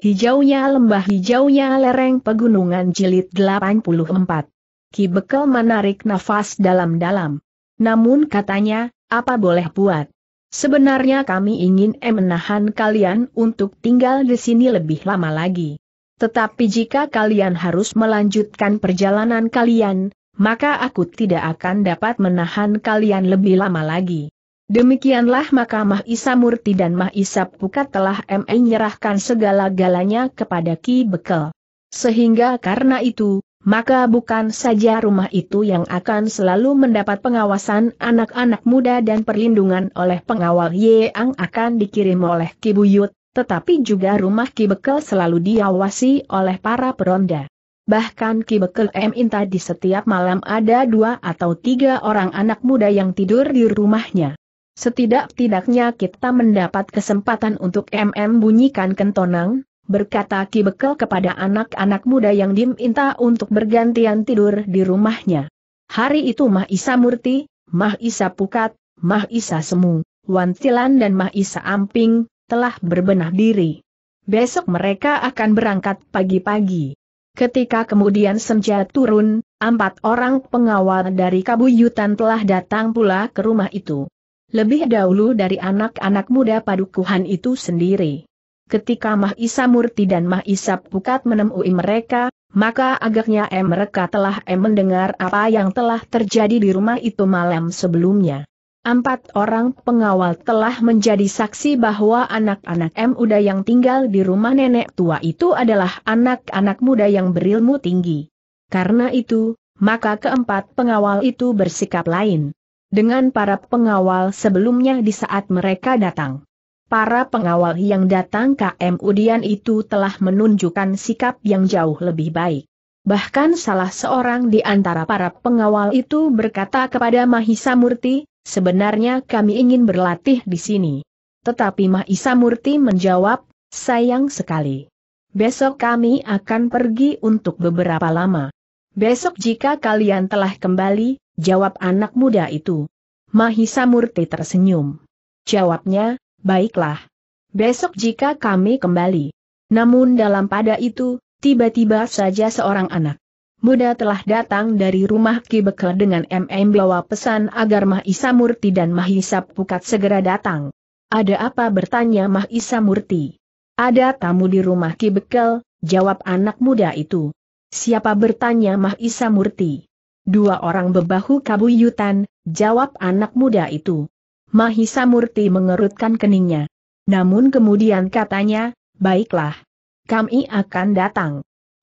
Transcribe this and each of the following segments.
Hijaunya lembah hijaunya lereng pegunungan jilid 84. Ki Bekal menarik nafas dalam-dalam. Namun katanya, apa boleh buat? Sebenarnya kami ingin menahan kalian untuk tinggal di sini lebih lama lagi. Tetapi jika kalian harus melanjutkan perjalanan kalian, maka aku tidak akan dapat menahan kalian lebih lama lagi. Demikianlah maka Mah Isa Murti dan Mah Isa Pukat telah menyerahkan segala-galanya kepada Ki Bekel. Sehingga karena itu, maka bukan saja rumah itu yang akan selalu mendapat pengawasan anak-anak muda dan perlindungan oleh pengawal yang akan dikirim oleh Ki Buyut, tetapi juga rumah Ki Bekel selalu diawasi oleh para peronda. Bahkan Ki Bekel M Inta di setiap malam ada dua atau tiga orang anak muda yang tidur di rumahnya. Setidak-tidaknya kita mendapat kesempatan untuk MM bunyikan kentonang, berkata Ki Bekel kepada anak-anak muda yang diminta untuk bergantian tidur di rumahnya. Hari itu Mah Isa Murti, Mah Isa Pukat, Mah Isa Semu, Wantilan dan Mah Isa Amping, telah berbenah diri. Besok mereka akan berangkat pagi-pagi. Ketika kemudian senja turun, empat orang pengawal dari kabuyutan telah datang pula ke rumah itu lebih dahulu dari anak-anak muda padukuhan itu sendiri. Ketika Mahisa Murti dan Mahisa Pukat menemui mereka, maka agaknya M. mereka telah mendengar apa yang telah terjadi di rumah itu malam sebelumnya. Empat orang pengawal telah menjadi saksi bahwa anak-anak M muda yang tinggal di rumah nenek tua itu adalah anak-anak muda yang berilmu tinggi. Karena itu, maka keempat pengawal itu bersikap lain dengan para pengawal sebelumnya di saat mereka datang. Para pengawal yang datang KM Udian itu telah menunjukkan sikap yang jauh lebih baik. Bahkan salah seorang di antara para pengawal itu berkata kepada Mahisa Murti, sebenarnya kami ingin berlatih di sini. Tetapi Mahisa Murti menjawab, sayang sekali. Besok kami akan pergi untuk beberapa lama. Besok jika kalian telah kembali, jawab anak muda itu. Mahisa Murti tersenyum. Jawabnya, baiklah. Besok jika kami kembali. Namun dalam pada itu, tiba-tiba saja seorang anak muda telah datang dari rumah Ki Bekel dengan MM bawa pesan agar Mahisa Murti dan Mahisa Pukat segera datang. Ada apa bertanya Mahisa Murti? Ada tamu di rumah Ki Bekel, jawab anak muda itu. Siapa bertanya Mahisa Murti? Dua orang bebahu kabuyutan, jawab anak muda itu. Mahisa Murti mengerutkan keningnya. Namun kemudian katanya, baiklah. Kami akan datang.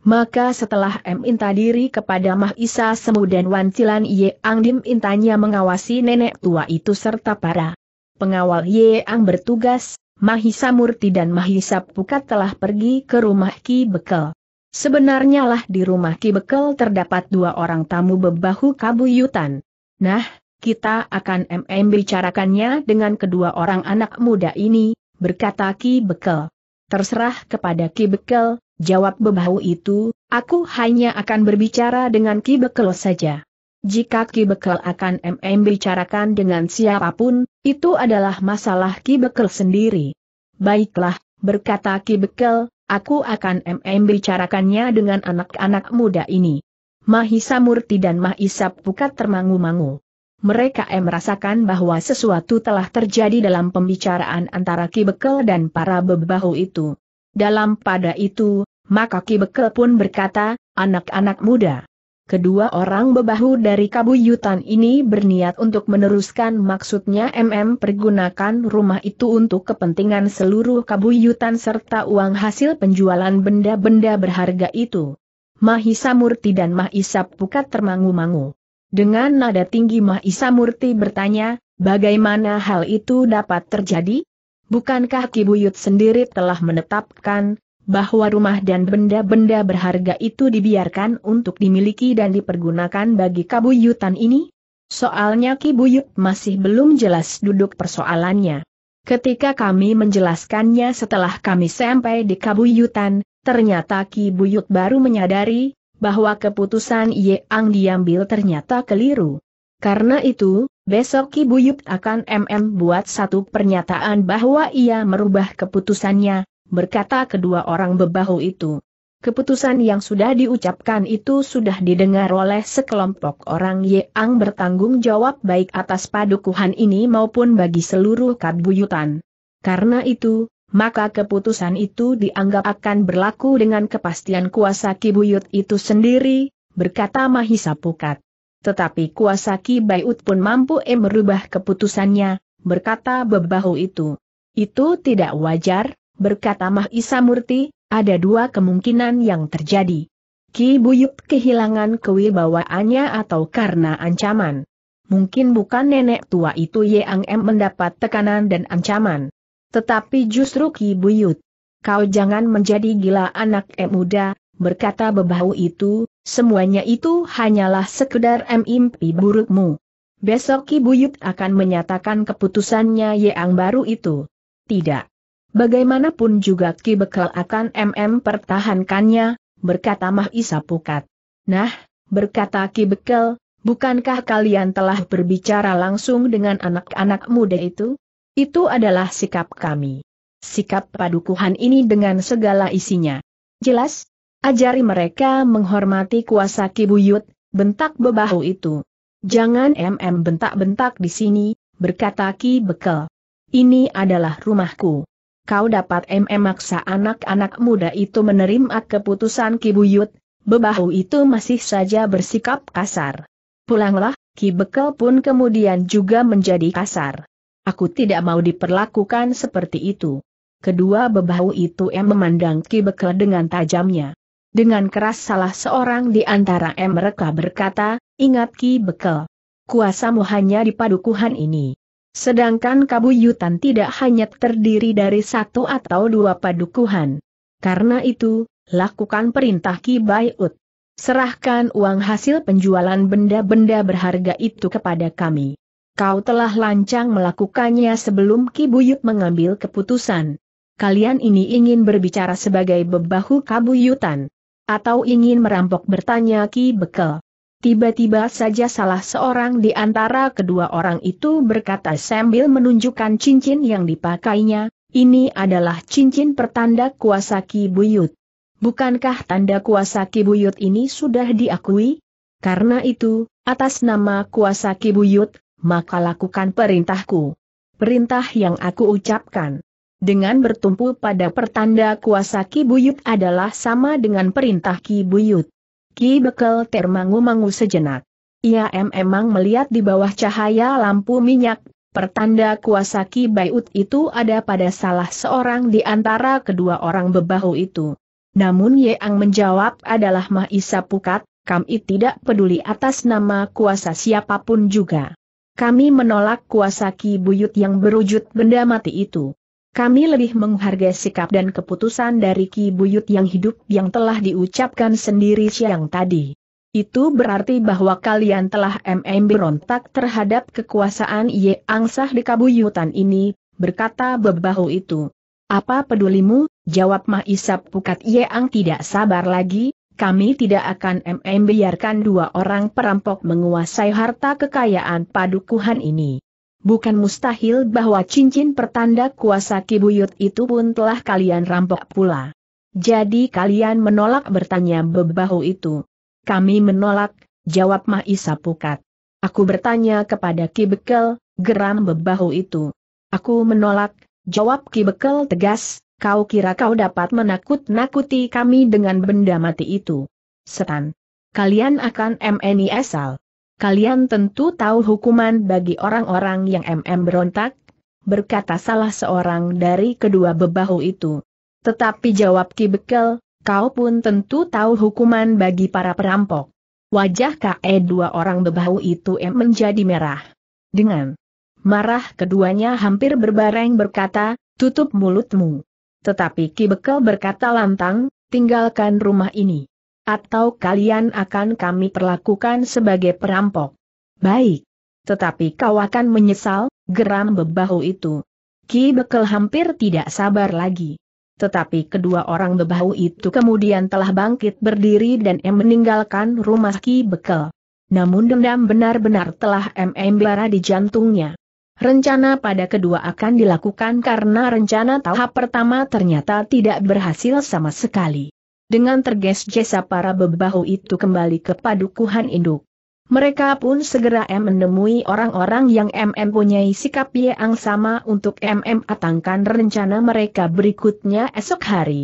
Maka setelah M Inta diri kepada Mahisa Semu dan Wancilan Ye Ang Dim intanya mengawasi nenek tua itu serta para pengawal Ye Ang bertugas, Mahisa Murti dan Mahisa Pukat telah pergi ke rumah Ki Bekel. Sebenarnya lah di rumah Ki Bekel terdapat dua orang tamu bebahu kabuyutan. Nah, kita akan MM bicarakannya dengan kedua orang anak muda ini, berkata Ki Bekel. Terserah kepada Ki Bekel, jawab bebahu itu, aku hanya akan berbicara dengan Ki Bekel saja. Jika Ki Bekel akan MM bicarakan dengan siapapun, itu adalah masalah Ki Bekel sendiri. Baiklah, berkata Ki Bekel, Aku akan MM bicarakannya dengan anak-anak muda ini. Mahisa Murti dan Mahisa Pukat termangu-mangu. Mereka merasakan bahwa sesuatu telah terjadi dalam pembicaraan antara Ki Bekel dan para bebahu itu. Dalam pada itu, maka Ki Bekel pun berkata, anak-anak muda, Kedua orang bebahu dari kabuyutan ini berniat untuk meneruskan maksudnya MM pergunakan rumah itu untuk kepentingan seluruh kabuyutan serta uang hasil penjualan benda-benda berharga itu. Mahisa Murti dan Mahisa Pukat termangu-mangu. Dengan nada tinggi Mahisa Murti bertanya, bagaimana hal itu dapat terjadi? Bukankah Kibuyut sendiri telah menetapkan bahwa rumah dan benda-benda berharga itu dibiarkan untuk dimiliki dan dipergunakan bagi kabuyutan ini? Soalnya Ki Buyut masih belum jelas duduk persoalannya. Ketika kami menjelaskannya setelah kami sampai di kabuyutan, ternyata Ki Buyut baru menyadari bahwa keputusan Yeang diambil ternyata keliru. Karena itu, besok Ki Buyut akan MM buat satu pernyataan bahwa ia merubah keputusannya, berkata kedua orang bebahu itu. Keputusan yang sudah diucapkan itu sudah didengar oleh sekelompok orang yang bertanggung jawab baik atas padukuhan ini maupun bagi seluruh kabuyutan. Karena itu, maka keputusan itu dianggap akan berlaku dengan kepastian kuasa kibuyut itu sendiri, berkata Mahisa Pukat. Tetapi kuasa kibayut pun mampu eh merubah keputusannya, berkata bebahu itu. Itu tidak wajar, berkata Mahisa Murti, ada dua kemungkinan yang terjadi. Ki Buyut kehilangan kewibawaannya atau karena ancaman. Mungkin bukan nenek tua itu Yang M mendapat tekanan dan ancaman. Tetapi justru Ki Buyut. Kau jangan menjadi gila anak M muda, berkata bebahu itu, semuanya itu hanyalah sekedar M impi burukmu. Besok Ki Buyut akan menyatakan keputusannya yang baru itu. Tidak. Bagaimanapun juga Ki Bekal akan MM pertahankannya, berkata Mahisa Pukat. Nah, berkata Ki Bekal, bukankah kalian telah berbicara langsung dengan anak-anak muda itu? Itu adalah sikap kami. Sikap padukuhan ini dengan segala isinya. Jelas? Ajari mereka menghormati kuasa Ki Buyut, bentak bebahu itu. Jangan MM bentak-bentak di sini, berkata Ki Bekal. Ini adalah rumahku kau dapat memaksa anak-anak muda itu menerima keputusan kibuyut. Buyut, bebahu itu masih saja bersikap kasar. Pulanglah, Ki Bekel pun kemudian juga menjadi kasar. Aku tidak mau diperlakukan seperti itu. Kedua bebahu itu M memandang Ki Bekel dengan tajamnya. Dengan keras salah seorang di antara M mereka berkata, ingat Ki Bekel. Kuasamu hanya di padukuhan ini. Sedangkan kabuyutan tidak hanya terdiri dari satu atau dua padukuhan. Karena itu, lakukan perintah Ki Bayut. Serahkan uang hasil penjualan benda-benda berharga itu kepada kami. Kau telah lancang melakukannya sebelum Ki Buyut mengambil keputusan. Kalian ini ingin berbicara sebagai bebahu kabuyutan. Atau ingin merampok bertanya Ki Bekel. Tiba-tiba saja salah seorang di antara kedua orang itu berkata sambil menunjukkan cincin yang dipakainya, ini adalah cincin pertanda kuasa Ki Buyut. Bukankah tanda kuasa Ki Buyut ini sudah diakui? Karena itu, atas nama kuasa Ki Buyut, maka lakukan perintahku. Perintah yang aku ucapkan. Dengan bertumpu pada pertanda kuasa Ki Buyut adalah sama dengan perintah Ki Buyut. Ki Bekel termangu-mangu sejenak. Ia memang melihat di bawah cahaya lampu minyak, pertanda kuasa Ki Baiut itu ada pada salah seorang di antara kedua orang bebahu itu. Namun Yeang menjawab adalah Mahisa Pukat, kami tidak peduli atas nama kuasa siapapun juga. Kami menolak kuasa Ki Buyut yang berwujud benda mati itu. Kami lebih menghargai sikap dan keputusan dari Ki Buyut yang hidup yang telah diucapkan sendiri siang tadi. Itu berarti bahwa kalian telah MM berontak terhadap kekuasaan Ye Angsah di kabuyutan ini, berkata bebahu itu. Apa pedulimu, jawab Mahisap Pukat Ye Ang tidak sabar lagi, kami tidak akan MM biarkan dua orang perampok menguasai harta kekayaan padukuhan ini bukan mustahil bahwa cincin pertanda kuasa kibuyut itu pun telah kalian rampok pula. Jadi kalian menolak bertanya bebahu itu. Kami menolak, jawab Mahisa Pukat. Aku bertanya kepada Kibekel, geram bebahu itu. Aku menolak, jawab Kibekel tegas, kau kira kau dapat menakut-nakuti kami dengan benda mati itu. Setan. Kalian akan MNI asal. Kalian tentu tahu hukuman bagi orang-orang yang MM berontak, berkata salah seorang dari kedua bebahu itu. Tetapi jawab Ki Bekel, kau pun tentu tahu hukuman bagi para perampok. Wajah KE eh dua orang bebahu itu M eh menjadi merah. Dengan marah keduanya hampir berbareng berkata, tutup mulutmu. Tetapi Ki Bekel berkata lantang, tinggalkan rumah ini atau kalian akan kami perlakukan sebagai perampok. Baik. Tetapi kau akan menyesal, geram bebahu itu. Ki Bekel hampir tidak sabar lagi. Tetapi kedua orang bebahu itu kemudian telah bangkit berdiri dan M meninggalkan rumah Ki Bekel. Namun dendam benar-benar telah M bara di jantungnya. Rencana pada kedua akan dilakukan karena rencana tahap pertama ternyata tidak berhasil sama sekali. Dengan tergesa-gesa para bebahu itu kembali ke padukuhan induk. Mereka pun segera M menemui orang-orang yang MM punyai sikap yang sama untuk MM atangkan rencana mereka berikutnya esok hari.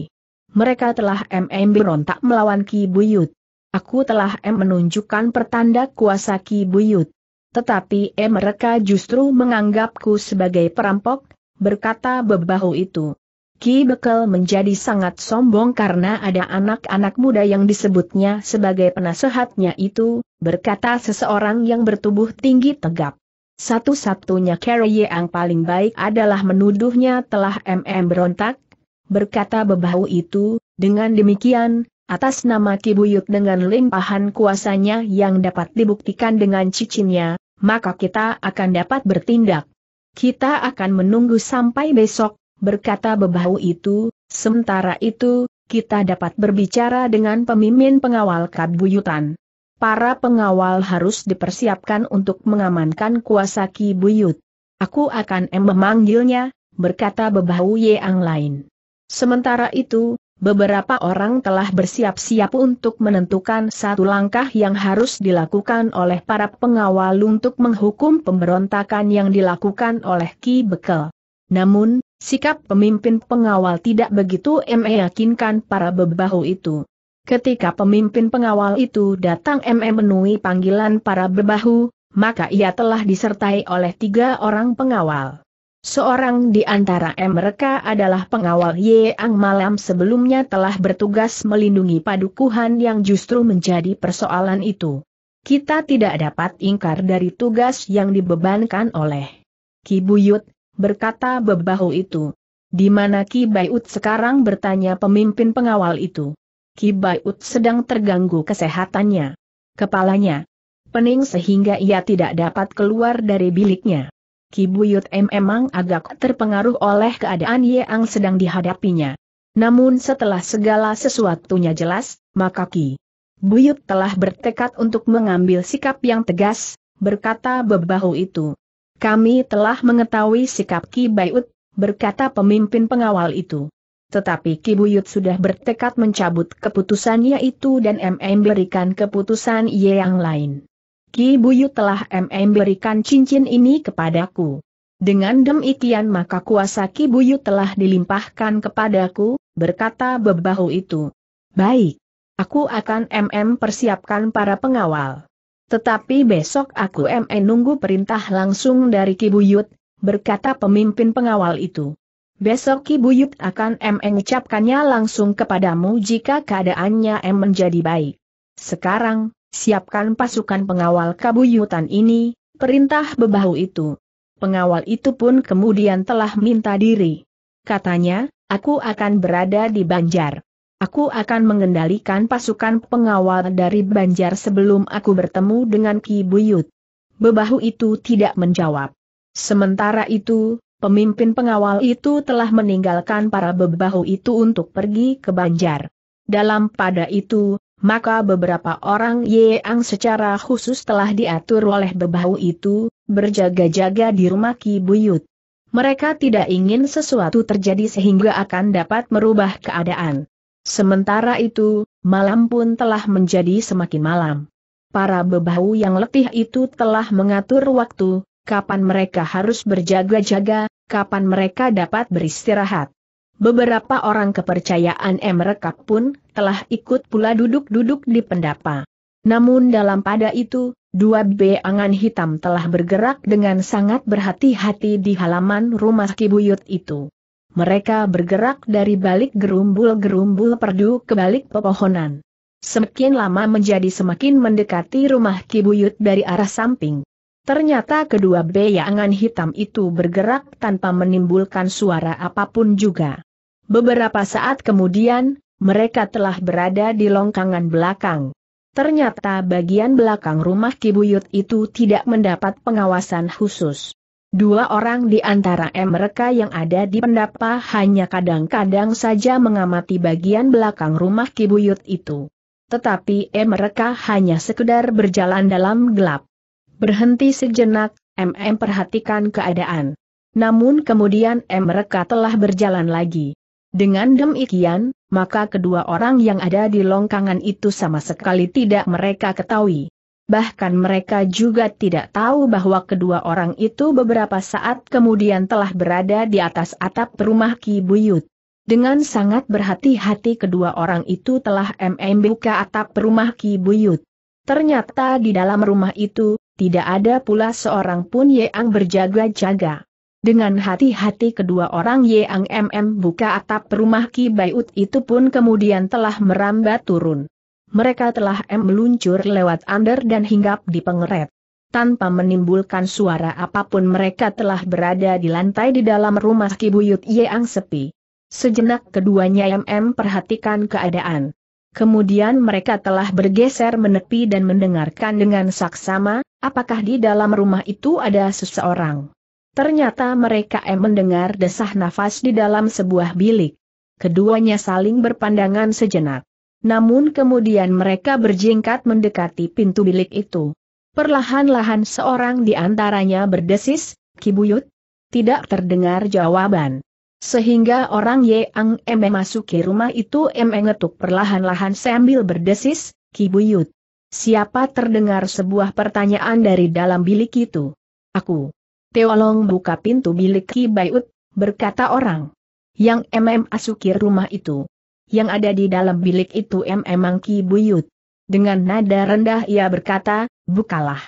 Mereka telah MM berontak melawan Ki Buyut. Aku telah M menunjukkan pertanda kuasa Ki Buyut. Tetapi M mereka justru menganggapku sebagai perampok, berkata bebahu itu. Ki Bekel menjadi sangat sombong karena ada anak-anak muda yang disebutnya sebagai penasehatnya itu, berkata seseorang yang bertubuh tinggi tegap. Satu-satunya Carrie yang paling baik adalah menuduhnya telah MM berontak, berkata bebahu itu, dengan demikian, atas nama Ki Buyut dengan limpahan kuasanya yang dapat dibuktikan dengan cicinnya, maka kita akan dapat bertindak. Kita akan menunggu sampai besok, berkata bebahu itu, sementara itu, kita dapat berbicara dengan pemimpin pengawal kabuyutan. Para pengawal harus dipersiapkan untuk mengamankan kuasa Ki Buyut. Aku akan memanggilnya, berkata bebahu yang lain. Sementara itu, beberapa orang telah bersiap-siap untuk menentukan satu langkah yang harus dilakukan oleh para pengawal untuk menghukum pemberontakan yang dilakukan oleh Ki Bekel. Namun, Sikap pemimpin pengawal tidak begitu meyakinkan para bebahu itu. Ketika pemimpin pengawal itu datang memenuhi panggilan para bebahu, maka ia telah disertai oleh tiga orang pengawal. Seorang di antara mereka adalah pengawal Ye Yeang malam sebelumnya telah bertugas melindungi padukuhan yang justru menjadi persoalan itu. Kita tidak dapat ingkar dari tugas yang dibebankan oleh Ki Buyut, berkata bebahu itu. Di mana Ki Baiut sekarang bertanya pemimpin pengawal itu. Ki Baiut sedang terganggu kesehatannya. Kepalanya pening sehingga ia tidak dapat keluar dari biliknya. Ki Buyut memang agak terpengaruh oleh keadaan yang sedang dihadapinya. Namun setelah segala sesuatunya jelas, maka Ki Buyut telah bertekad untuk mengambil sikap yang tegas, berkata bebahu itu. Kami telah mengetahui sikap Ki Bayut, berkata pemimpin pengawal itu. Tetapi Ki Buyut sudah bertekad mencabut keputusannya itu dan MM berikan keputusan yang lain. Ki Buyut telah MM berikan cincin ini kepadaku. Dengan demikian maka kuasa Ki Buyut telah dilimpahkan kepadaku, berkata bebahu itu. Baik. Aku akan MM persiapkan para pengawal. Tetapi besok aku ME nunggu perintah langsung dari Kibuyut, berkata pemimpin pengawal itu. Besok Kibuyut akan ME ucapkannya langsung kepadamu jika keadaannya M menjadi baik. Sekarang, siapkan pasukan pengawal kabuyutan ini, perintah bebahu itu. Pengawal itu pun kemudian telah minta diri. Katanya, aku akan berada di Banjar. Aku akan mengendalikan pasukan pengawal dari Banjar sebelum aku bertemu dengan Ki Buyut. Bebahu itu tidak menjawab. Sementara itu, pemimpin pengawal itu telah meninggalkan para bebahu itu untuk pergi ke Banjar. Dalam pada itu, maka beberapa orang Yeang secara khusus telah diatur oleh bebahu itu, berjaga-jaga di rumah Ki Buyut. Mereka tidak ingin sesuatu terjadi sehingga akan dapat merubah keadaan. Sementara itu, malam pun telah menjadi semakin malam. Para bebahu yang letih itu telah mengatur waktu, kapan mereka harus berjaga-jaga, kapan mereka dapat beristirahat. Beberapa orang kepercayaan mereka pun telah ikut pula duduk-duduk di pendapa. Namun dalam pada itu, Dua beangan hitam telah bergerak dengan sangat berhati-hati di halaman rumah Kibuyut itu mereka bergerak dari balik gerumbul-gerumbul perdu ke balik pepohonan. Semakin lama menjadi semakin mendekati rumah Kibuyut dari arah samping. Ternyata kedua beyangan hitam itu bergerak tanpa menimbulkan suara apapun juga. Beberapa saat kemudian, mereka telah berada di longkangan belakang. Ternyata bagian belakang rumah Kibuyut itu tidak mendapat pengawasan khusus. Dua orang di antara mereka yang ada di pendapa hanya kadang-kadang saja mengamati bagian belakang rumah Kibuyut itu. Tetapi mereka hanya sekedar berjalan dalam gelap. Berhenti sejenak, MM perhatikan keadaan. Namun kemudian mereka telah berjalan lagi. Dengan demikian, maka kedua orang yang ada di longkangan itu sama sekali tidak mereka ketahui bahkan mereka juga tidak tahu bahwa kedua orang itu beberapa saat kemudian telah berada di atas atap rumah Ki Buyut. Dengan sangat berhati-hati kedua orang itu telah MM buka atap rumah Ki Buyut. Ternyata di dalam rumah itu, tidak ada pula seorang pun Yeang berjaga-jaga. Dengan hati-hati kedua orang Yeang MM buka atap rumah Ki Buyut itu pun kemudian telah merambat turun mereka telah meluncur lewat under dan hinggap di pengeret. Tanpa menimbulkan suara apapun mereka telah berada di lantai di dalam rumah Kibuyut Yeang sepi. Sejenak keduanya MM perhatikan keadaan. Kemudian mereka telah bergeser menepi dan mendengarkan dengan saksama, apakah di dalam rumah itu ada seseorang. Ternyata mereka M mendengar desah nafas di dalam sebuah bilik. Keduanya saling berpandangan sejenak. Namun kemudian mereka berjingkat mendekati pintu bilik itu. Perlahan-lahan seorang di antaranya berdesis, Kibuyut? Tidak terdengar jawaban. Sehingga orang Yeang Eme masuki rumah itu Eme ngetuk perlahan-lahan sambil berdesis, Kibuyut. Siapa terdengar sebuah pertanyaan dari dalam bilik itu? Aku. Teolong buka pintu bilik Kibayut, berkata orang. Yang MM masuki rumah itu yang ada di dalam bilik itu memang Ki Buyut. Dengan nada rendah ia berkata, bukalah.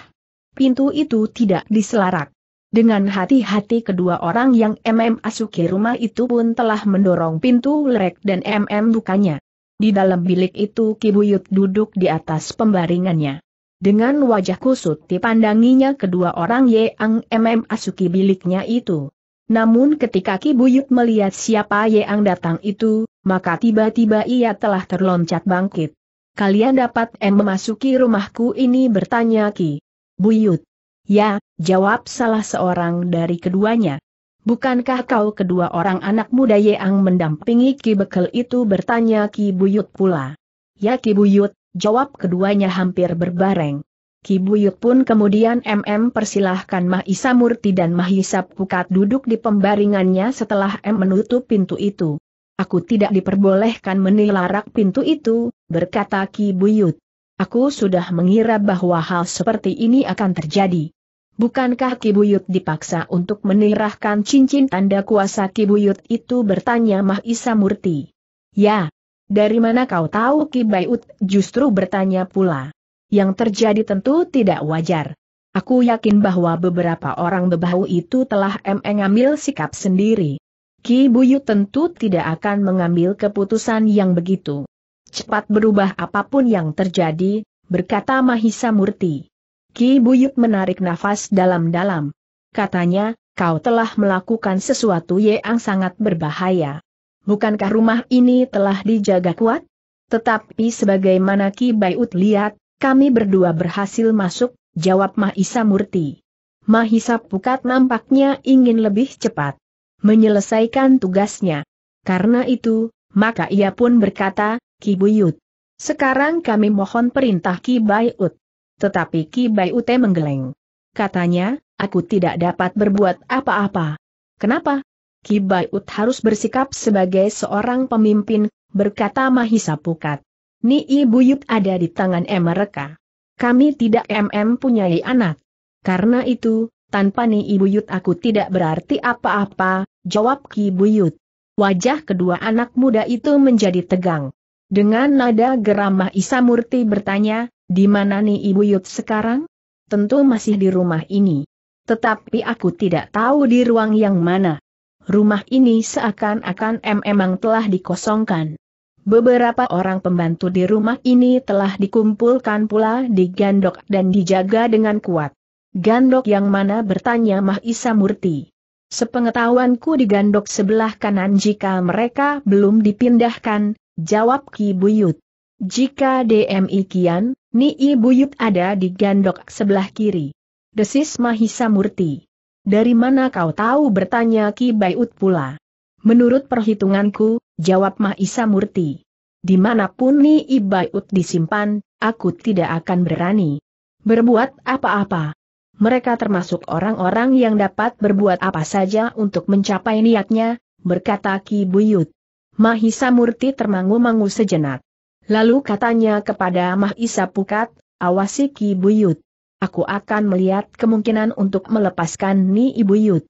Pintu itu tidak diselarak. Dengan hati-hati kedua orang yang MM asuki rumah itu pun telah mendorong pintu lerek dan MM bukanya. Di dalam bilik itu Ki Buyut duduk di atas pembaringannya. Dengan wajah kusut dipandanginya kedua orang yang MM asuki biliknya itu. Namun ketika Ki Buyut melihat siapa yang datang itu, maka tiba-tiba ia telah terloncat bangkit. Kalian dapat em memasuki rumahku ini bertanya Ki. Buyut. Ya, jawab salah seorang dari keduanya. Bukankah kau kedua orang anak muda yang mendampingi Ki Bekel itu bertanya Ki Buyut pula. Ya Ki Buyut, jawab keduanya hampir berbareng. Ki Buyut pun kemudian MM persilahkan Mahisa Murti dan Mahisa Pukat duduk di pembaringannya setelah M menutup pintu itu. Aku tidak diperbolehkan menilarak pintu itu, berkata Ki Buyut. Aku sudah mengira bahwa hal seperti ini akan terjadi. Bukankah Ki Buyut dipaksa untuk menirahkan cincin tanda kuasa Ki Buyut itu bertanya Mahisa Murti. Ya. Dari mana kau tahu Ki Bayut justru bertanya pula. Yang terjadi tentu tidak wajar. Aku yakin bahwa beberapa orang bebahu itu telah mengambil sikap sendiri. Ki Buyu tentu tidak akan mengambil keputusan yang begitu. Cepat berubah apapun yang terjadi, berkata Mahisa Murti. Ki Buyut menarik nafas dalam-dalam. Katanya, kau telah melakukan sesuatu yang sangat berbahaya. Bukankah rumah ini telah dijaga kuat? Tetapi sebagaimana Ki Bayut lihat, kami berdua berhasil masuk, jawab Mahisa Murti. Mahisa Pukat nampaknya ingin lebih cepat menyelesaikan tugasnya. Karena itu, maka ia pun berkata, Ki Buyut. Sekarang kami mohon perintah Ki Bayut. Tetapi Ki Baiut menggeleng. Katanya, aku tidak dapat berbuat apa-apa. Kenapa? Ki Bayut harus bersikap sebagai seorang pemimpin, berkata Mahisa Pukat. Nii Buyut ada di tangan mereka. Kami tidak mm punyai anak. Karena itu, tanpa Ni Ibuyut aku tidak berarti apa-apa, jawab Ki Buyut. Wajah kedua anak muda itu menjadi tegang. Dengan nada geramah Murti bertanya, di mana Ni Ibuyut sekarang? Tentu masih di rumah ini. Tetapi aku tidak tahu di ruang yang mana. Rumah ini seakan-akan memang telah dikosongkan. Beberapa orang pembantu di rumah ini telah dikumpulkan pula di gandok dan dijaga dengan kuat. Gandok yang mana bertanya Mahisa Murti. Sepengetahuanku di gandok sebelah kanan jika mereka belum dipindahkan, jawab Ki Buyut. Jika DMI Kian, Nii Buyut ada di gandok sebelah kiri. Desis Mahisa Murti. Dari mana kau tahu bertanya Ki Bayut pula. Menurut perhitunganku, jawab Mahisa Murti. Dimanapun Nii Bayut disimpan, aku tidak akan berani berbuat apa-apa mereka termasuk orang-orang yang dapat berbuat apa saja untuk mencapai niatnya, berkata Ki Buyut. Mahisa Murti termangu-mangu sejenak. Lalu katanya kepada Mahisa Pukat, awasi Ki Buyut. Aku akan melihat kemungkinan untuk melepaskan Ni Ibu Yud.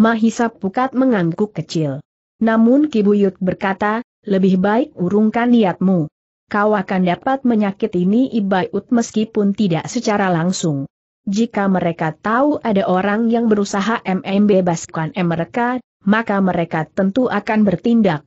Mahisa Pukat mengangguk kecil. Namun Ki Buyut berkata, lebih baik urungkan niatmu. Kau akan dapat menyakiti Ni Ibayut meskipun tidak secara langsung. Jika mereka tahu ada orang yang berusaha MM bebaskan mereka, maka mereka tentu akan bertindak.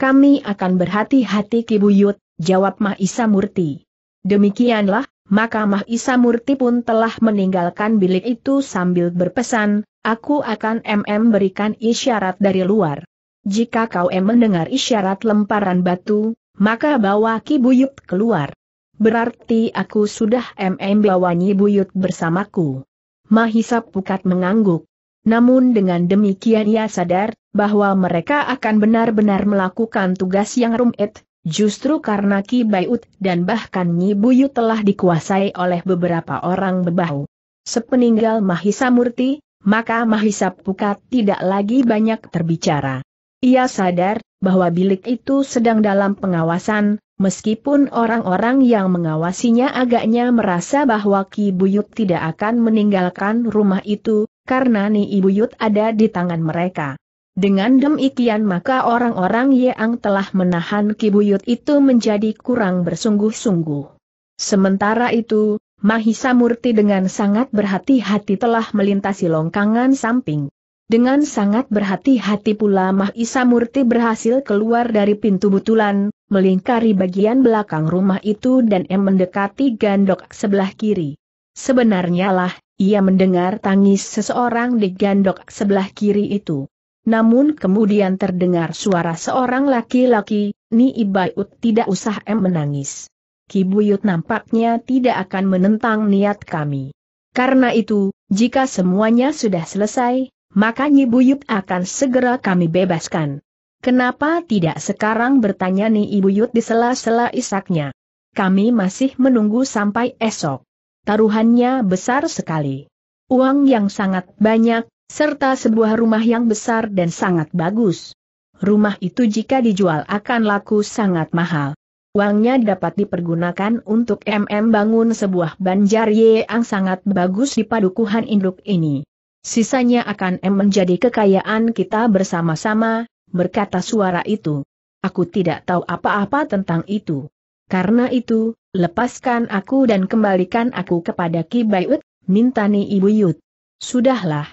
Kami akan berhati-hati Kibuyut, jawab Mahisa Murti. Demikianlah, maka Mahisa Murti pun telah meninggalkan bilik itu sambil berpesan, aku akan MM berikan isyarat dari luar. Jika kau M mendengar isyarat lemparan batu, maka bawa Kibuyut keluar berarti aku sudah MM bawanyi buyut bersamaku. Mahisa Pukat mengangguk. Namun dengan demikian ia sadar, bahwa mereka akan benar-benar melakukan tugas yang rumit, justru karena Ki Bayut dan bahkan Nyi Buyut telah dikuasai oleh beberapa orang bebahu. Sepeninggal Mahisa Murti, maka Mahisa Pukat tidak lagi banyak terbicara. Ia sadar, bahwa bilik itu sedang dalam pengawasan, Meskipun orang-orang yang mengawasinya agaknya merasa bahwa Ki Buyut tidak akan meninggalkan rumah itu, karena Ni Buyut ada di tangan mereka. Dengan demikian maka orang-orang yang telah menahan Ki Buyut itu menjadi kurang bersungguh-sungguh. Sementara itu, Mahisa Murti dengan sangat berhati-hati telah melintasi longkangan samping. Dengan sangat berhati-hati pula Mahisa Murti berhasil keluar dari pintu butulan, melingkari bagian belakang rumah itu dan M mendekati gandok sebelah kiri. Sebenarnya lah, ia mendengar tangis seseorang di gandok sebelah kiri itu. Namun kemudian terdengar suara seorang laki-laki, Ni Ibayut tidak usah M menangis. Kibuyut nampaknya tidak akan menentang niat kami. Karena itu, jika semuanya sudah selesai, maka Nyi Buyut akan segera kami bebaskan. Kenapa tidak sekarang bertanya nih Ibu Yud di sela-sela isaknya? Kami masih menunggu sampai esok. Taruhannya besar sekali. Uang yang sangat banyak, serta sebuah rumah yang besar dan sangat bagus. Rumah itu jika dijual akan laku sangat mahal. Uangnya dapat dipergunakan untuk MM bangun sebuah banjar yang sangat bagus di padukuhan induk ini. Sisanya akan M menjadi kekayaan kita bersama-sama, berkata suara itu. Aku tidak tahu apa-apa tentang itu. Karena itu, lepaskan aku dan kembalikan aku kepada Ki Bayut, minta Ni Ibu Yut. Sudahlah.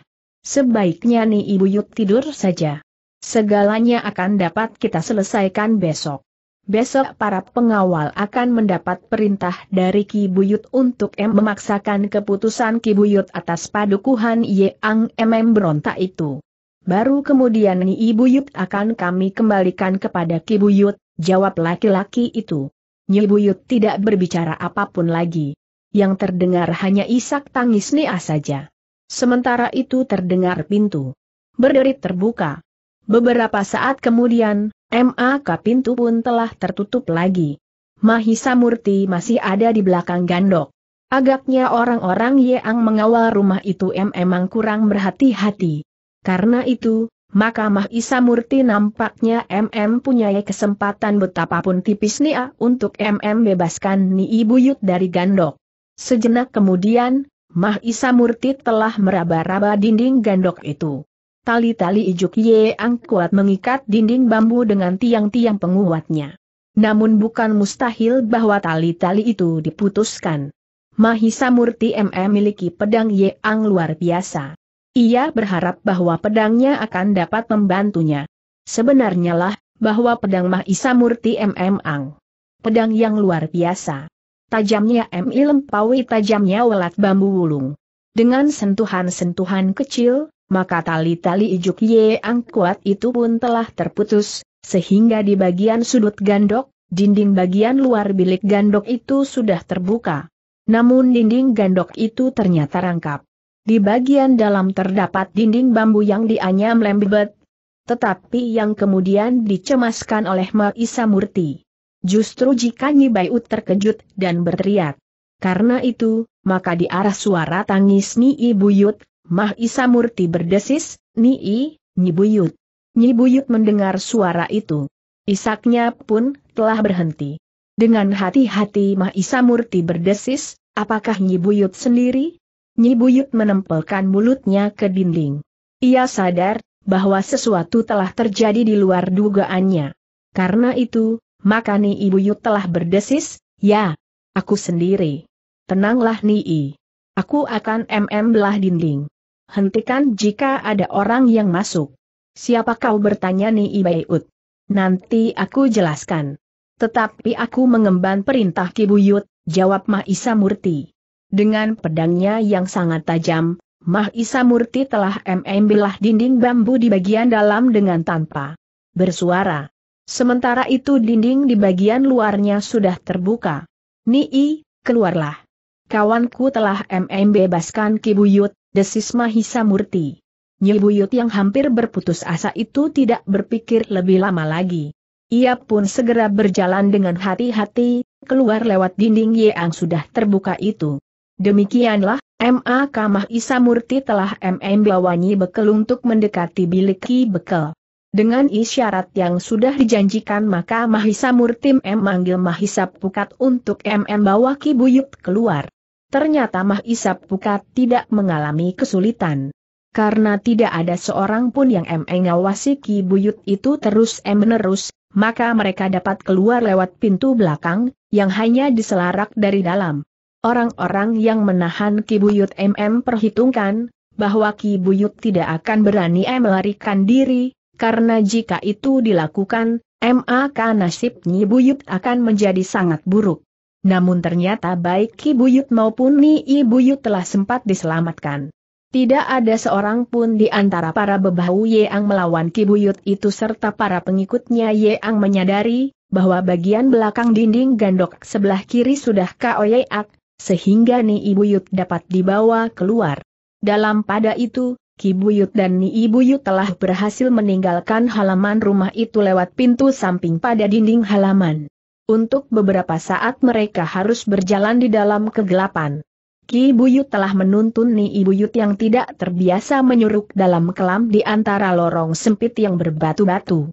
Sebaiknya Ni Ibu Yut tidur saja. Segalanya akan dapat kita selesaikan besok. Besok para pengawal akan mendapat perintah dari Ki Buyut untuk M memaksakan keputusan Ki Buyut atas padukuhan Ang MM berontak itu. Baru kemudian Nyi Buyut akan kami kembalikan kepada Ki Buyut, jawab laki-laki itu. Nyi Buyut tidak berbicara apapun lagi. Yang terdengar hanya isak tangis Nia saja. Sementara itu terdengar pintu. Berderit terbuka. Beberapa saat kemudian, MAK pintu pun telah tertutup lagi. Mahisa Murti masih ada di belakang gandok. Agaknya orang-orang yang mengawal rumah itu memang kurang berhati-hati. Karena itu, maka Mah Murti nampaknya MM punya kesempatan betapapun tipis Nia ah, untuk MM bebaskan Nii Buyut dari gandok. Sejenak kemudian, Mahisa Murti telah meraba-raba dinding gandok itu. Tali-tali ijuk Yeang kuat mengikat dinding bambu dengan tiang-tiang penguatnya. Namun bukan mustahil bahwa tali-tali itu diputuskan. Mahisa Murti MM miliki pedang Ye Ang luar biasa. Ia berharap bahwa pedangnya akan dapat membantunya. Sebenarnya lah, bahwa pedang Mahisa Murti MM Ang. Pedang yang luar biasa. Tajamnya MI Lempawi tajamnya welat bambu wulung. Dengan sentuhan-sentuhan kecil, maka tali-tali ijuk Ye Ang kuat itu pun telah terputus, sehingga di bagian sudut gandok, dinding bagian luar bilik gandok itu sudah terbuka. Namun dinding gandok itu ternyata rangkap. Di bagian dalam terdapat dinding bambu yang dianyam lembebet, tetapi yang kemudian dicemaskan oleh Maisa Murti. Justru jika Nyi Baiut terkejut dan berteriak. Karena itu, maka di arah suara tangis Nyi Buyut, Maisa Murti berdesis, Nyi, Nyi Buyut. Nyi Buyut mendengar suara itu. Isaknya pun telah berhenti. Dengan hati-hati Maisa Murti berdesis, apakah Nyi Buyut sendiri? Nyi Buyut menempelkan mulutnya ke dinding. Ia sadar bahwa sesuatu telah terjadi di luar dugaannya. Karena itu, maka Nyi Buyut telah berdesis, ya, aku sendiri. Tenanglah Nii. Aku akan mm belah dinding. Hentikan jika ada orang yang masuk. Siapa kau bertanya Nii Buyut? Nanti aku jelaskan. Tetapi aku mengemban perintah Ki Buyut," jawab Maisa Murti. Dengan pedangnya yang sangat tajam, Mah Isa Murti telah membelah dinding bambu di bagian dalam dengan tanpa bersuara. Sementara itu dinding di bagian luarnya sudah terbuka. Nii, keluarlah. Kawanku telah MM bebaskan Kibuyut, desis Mahisa Murti. Buyut yang hampir berputus asa itu tidak berpikir lebih lama lagi. Ia pun segera berjalan dengan hati-hati, keluar lewat dinding yang sudah terbuka itu. Demikianlah, M.A. Kamah Isa Murti telah M.M. Bawanyi Bekel untuk mendekati bilik Ki Bekel. Dengan isyarat yang sudah dijanjikan maka Mahisa Murti memanggil Mahisa Pukat untuk M.M. bawa Ki Buyut keluar. Ternyata Mahisa Pukat tidak mengalami kesulitan. Karena tidak ada seorang pun yang M.M. ngawasi Ki Buyut itu terus menerus, maka mereka dapat keluar lewat pintu belakang, yang hanya diselarak dari dalam. Orang-orang yang menahan Kibuyut MM perhitungkan, bahwa Kibuyut tidak akan berani melarikan diri, karena jika itu dilakukan, maka nasib Nyi Buyut akan menjadi sangat buruk. Namun ternyata baik Kibuyut maupun Nii Buyut telah sempat diselamatkan. Tidak ada seorang pun di antara para bebahu Yeang melawan Kibuyut itu serta para pengikutnya Yeang menyadari, bahwa bagian belakang dinding gandok sebelah kiri sudah koyak, sehingga Ni Ibuyut dapat dibawa keluar. Dalam pada itu, Ki Buyut dan Ni Ibuyut telah berhasil meninggalkan halaman rumah itu lewat pintu samping pada dinding halaman. Untuk beberapa saat mereka harus berjalan di dalam kegelapan. Ki Buyut telah menuntun Ni Ibuyut yang tidak terbiasa menyuruk dalam kelam di antara lorong sempit yang berbatu-batu.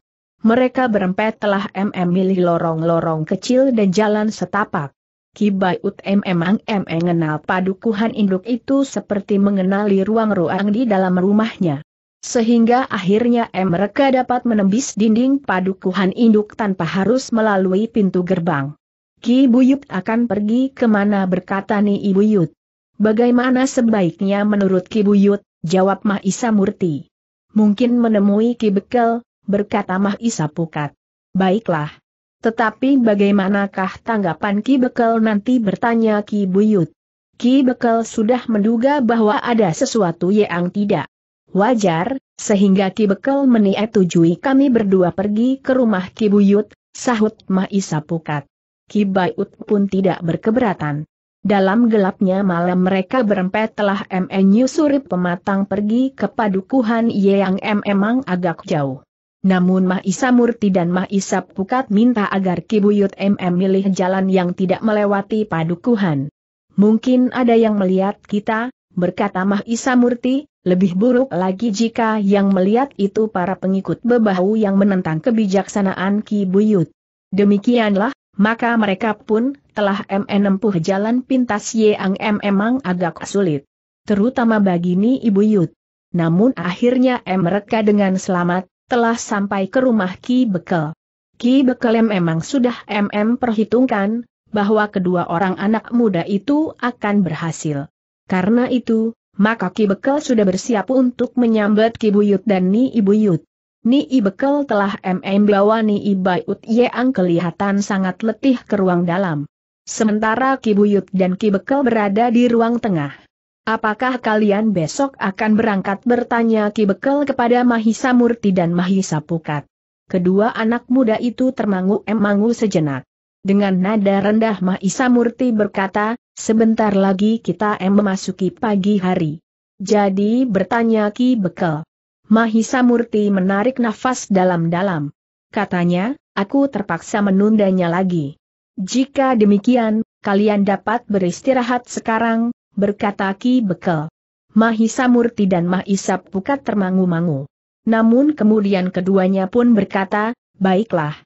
Mereka berempat telah memilih mm lorong-lorong kecil dan jalan setapak. Kibaiut memang mengenal padukuhan induk itu seperti mengenali ruang-ruang di dalam rumahnya. Sehingga akhirnya mereka dapat menembus dinding padukuhan induk tanpa harus melalui pintu gerbang. Ki Buyut akan pergi kemana berkata Ni Ibuyut. Bagaimana sebaiknya menurut Ki Buyut, jawab Mahisa Murti. Mungkin menemui Ki Bekel, berkata Mahisa Pukat. Baiklah, tetapi bagaimanakah tanggapan Ki Bekel nanti bertanya Ki Buyut? Ki Bekel sudah menduga bahwa ada sesuatu yang tidak wajar, sehingga Ki Bekel meniatujui kami berdua pergi ke rumah Ki Buyut, sahut Maisa Pukat. Ki Buyut pun tidak berkeberatan. Dalam gelapnya malam mereka berempat telah menyusuri pematang pergi ke padukuhan yang memang agak jauh. Namun Mah Isa Murti dan Mah Isa Pukat minta agar Kibuyut MM milih jalan yang tidak melewati padukuhan. Mungkin ada yang melihat kita, berkata Mah Isa Murti, lebih buruk lagi jika yang melihat itu para pengikut bebahu yang menentang kebijaksanaan Kibuyut. Demikianlah, maka mereka pun telah MM menempuh jalan pintas yang memang agak sulit. Terutama bagi Ni Ibu Yud. Namun akhirnya M mereka dengan selamat telah sampai ke rumah Ki Bekel. Ki Bekel memang sudah MM perhitungkan, bahwa kedua orang anak muda itu akan berhasil. Karena itu, maka Ki Bekel sudah bersiap untuk menyambat Ki Buyut dan Ni Ibuyut. Ni Ibekel telah MM bawa Ni Ibayut Yeang kelihatan sangat letih ke ruang dalam. Sementara Ki Buyut dan Ki Bekel berada di ruang tengah. Apakah kalian besok akan berangkat bertanya Ki Bekel kepada Mahisa Murti dan Mahisa Pukat? Kedua anak muda itu termangu-emangu sejenak. Dengan nada rendah Mahisa Murti berkata, sebentar lagi kita em memasuki pagi hari. Jadi bertanya Ki Bekel. Mahisa Murti menarik nafas dalam-dalam. Katanya, aku terpaksa menundanya lagi. Jika demikian, kalian dapat beristirahat sekarang, berkata Ki Bekel. Mahisa Murti dan Mahisa Pukat termangu-mangu. Namun kemudian keduanya pun berkata, baiklah.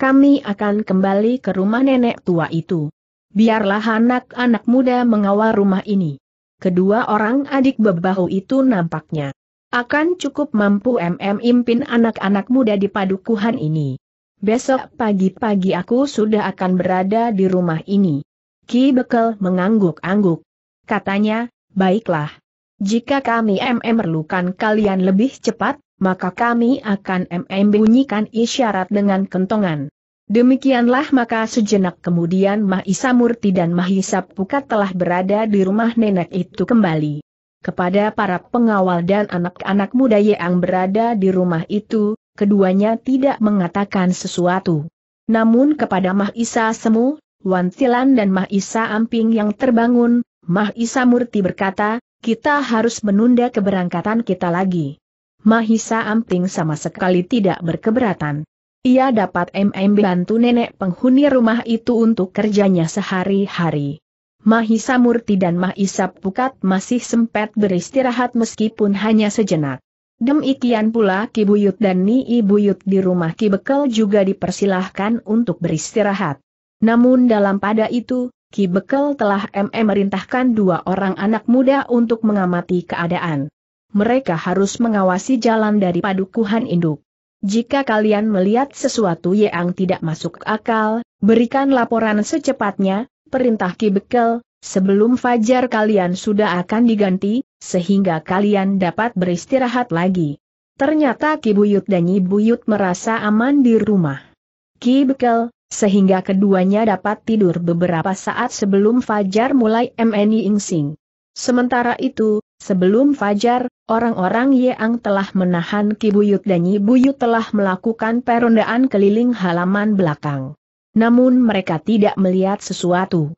Kami akan kembali ke rumah nenek tua itu. Biarlah anak-anak muda mengawal rumah ini. Kedua orang adik bebahu itu nampaknya akan cukup mampu MM impin anak-anak muda di padukuhan ini. Besok pagi-pagi aku sudah akan berada di rumah ini. Ki Bekel mengangguk-angguk katanya, baiklah. Jika kami MM merlukan kalian lebih cepat, maka kami akan MM bunyikan isyarat dengan kentongan. Demikianlah maka sejenak kemudian Mahisa Murti dan Mahisa Pukat telah berada di rumah nenek itu kembali. Kepada para pengawal dan anak-anak muda yang berada di rumah itu, keduanya tidak mengatakan sesuatu. Namun kepada Mahisa Semu, Wantilan dan Mahisa Amping yang terbangun, Mahisa Murti berkata, kita harus menunda keberangkatan kita lagi. Mahisa amting sama sekali tidak berkeberatan. Ia dapat MM bantu nenek penghuni rumah itu untuk kerjanya sehari-hari. Mahisa Murti dan Mahisa Pukat masih sempat beristirahat meskipun hanya sejenak. Demikian pula Ki Buyut dan Nii Buyut di rumah Ki Bekel juga dipersilahkan untuk beristirahat. Namun dalam pada itu, Ki Bekel telah MM merintahkan dua orang anak muda untuk mengamati keadaan. Mereka harus mengawasi jalan dari padukuhan induk. Jika kalian melihat sesuatu yang tidak masuk akal, berikan laporan secepatnya, perintah Ki Bekel, sebelum fajar kalian sudah akan diganti, sehingga kalian dapat beristirahat lagi. Ternyata Ki Buyut dan Nyi Buyut merasa aman di rumah. Ki Bekel, sehingga keduanya dapat tidur beberapa saat sebelum Fajar mulai MNI Ingsing. Sementara itu, sebelum Fajar, orang-orang Yeang telah menahan Kibuyut dan Yibuyut telah melakukan perondaan keliling halaman belakang. Namun mereka tidak melihat sesuatu.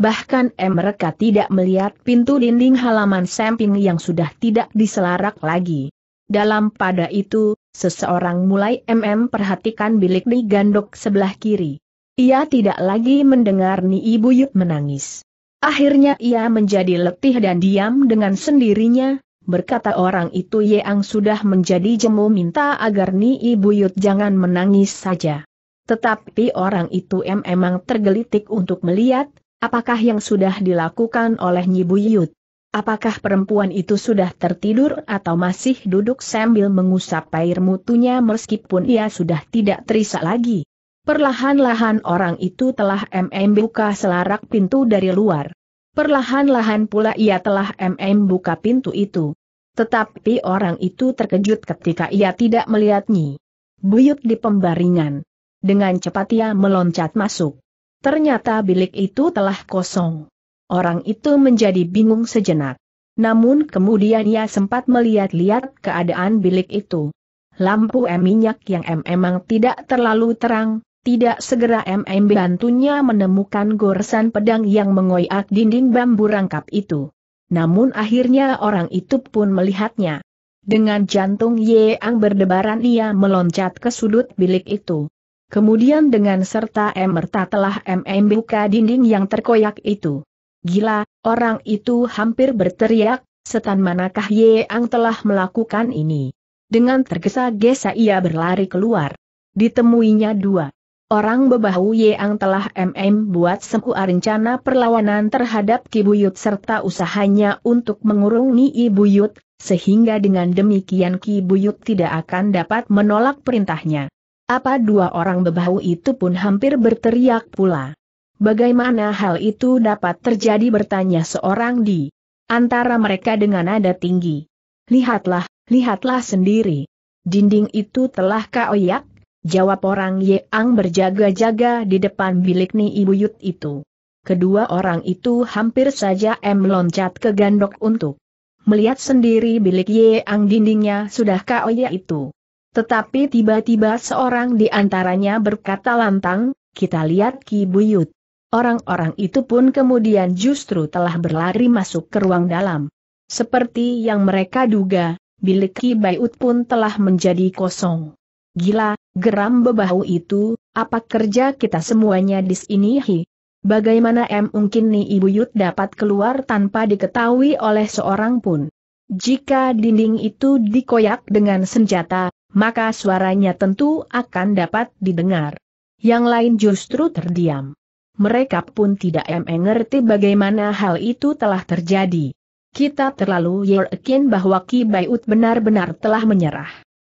Bahkan M eh, mereka tidak melihat pintu dinding halaman samping yang sudah tidak diselarak lagi. Dalam pada itu, seseorang mulai MM perhatikan bilik di gandok sebelah kiri. Ia tidak lagi mendengar Ni Ibu Yut menangis. Akhirnya ia menjadi letih dan diam dengan sendirinya, berkata orang itu Yeang sudah menjadi jemu minta agar Ni Ibu Yut jangan menangis saja. Tetapi orang itu memang tergelitik untuk melihat, apakah yang sudah dilakukan oleh Ni Ibu Yut. Apakah perempuan itu sudah tertidur atau masih duduk sambil mengusap air mutunya meskipun ia sudah tidak terisak lagi? Perlahan-lahan orang itu telah MM buka selarak pintu dari luar. Perlahan-lahan pula ia telah MM buka pintu itu. Tetapi orang itu terkejut ketika ia tidak melihatnya. Buyut di pembaringan. Dengan cepat ia meloncat masuk. Ternyata bilik itu telah kosong. Orang itu menjadi bingung sejenak. Namun kemudian ia sempat melihat-lihat keadaan bilik itu. Lampu em minyak yang em emang tidak terlalu terang, tidak segera MM bantunya menemukan goresan pedang yang mengoyak dinding bambu rangkap itu. Namun akhirnya orang itu pun melihatnya. Dengan jantung ye ang berdebaran ia meloncat ke sudut bilik itu. Kemudian dengan serta em merta telah MM buka dinding yang terkoyak itu. Gila, orang itu hampir berteriak, setan manakah Yeang telah melakukan ini. Dengan tergesa-gesa ia berlari keluar. Ditemuinya dua. Orang bebahu Yeang telah MM buat semua rencana perlawanan terhadap Kibuyut serta usahanya untuk mengurungi Buyut, sehingga dengan demikian Kibuyut tidak akan dapat menolak perintahnya. Apa dua orang bebahu itu pun hampir berteriak pula. Bagaimana hal itu dapat terjadi bertanya seorang di antara mereka dengan nada tinggi. Lihatlah, lihatlah sendiri. Dinding itu telah kaoyak, jawab orang Ye Ang berjaga-jaga di depan bilik Ni Ibu Yut itu. Kedua orang itu hampir saja M loncat ke gandok untuk melihat sendiri bilik Ye Ang dindingnya sudah kaoyak itu. Tetapi tiba-tiba seorang di antaranya berkata lantang, kita lihat Ki Buyut. Orang-orang itu pun kemudian justru telah berlari masuk ke ruang dalam. Seperti yang mereka duga, bilik Ki Baiut pun telah menjadi kosong. Gila, geram bebahu itu, apa kerja kita semuanya di sini hi? Bagaimana em mungkin nih Ibu Yud dapat keluar tanpa diketahui oleh seorang pun? Jika dinding itu dikoyak dengan senjata, maka suaranya tentu akan dapat didengar. Yang lain justru terdiam mereka pun tidak mengerti bagaimana hal itu telah terjadi. Kita terlalu yakin bahwa Ki Bayut benar-benar telah menyerah.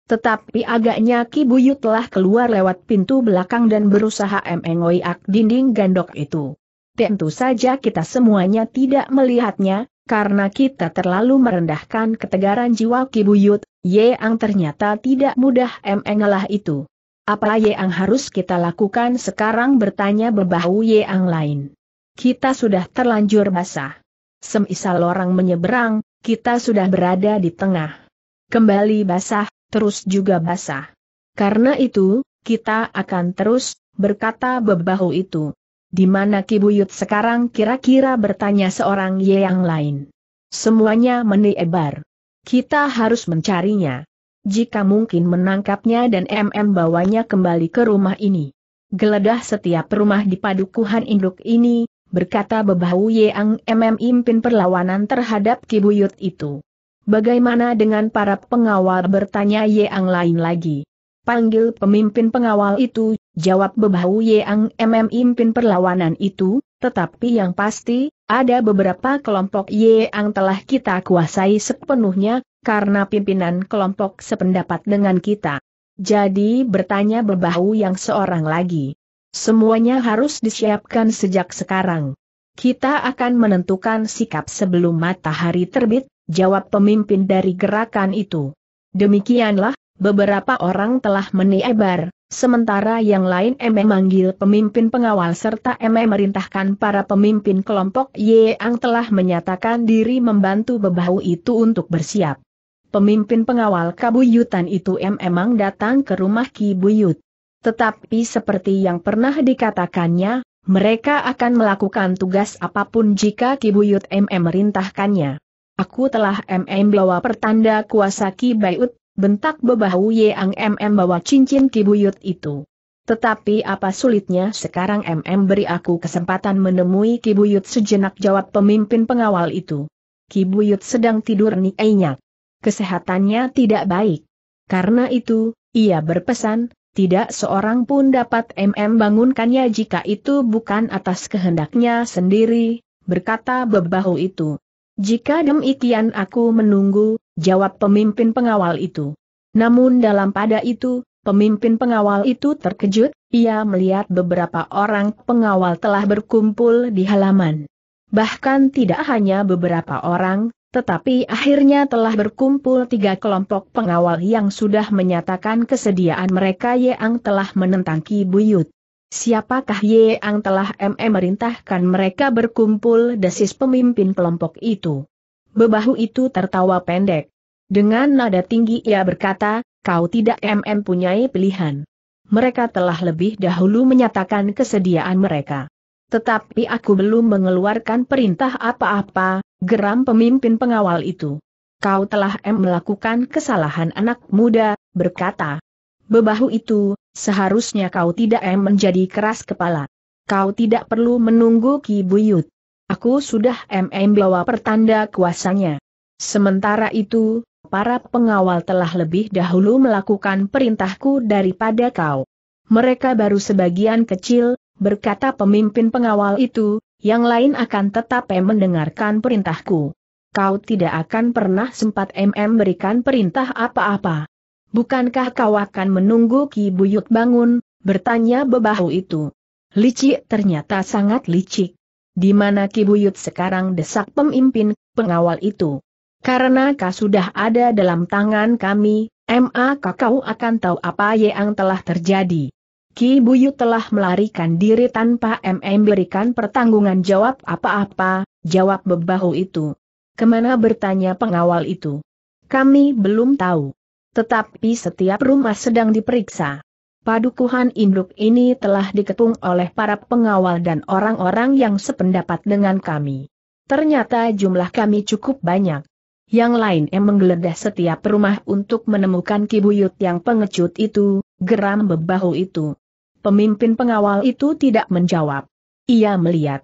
Tetapi agaknya Ki Buyut telah keluar lewat pintu belakang dan berusaha mengoyak dinding gandok itu. Tentu saja kita semuanya tidak melihatnya, karena kita terlalu merendahkan ketegaran jiwa Ki Buyut, yang ternyata tidak mudah mengalah itu. Apa yang harus kita lakukan sekarang bertanya bebahu yang lain. Kita sudah terlanjur basah. Semisal orang menyeberang, kita sudah berada di tengah. Kembali basah, terus juga basah. Karena itu, kita akan terus, berkata bebahu itu. Di mana Kibuyut sekarang kira-kira bertanya seorang yang lain. Semuanya menebar. Kita harus mencarinya jika mungkin menangkapnya dan MM bawanya kembali ke rumah ini. Geledah setiap rumah di padukuhan induk ini, berkata Bebahu Yeang MM impin perlawanan terhadap Kibuyut itu. Bagaimana dengan para pengawal bertanya Yeang lain lagi? Panggil pemimpin pengawal itu, jawab Bebahu Yeang MM impin perlawanan itu, tetapi yang pasti, ada beberapa kelompok ye yang telah kita kuasai sepenuhnya, karena pimpinan kelompok sependapat dengan kita. Jadi bertanya bebahu yang seorang lagi. Semuanya harus disiapkan sejak sekarang. Kita akan menentukan sikap sebelum matahari terbit, jawab pemimpin dari gerakan itu. Demikianlah, beberapa orang telah meniebar, Sementara yang lain M.E. manggil pemimpin pengawal serta M.E. merintahkan para pemimpin kelompok Y yang telah menyatakan diri membantu bebahu itu untuk bersiap. Pemimpin pengawal Kabuyutan itu M emang datang ke rumah Ki Buyut. Tetapi seperti yang pernah dikatakannya, mereka akan melakukan tugas apapun jika Ki Buyut M merintahkannya. Aku telah M bawa pertanda kuasa Ki Buyut. Bentak bebahu Yang MM bawa cincin kibuyut itu. Tetapi apa sulitnya sekarang MM beri aku kesempatan menemui kibuyut sejenak jawab pemimpin pengawal itu. Kibuyut sedang tidur nih enyak. Kesehatannya tidak baik. Karena itu, ia berpesan, tidak seorang pun dapat MM bangunkannya jika itu bukan atas kehendaknya sendiri, berkata bebahu itu. Jika demikian aku menunggu, jawab pemimpin pengawal itu. Namun dalam pada itu, pemimpin pengawal itu terkejut, ia melihat beberapa orang pengawal telah berkumpul di halaman. Bahkan tidak hanya beberapa orang, tetapi akhirnya telah berkumpul tiga kelompok pengawal yang sudah menyatakan kesediaan mereka yang telah menentang Ki Buyut. Siapakah yang telah memerintahkan mereka berkumpul desis pemimpin kelompok itu? Bebahu itu tertawa pendek. Dengan nada tinggi ia berkata, kau tidak MM punyai pilihan. Mereka telah lebih dahulu menyatakan kesediaan mereka. Tetapi aku belum mengeluarkan perintah apa-apa, geram pemimpin pengawal itu. Kau telah M melakukan kesalahan anak muda, berkata. Bebahu itu, seharusnya kau tidak M menjadi keras kepala. Kau tidak perlu menunggu Ki Buyut. Aku sudah MM bawa pertanda kuasanya. Sementara itu, para pengawal telah lebih dahulu melakukan perintahku daripada kau. Mereka baru sebagian kecil, berkata pemimpin pengawal itu, yang lain akan tetap mendengarkan perintahku. Kau tidak akan pernah sempat MM berikan perintah apa-apa. Bukankah kau akan menunggu Ki Buyut bangun, bertanya bebahu itu. Licik ternyata sangat licik di mana Kibuyut sekarang desak pemimpin, pengawal itu. Karena kau sudah ada dalam tangan kami, MA kau akan tahu apa yang telah terjadi. Ki Buyut telah melarikan diri tanpa MM berikan pertanggungan jawab apa-apa, jawab bebahu itu. Kemana bertanya pengawal itu? Kami belum tahu. Tetapi setiap rumah sedang diperiksa. Padukuhan induk ini telah diketung oleh para pengawal dan orang-orang yang sependapat dengan kami. Ternyata jumlah kami cukup banyak. Yang lain emang menggeledah setiap rumah untuk menemukan kibuyut yang pengecut itu, geram bebahu itu. Pemimpin pengawal itu tidak menjawab. Ia melihat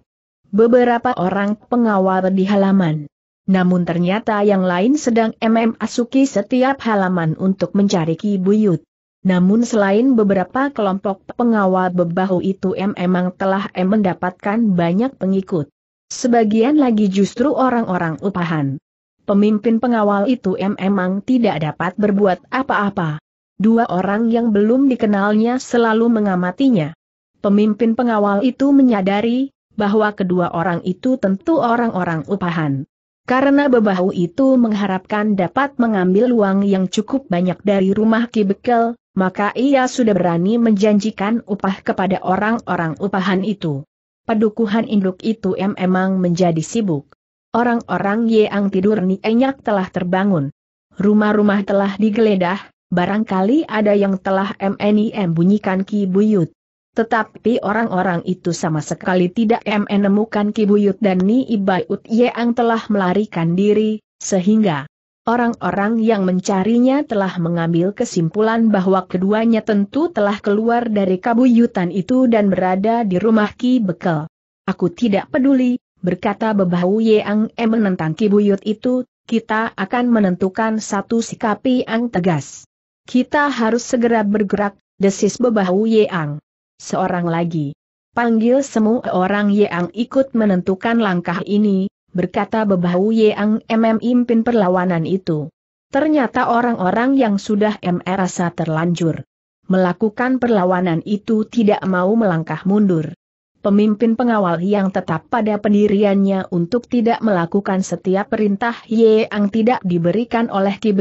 beberapa orang pengawal di halaman. Namun ternyata yang lain sedang MM asuki setiap halaman untuk mencari kibuyut. Namun selain beberapa kelompok pengawal bebahu itu M memang telah M mendapatkan banyak pengikut. Sebagian lagi justru orang-orang upahan. Pemimpin pengawal itu M memang tidak dapat berbuat apa-apa. Dua orang yang belum dikenalnya selalu mengamatinya. Pemimpin pengawal itu menyadari bahwa kedua orang itu tentu orang-orang upahan. Karena bebahu itu mengharapkan dapat mengambil uang yang cukup banyak dari rumah kibekel maka ia sudah berani menjanjikan upah kepada orang-orang upahan itu. Pedukuhan induk itu memang menjadi sibuk. Orang-orang yang tidur nih enyak telah terbangun. Rumah-rumah telah digeledah, barangkali ada yang telah MNIM bunyikan Ki Buyut. Tetapi orang-orang itu sama sekali tidak menemukan Ki Buyut dan Ni Ibayut yang telah melarikan diri, sehingga Orang-orang yang mencarinya telah mengambil kesimpulan bahwa keduanya tentu telah keluar dari kabuyutan itu dan berada di rumah Ki Bekel. Aku tidak peduli, berkata Bebahu Yeang. E menentang Ki Buyut itu, kita akan menentukan satu sikap yang tegas. Kita harus segera bergerak, desis Bebahu Yeang. Seorang lagi. Panggil semua orang Yeang ikut menentukan langkah ini, berkata Bebahu Yeang MM memimpin perlawanan itu. Ternyata orang-orang yang sudah merasa terlanjur melakukan perlawanan itu tidak mau melangkah mundur. Pemimpin pengawal yang tetap pada pendiriannya untuk tidak melakukan setiap perintah Yeang tidak diberikan oleh Ki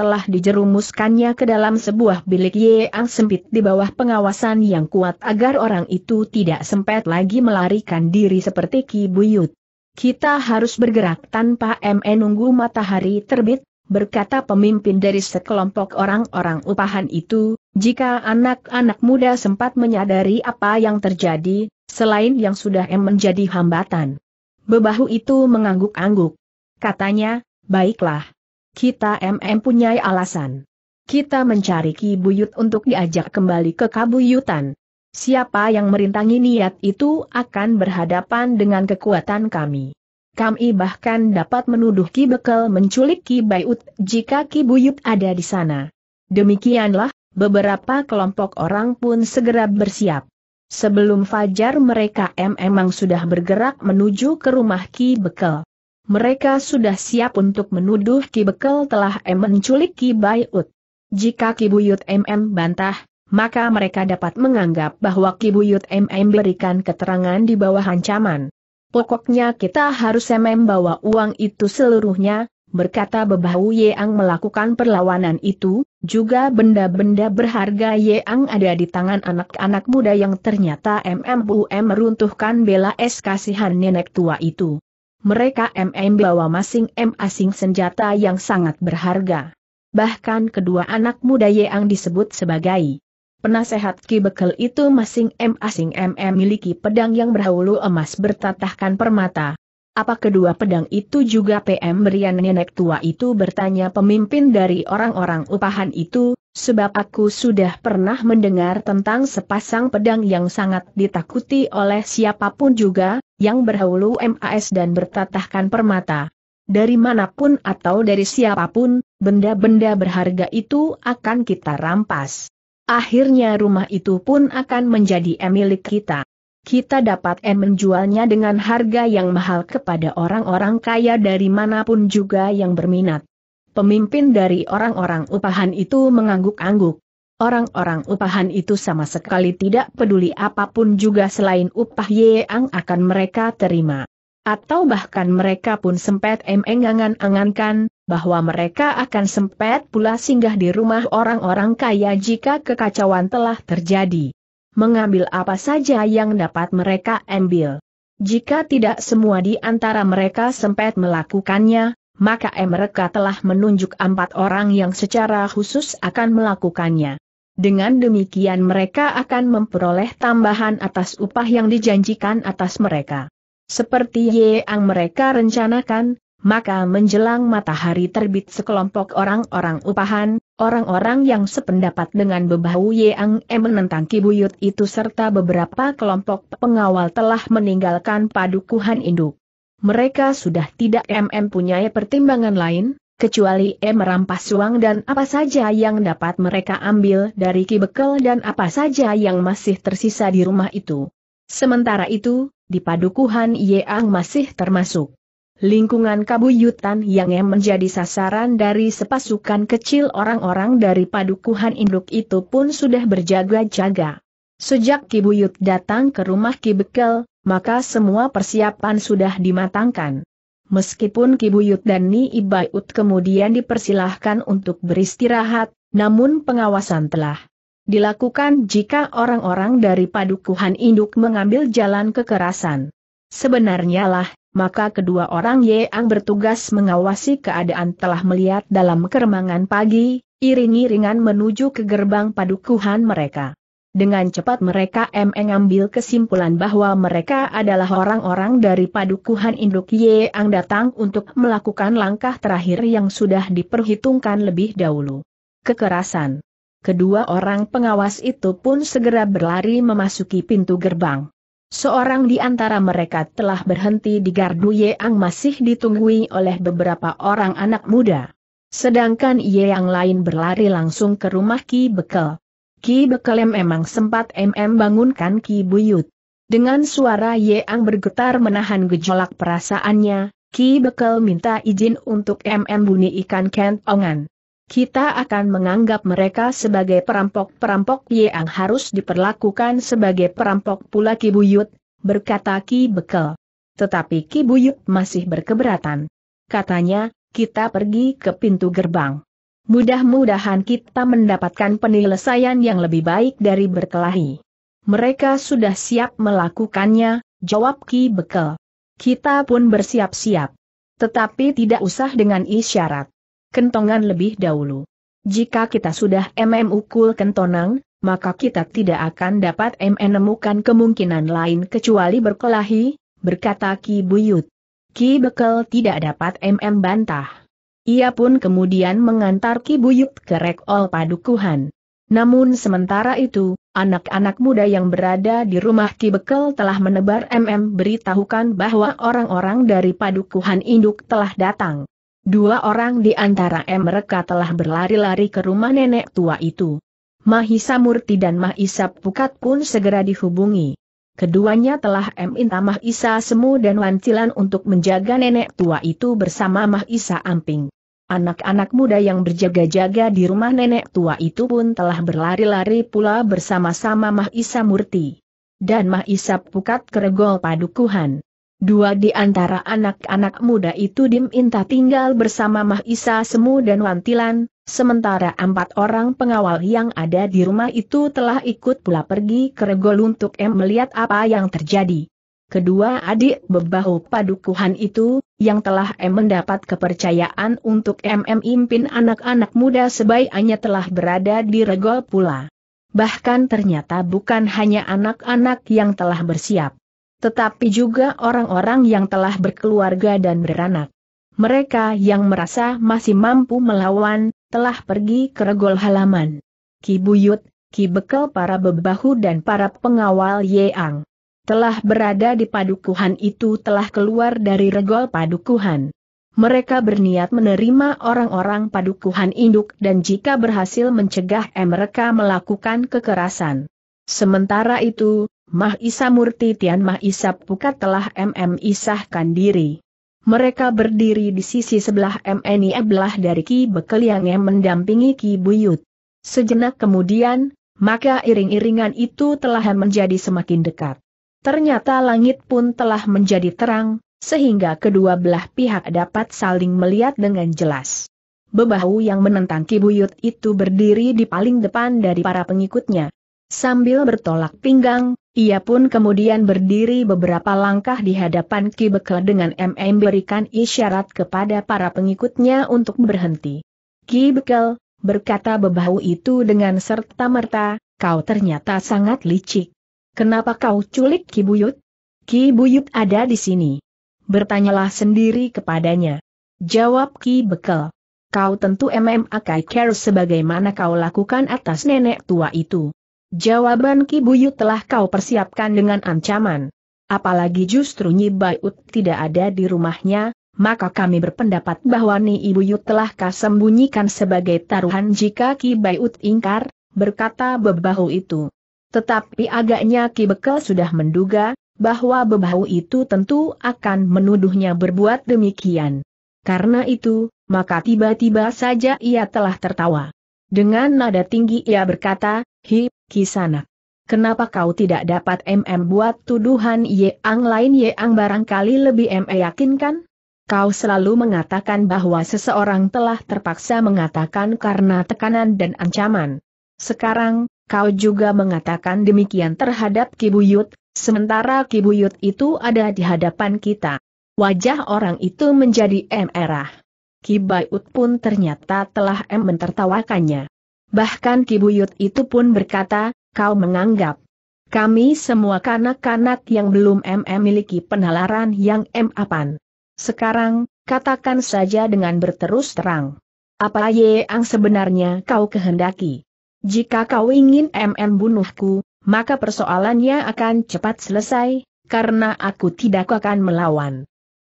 telah dijerumuskannya ke dalam sebuah bilik Yeang sempit di bawah pengawasan yang kuat agar orang itu tidak sempat lagi melarikan diri seperti Ki Buyut. Kita harus bergerak tanpa ME nunggu matahari terbit, berkata pemimpin dari sekelompok orang-orang upahan itu, jika anak-anak muda sempat menyadari apa yang terjadi, selain yang sudah M menjadi hambatan. Bebahu itu mengangguk-angguk. Katanya, baiklah. Kita MM punya alasan. Kita mencari Ki Buyut untuk diajak kembali ke Kabuyutan. Siapa yang merintangi niat itu akan berhadapan dengan kekuatan kami. Kami bahkan dapat menuduh Ki Bekel menculik Ki Bayut jika Ki Buyut ada di sana. Demikianlah, beberapa kelompok orang pun segera bersiap. Sebelum fajar mereka memang sudah bergerak menuju ke rumah Ki Bekel. Mereka sudah siap untuk menuduh Ki Bekel telah menculik Ki Bayut. Jika Ki Buyut MM bantah, maka mereka dapat menganggap bahwa Kibuyut MM berikan keterangan di bawah ancaman. Pokoknya kita harus MM bawa uang itu seluruhnya, berkata Bebahu Yeang melakukan perlawanan itu, juga benda-benda berharga Yeang ada di tangan anak-anak muda yang ternyata MM MMUM meruntuhkan bela es kasihan nenek tua itu. Mereka MM bawa masing masing senjata yang sangat berharga. Bahkan kedua anak muda Yeang disebut sebagai Penasehat Ki Bekel itu masing M asing MM miliki pedang yang berhulu emas bertatahkan permata. Apa kedua pedang itu juga PM Berian nenek tua itu bertanya pemimpin dari orang-orang upahan itu, sebab aku sudah pernah mendengar tentang sepasang pedang yang sangat ditakuti oleh siapapun juga, yang berhulu MAS dan bertatahkan permata. Dari manapun atau dari siapapun, benda-benda berharga itu akan kita rampas. Akhirnya rumah itu pun akan menjadi milik kita. Kita dapat menjualnya dengan harga yang mahal kepada orang-orang kaya dari manapun juga yang berminat. Pemimpin dari orang-orang upahan itu mengangguk-angguk. Orang-orang upahan itu sama sekali tidak peduli apapun juga selain upah yang akan mereka terima. Atau bahkan mereka pun sempat emengangan-angankan, bahwa mereka akan sempat pula singgah di rumah orang-orang kaya jika kekacauan telah terjadi. Mengambil apa saja yang dapat mereka ambil. Jika tidak semua di antara mereka sempat melakukannya, maka mereka telah menunjuk empat orang yang secara khusus akan melakukannya. Dengan demikian mereka akan memperoleh tambahan atas upah yang dijanjikan atas mereka. Seperti yang mereka rencanakan, maka menjelang matahari terbit sekelompok orang-orang upahan, orang-orang yang sependapat dengan bebahu Yang E menentang kibuyut itu serta beberapa kelompok pengawal telah meninggalkan padukuhan induk. Mereka sudah tidak punya pertimbangan lain, kecuali M merampas uang dan apa saja yang dapat mereka ambil dari kibekel dan apa saja yang masih tersisa di rumah itu. Sementara itu, di padukuhan Yeang masih termasuk lingkungan kabuyutan yang menjadi sasaran dari sepasukan kecil orang-orang dari padukuhan induk itu pun sudah berjaga-jaga. Sejak Kibuyut datang ke rumah Kibekel, maka semua persiapan sudah dimatangkan. Meskipun Kibuyut dan Ni Ibaiut kemudian dipersilahkan untuk beristirahat, namun pengawasan telah dilakukan jika orang-orang dari padukuhan induk mengambil jalan kekerasan. Sebenarnya lah, maka kedua orang yang bertugas mengawasi keadaan telah melihat dalam keremangan pagi, iring-iringan menuju ke gerbang padukuhan mereka. Dengan cepat mereka mengambil kesimpulan bahwa mereka adalah orang-orang dari padukuhan induk yang datang untuk melakukan langkah terakhir yang sudah diperhitungkan lebih dahulu. Kekerasan kedua orang pengawas itu pun segera berlari memasuki pintu gerbang. Seorang di antara mereka telah berhenti di gardu yang masih ditunggui oleh beberapa orang anak muda. Sedangkan yang lain berlari langsung ke rumah Ki Bekel. Ki Bekel memang sempat MM bangunkan Ki Buyut. Dengan suara yang bergetar menahan gejolak perasaannya, Ki Bekel minta izin untuk MM bunyi ikan kentongan kita akan menganggap mereka sebagai perampok-perampok yang harus diperlakukan sebagai perampok pula Ki Buyut, berkata Ki Bekel. Tetapi Ki Buyut masih berkeberatan. Katanya, kita pergi ke pintu gerbang. Mudah-mudahan kita mendapatkan penyelesaian yang lebih baik dari berkelahi. Mereka sudah siap melakukannya, jawab Ki Bekel. Kita pun bersiap-siap. Tetapi tidak usah dengan isyarat kentongan lebih dahulu. Jika kita sudah memukul kentonang, maka kita tidak akan dapat menemukan kemungkinan lain kecuali berkelahi, berkata Ki Buyut. Ki Bekel tidak dapat MM bantah. Ia pun kemudian mengantar Ki Buyut ke Rekol Padukuhan. Namun sementara itu, anak-anak muda yang berada di rumah Ki Bekel telah menebar MM beritahukan bahwa orang-orang dari Padukuhan Induk telah datang. Dua orang di antara mereka telah berlari-lari ke rumah nenek tua itu. Mahisa Murti dan Mahisa Pukat pun segera dihubungi. Keduanya telah minta Mahisa Semu dan Wancilan untuk menjaga nenek tua itu bersama Mahisa Amping. Anak-anak muda yang berjaga-jaga di rumah nenek tua itu pun telah berlari-lari pula bersama-sama Mahisa Murti. Dan Mahisa Pukat keregol padukuhan. Dua di antara anak-anak muda itu diminta tinggal bersama Mahisa Semu dan Wantilan, sementara empat orang pengawal yang ada di rumah itu telah ikut pula pergi ke regol untuk M melihat apa yang terjadi. Kedua adik bebahu padukuhan itu, yang telah M mendapat kepercayaan untuk MM impin anak-anak muda sebaiknya telah berada di regol pula. Bahkan ternyata bukan hanya anak-anak yang telah bersiap tetapi juga orang-orang yang telah berkeluarga dan beranak. Mereka yang merasa masih mampu melawan, telah pergi ke regol halaman. Ki Buyut, Ki Bekal para bebahu dan para pengawal Yeang. Telah berada di padukuhan itu telah keluar dari regol padukuhan. Mereka berniat menerima orang-orang padukuhan induk dan jika berhasil mencegah eh, mereka melakukan kekerasan. Sementara itu, Mah Isa Murti Tian Mah Isa Pukat telah MM Isahkan diri. Mereka berdiri di sisi sebelah MNI Eblah dari Ki Bekeliang yang mendampingi Ki Buyut. Sejenak kemudian, maka iring-iringan itu telah menjadi semakin dekat. Ternyata langit pun telah menjadi terang, sehingga kedua belah pihak dapat saling melihat dengan jelas. Bebahu yang menentang Ki Buyut itu berdiri di paling depan dari para pengikutnya. Sambil bertolak pinggang, ia pun kemudian berdiri beberapa langkah di hadapan Ki Bekel dengan MM berikan isyarat kepada para pengikutnya untuk berhenti. Ki Bekel, berkata bebahu itu dengan serta-merta, kau ternyata sangat licik. Kenapa kau culik Ki Buyut? Ki Buyut ada di sini. Bertanyalah sendiri kepadanya. Jawab Ki Bekel. Kau tentu MM Akai care sebagaimana kau lakukan atas nenek tua itu. Jawaban Ki Buyu telah kau persiapkan dengan ancaman. Apalagi justru Nyi tidak ada di rumahnya, maka kami berpendapat bahwa Ni Ibu Yut telah kasembunyikan sebagai taruhan jika Ki Baiut ingkar, berkata bebahu itu. Tetapi agaknya Ki Bekel sudah menduga, bahwa bebahu itu tentu akan menuduhnya berbuat demikian. Karena itu, maka tiba-tiba saja ia telah tertawa. Dengan nada tinggi ia berkata, Hi, kisanak. Kenapa kau tidak dapat MM buat tuduhan Yeang lain Yeang barangkali lebih ME meyakinkan? Kau selalu mengatakan bahwa seseorang telah terpaksa mengatakan karena tekanan dan ancaman. Sekarang, kau juga mengatakan demikian terhadap Kibuyut, sementara Kibuyut itu ada di hadapan kita. Wajah orang itu menjadi merah. Kibayut pun ternyata telah M mentertawakannya. Bahkan Kibuyut itu pun berkata, kau menganggap kami semua kanak-kanak yang belum MM miliki penalaran yang M apan. Sekarang, katakan saja dengan berterus terang. Apa yang sebenarnya kau kehendaki? Jika kau ingin MM bunuhku, maka persoalannya akan cepat selesai, karena aku tidak akan melawan.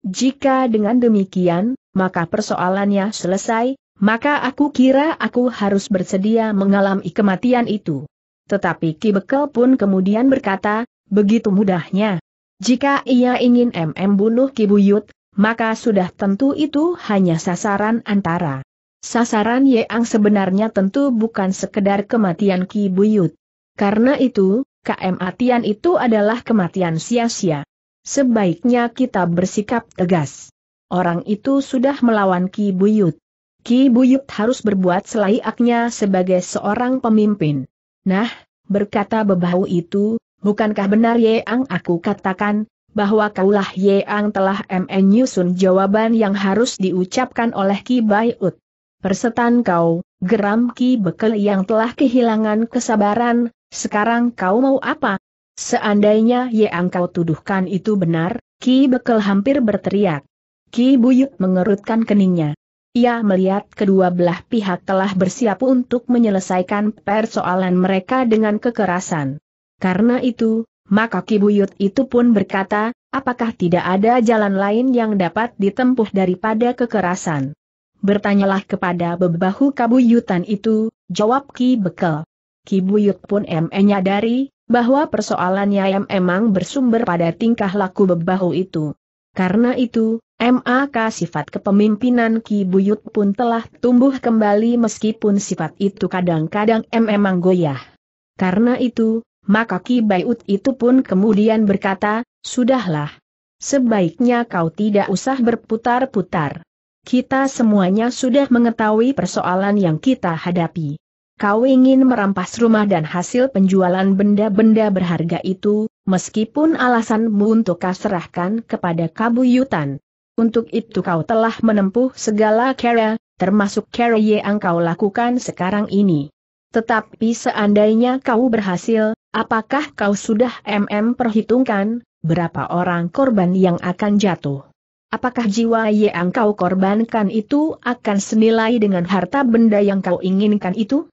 Jika dengan demikian, maka persoalannya selesai, maka aku kira aku harus bersedia mengalami kematian itu. Tetapi Ki Bekel pun kemudian berkata, begitu mudahnya. Jika ia ingin MM bunuh Ki Buyut, maka sudah tentu itu hanya sasaran antara. Sasaran Yeang sebenarnya tentu bukan sekedar kematian Ki Buyut. Karena itu, kematian itu adalah kematian sia-sia. Sebaiknya kita bersikap tegas. Orang itu sudah melawan Ki Buyut. Ki Buyut harus berbuat selayaknya sebagai seorang pemimpin. Nah, berkata Bebau itu, bukankah benar Yeang aku katakan, bahwa kaulah Yeang telah menyusun jawaban yang harus diucapkan oleh Ki Buyut. Persetan kau, geram Ki Bekel yang telah kehilangan kesabaran, sekarang kau mau apa? Seandainya Yeang kau tuduhkan itu benar, Ki Bekel hampir berteriak. Ki Buyut mengerutkan keningnya. Ia melihat kedua belah pihak telah bersiap untuk menyelesaikan persoalan mereka dengan kekerasan. Karena itu, maka Kibuyut itu pun berkata, apakah tidak ada jalan lain yang dapat ditempuh daripada kekerasan? Bertanyalah kepada bebahu kabuyutan itu, jawab Ki Bekel. Kibuyut pun menyadari, bahwa persoalannya yang memang bersumber pada tingkah laku bebahu itu. Karena itu, MAK sifat kepemimpinan Ki Buyut pun telah tumbuh kembali meskipun sifat itu kadang-kadang memang goyah. Karena itu, maka Ki Buyut itu pun kemudian berkata, Sudahlah. Sebaiknya kau tidak usah berputar-putar. Kita semuanya sudah mengetahui persoalan yang kita hadapi. Kau ingin merampas rumah dan hasil penjualan benda-benda berharga itu, meskipun alasanmu untuk kaserahkan kepada kabuyutan. Untuk itu kau telah menempuh segala cara, termasuk cara yang kau lakukan sekarang ini. Tetapi seandainya kau berhasil, apakah kau sudah mm perhitungkan, berapa orang korban yang akan jatuh? Apakah jiwa yang kau korbankan itu akan senilai dengan harta benda yang kau inginkan itu?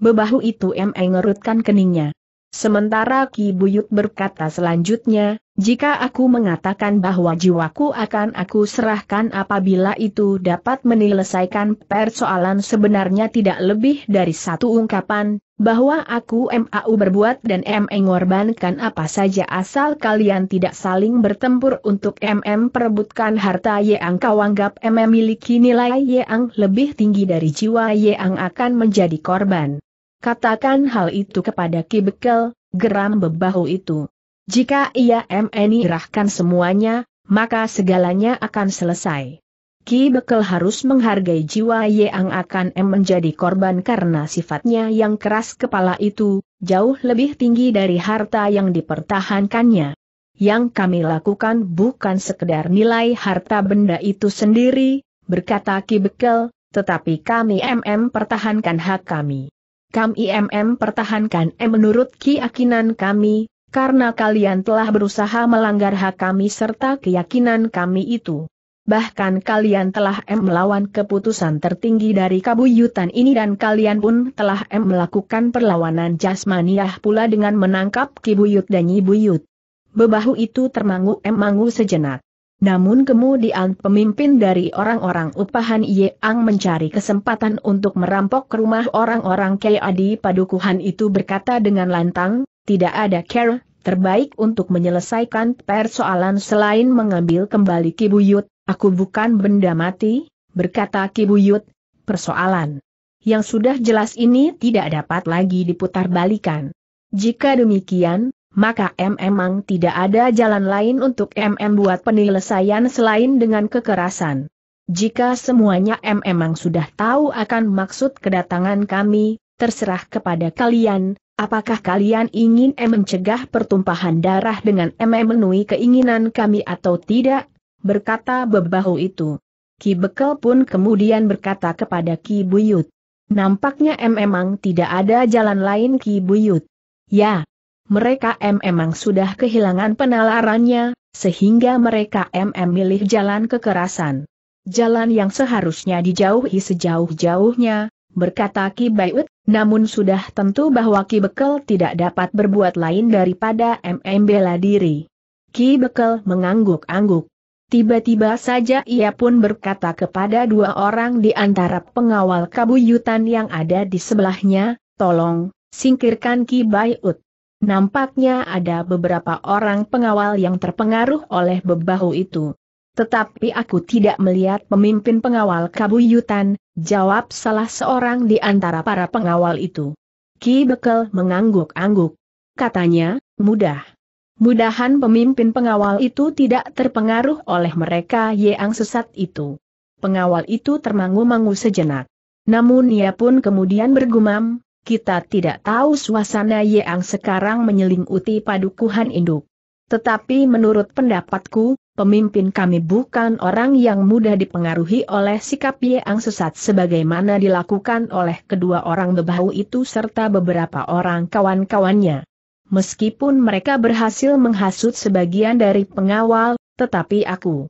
Bebahu itu mengerutkan keningnya. Sementara Ki Buyut berkata selanjutnya, jika aku mengatakan bahwa jiwaku akan aku serahkan apabila itu dapat menyelesaikan persoalan sebenarnya tidak lebih dari satu ungkapan, bahwa aku MAU berbuat dan mau e mengorbankan apa saja asal kalian tidak saling bertempur untuk MM perebutkan harta yang kau anggap MM miliki nilai yang lebih tinggi dari jiwa yang akan menjadi korban. Katakan hal itu kepada Ki Bekel, geram bebahu itu. Jika ia menirahkan semuanya, maka segalanya akan selesai. Ki Bekel harus menghargai jiwa yang akan M menjadi korban karena sifatnya yang keras kepala itu, jauh lebih tinggi dari harta yang dipertahankannya. Yang kami lakukan bukan sekedar nilai harta benda itu sendiri, berkata Ki Bekel, tetapi kami MM pertahankan hak kami kami MM pertahankan M eh, menurut keyakinan kami, karena kalian telah berusaha melanggar hak kami serta keyakinan kami itu. Bahkan kalian telah M melawan keputusan tertinggi dari kabuyutan ini dan kalian pun telah M melakukan perlawanan jasmaniah pula dengan menangkap kibuyut dan nyibuyut. Bebahu itu termangu M mangu sejenak. Namun kemudian pemimpin dari orang-orang upahan Yeang mencari kesempatan untuk merampok ke rumah orang-orang Adi Padukuhan itu berkata dengan lantang, tidak ada care, terbaik untuk menyelesaikan persoalan selain mengambil kembali Kibuyut, aku bukan benda mati, berkata Kibuyut, persoalan yang sudah jelas ini tidak dapat lagi diputar balikan. Jika demikian, maka M memang tidak ada jalan lain untuk MM buat penyelesaian selain dengan kekerasan. Jika semuanya M memang sudah tahu akan maksud kedatangan kami, terserah kepada kalian, apakah kalian ingin M mencegah pertumpahan darah dengan M memenuhi keinginan kami atau tidak? berkata bebahu itu. Ki Bekel pun kemudian berkata kepada Ki Buyut. Nampaknya M memang tidak ada jalan lain Ki Buyut. Ya, mereka M memang sudah kehilangan penalarannya, sehingga mereka M memilih jalan kekerasan. Jalan yang seharusnya dijauhi sejauh-jauhnya, berkata Ki Baiut, namun sudah tentu bahwa Ki Bekel tidak dapat berbuat lain daripada MM bela diri. Ki Bekel mengangguk-angguk. Tiba-tiba saja ia pun berkata kepada dua orang di antara pengawal kabuyutan yang ada di sebelahnya, tolong, singkirkan Ki Baiut. Nampaknya ada beberapa orang pengawal yang terpengaruh oleh bebahu itu. Tetapi aku tidak melihat pemimpin pengawal kabuyutan, jawab salah seorang di antara para pengawal itu. Ki Bekel mengangguk-angguk. Katanya, mudah. Mudahan pemimpin pengawal itu tidak terpengaruh oleh mereka yang sesat itu. Pengawal itu termangu-mangu sejenak. Namun ia pun kemudian bergumam, kita tidak tahu suasana yang sekarang menyelinguti padukuhan induk. Tetapi menurut pendapatku, pemimpin kami bukan orang yang mudah dipengaruhi oleh sikap yang sesat sebagaimana dilakukan oleh kedua orang bebahu itu serta beberapa orang kawan-kawannya. Meskipun mereka berhasil menghasut sebagian dari pengawal, tetapi aku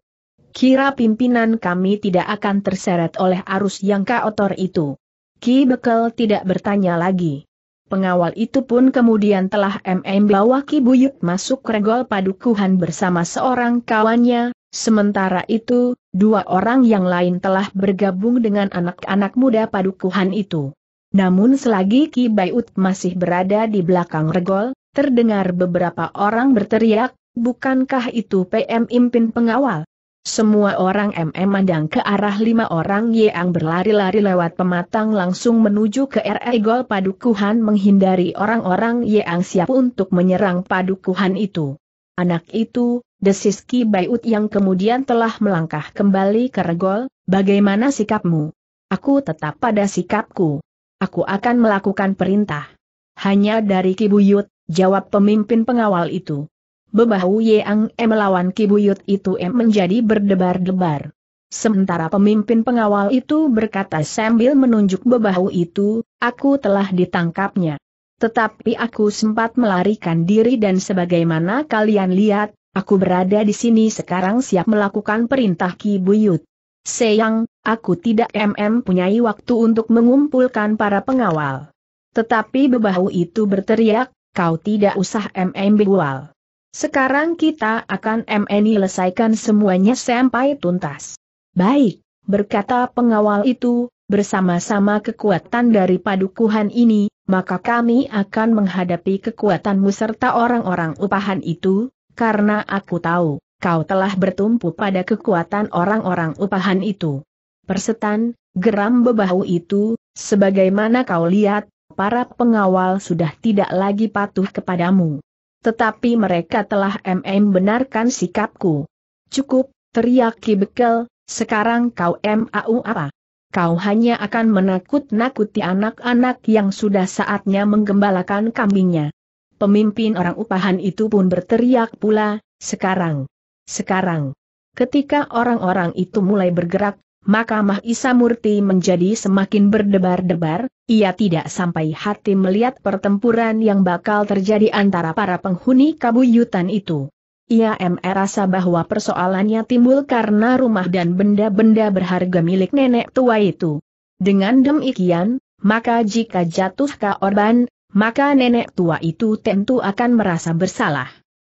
kira pimpinan kami tidak akan terseret oleh arus yang kotor itu. Ki Bekel tidak bertanya lagi. Pengawal itu pun kemudian telah MM bawa Ki Buyut masuk regol padukuhan bersama seorang kawannya, sementara itu, dua orang yang lain telah bergabung dengan anak-anak muda padukuhan itu. Namun selagi Ki Bayut masih berada di belakang regol, terdengar beberapa orang berteriak, bukankah itu PM Impin Pengawal? Semua orang MM mandang ke arah lima orang yang berlari-lari lewat pematang langsung menuju ke RE Gol Padukuhan menghindari orang-orang yang siap untuk menyerang Padukuhan itu. Anak itu, desis Ki Bayut yang kemudian telah melangkah kembali ke Regol, bagaimana sikapmu? Aku tetap pada sikapku. Aku akan melakukan perintah. Hanya dari Ki Buyut, jawab pemimpin pengawal itu. Bebahu Yang M melawan Kibuyut itu M menjadi berdebar-debar. Sementara pemimpin pengawal itu berkata sambil menunjuk bebahu itu, aku telah ditangkapnya. Tetapi aku sempat melarikan diri dan sebagaimana kalian lihat, aku berada di sini sekarang siap melakukan perintah Ki Buyut. Sayang, aku tidak mm punyai waktu untuk mengumpulkan para pengawal. Tetapi bebahu itu berteriak, kau tidak usah mm bual. Sekarang kita akan selesaikan semuanya sampai tuntas. Baik, berkata pengawal itu, bersama-sama kekuatan dari padukuhan ini, maka kami akan menghadapi kekuatanmu serta orang-orang upahan itu, karena aku tahu, kau telah bertumpu pada kekuatan orang-orang upahan itu. Persetan, geram bebahu itu, sebagaimana kau lihat, para pengawal sudah tidak lagi patuh kepadamu. Tetapi mereka telah MM benarkan sikapku. Cukup, teriak Ki Bekel, sekarang kau MAU apa? Kau hanya akan menakut-nakuti anak-anak yang sudah saatnya menggembalakan kambingnya. Pemimpin orang upahan itu pun berteriak pula, sekarang, sekarang. Ketika orang-orang itu mulai bergerak, maka Mahisa Murti menjadi semakin berdebar-debar, ia tidak sampai hati melihat pertempuran yang bakal terjadi antara para penghuni kabuyutan itu. Ia merasa bahwa persoalannya timbul karena rumah dan benda-benda berharga milik nenek tua itu. Dengan demikian, maka jika jatuh ke korban, maka nenek tua itu tentu akan merasa bersalah.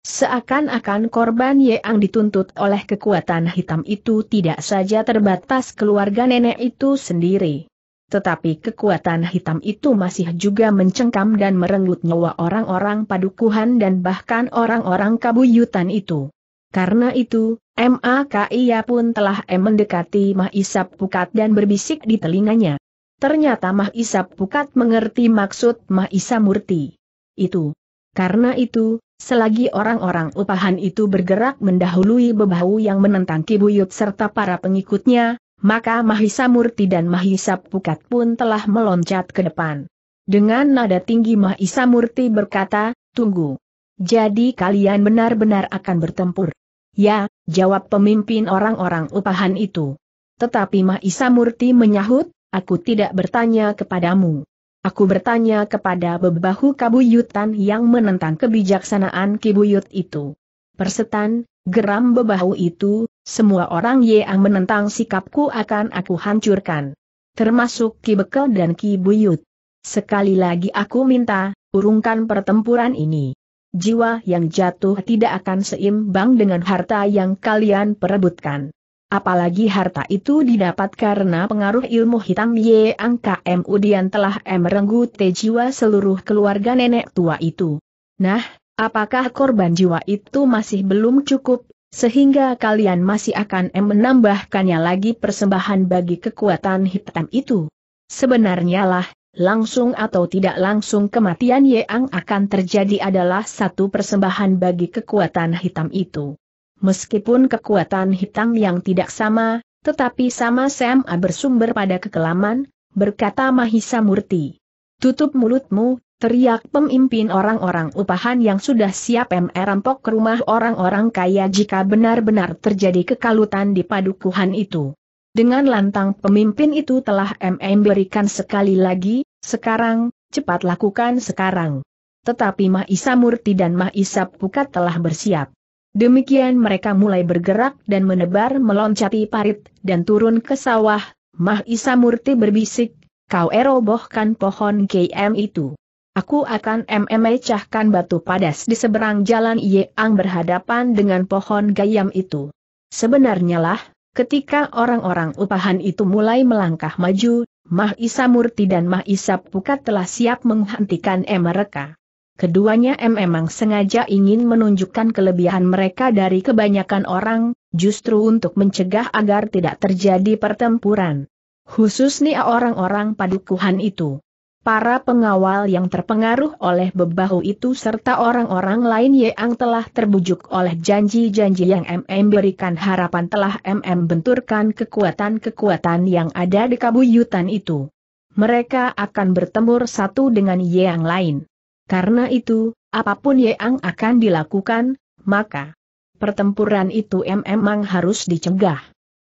Seakan-akan korban yang dituntut oleh kekuatan hitam itu tidak saja terbatas keluarga nenek itu sendiri tetapi kekuatan hitam itu masih juga mencengkam dan merenggut nyawa orang-orang padukuhan dan bahkan orang-orang kabuyutan itu. Karena itu, MAKIA pun telah mendekati Mah Pukat dan berbisik di telinganya. Ternyata Mah Pukat mengerti maksud Mah Murti. Itu. Karena itu, selagi orang-orang upahan itu bergerak mendahului bebau yang menentang Kibuyut serta para pengikutnya, maka Mahisa Murti dan Mahisa Pukat pun telah meloncat ke depan. Dengan nada tinggi Mahisa Murti berkata, tunggu. Jadi kalian benar-benar akan bertempur. Ya, jawab pemimpin orang-orang upahan itu. Tetapi Mahisa Murti menyahut, aku tidak bertanya kepadamu. Aku bertanya kepada bebahu kabuyutan yang menentang kebijaksanaan kibuyut itu. Persetan, geram bebahu itu, semua orang yang menentang sikapku akan aku hancurkan. Termasuk Ki Bekel dan Ki Buyut. Sekali lagi aku minta, urungkan pertempuran ini. Jiwa yang jatuh tidak akan seimbang dengan harta yang kalian perebutkan. Apalagi harta itu didapat karena pengaruh ilmu hitam Yang KM. Dian telah merenggut jiwa seluruh keluarga nenek tua itu. Nah, Apakah korban jiwa itu masih belum cukup sehingga kalian masih akan menambahkannya lagi persembahan bagi kekuatan hitam itu. Sebenarnya lah, langsung atau tidak langsung kematian Yeang akan terjadi adalah satu persembahan bagi kekuatan hitam itu. Meskipun kekuatan hitam yang tidak sama, tetapi sama-sama bersumber pada kekelaman, berkata Mahisa Murti. Tutup mulutmu, Teriak pemimpin orang-orang upahan yang sudah siap merampok ke rumah orang-orang kaya jika benar-benar terjadi kekalutan di padukuhan itu. Dengan lantang pemimpin itu telah MM berikan sekali lagi, sekarang, cepat lakukan sekarang. Tetapi Mahisa Murti dan Mahisa Pukat telah bersiap. Demikian mereka mulai bergerak dan menebar meloncati parit, dan turun ke sawah, Mahisa Murti berbisik, kau erobohkan pohon KM itu. Aku akan memecahkan batu padas di seberang jalan Yeang berhadapan dengan pohon gayam itu. Sebenarnya lah, ketika orang-orang upahan itu mulai melangkah maju, Mah Isa Murti dan Mah Isa Pukat telah siap menghentikan mereka. Keduanya memang sengaja ingin menunjukkan kelebihan mereka dari kebanyakan orang, justru untuk mencegah agar tidak terjadi pertempuran. Khusus Khususnya orang-orang padukuhan itu para pengawal yang terpengaruh oleh bebahu itu serta orang-orang lain yang telah terbujuk oleh janji-janji yang MM berikan harapan telah MM benturkan kekuatan-kekuatan yang ada di kabuyutan itu. Mereka akan bertempur satu dengan yang lain. Karena itu, apapun yang akan dilakukan, maka pertempuran itu memang harus dicegah.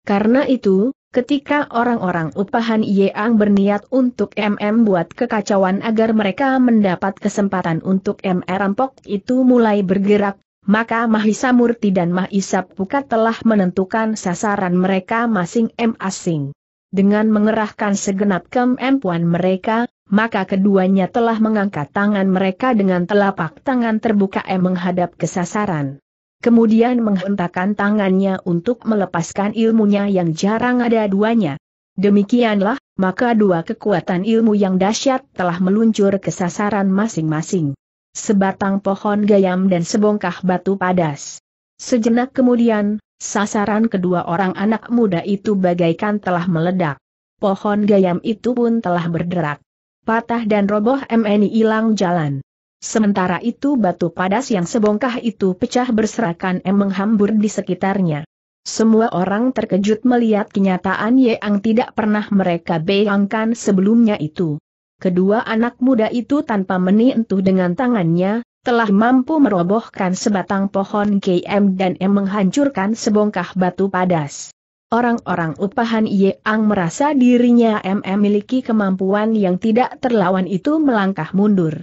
Karena itu, Ketika orang-orang upahan Yeang berniat untuk MM buat kekacauan agar mereka mendapat kesempatan untuk MR rampok itu mulai bergerak, maka Mahisa Murti dan Mahisa Pukat telah menentukan sasaran mereka masing-masing. Dengan mengerahkan segenap kemampuan mereka, maka keduanya telah mengangkat tangan mereka dengan telapak tangan terbuka M menghadap ke sasaran kemudian menghentakkan tangannya untuk melepaskan ilmunya yang jarang ada duanya. Demikianlah, maka dua kekuatan ilmu yang dahsyat telah meluncur ke sasaran masing-masing. Sebatang pohon gayam dan sebongkah batu padas. Sejenak kemudian, sasaran kedua orang anak muda itu bagaikan telah meledak. Pohon gayam itu pun telah berderak. Patah dan roboh MNI hilang jalan. Sementara itu batu padas yang sebongkah itu pecah berserakan em menghambur di sekitarnya. Semua orang terkejut melihat kenyataan yang tidak pernah mereka bayangkan sebelumnya itu. Kedua anak muda itu tanpa menentu dengan tangannya, telah mampu merobohkan sebatang pohon KM dan M menghancurkan sebongkah batu padas. Orang-orang upahan Yeang merasa dirinya M memiliki kemampuan yang tidak terlawan itu melangkah mundur.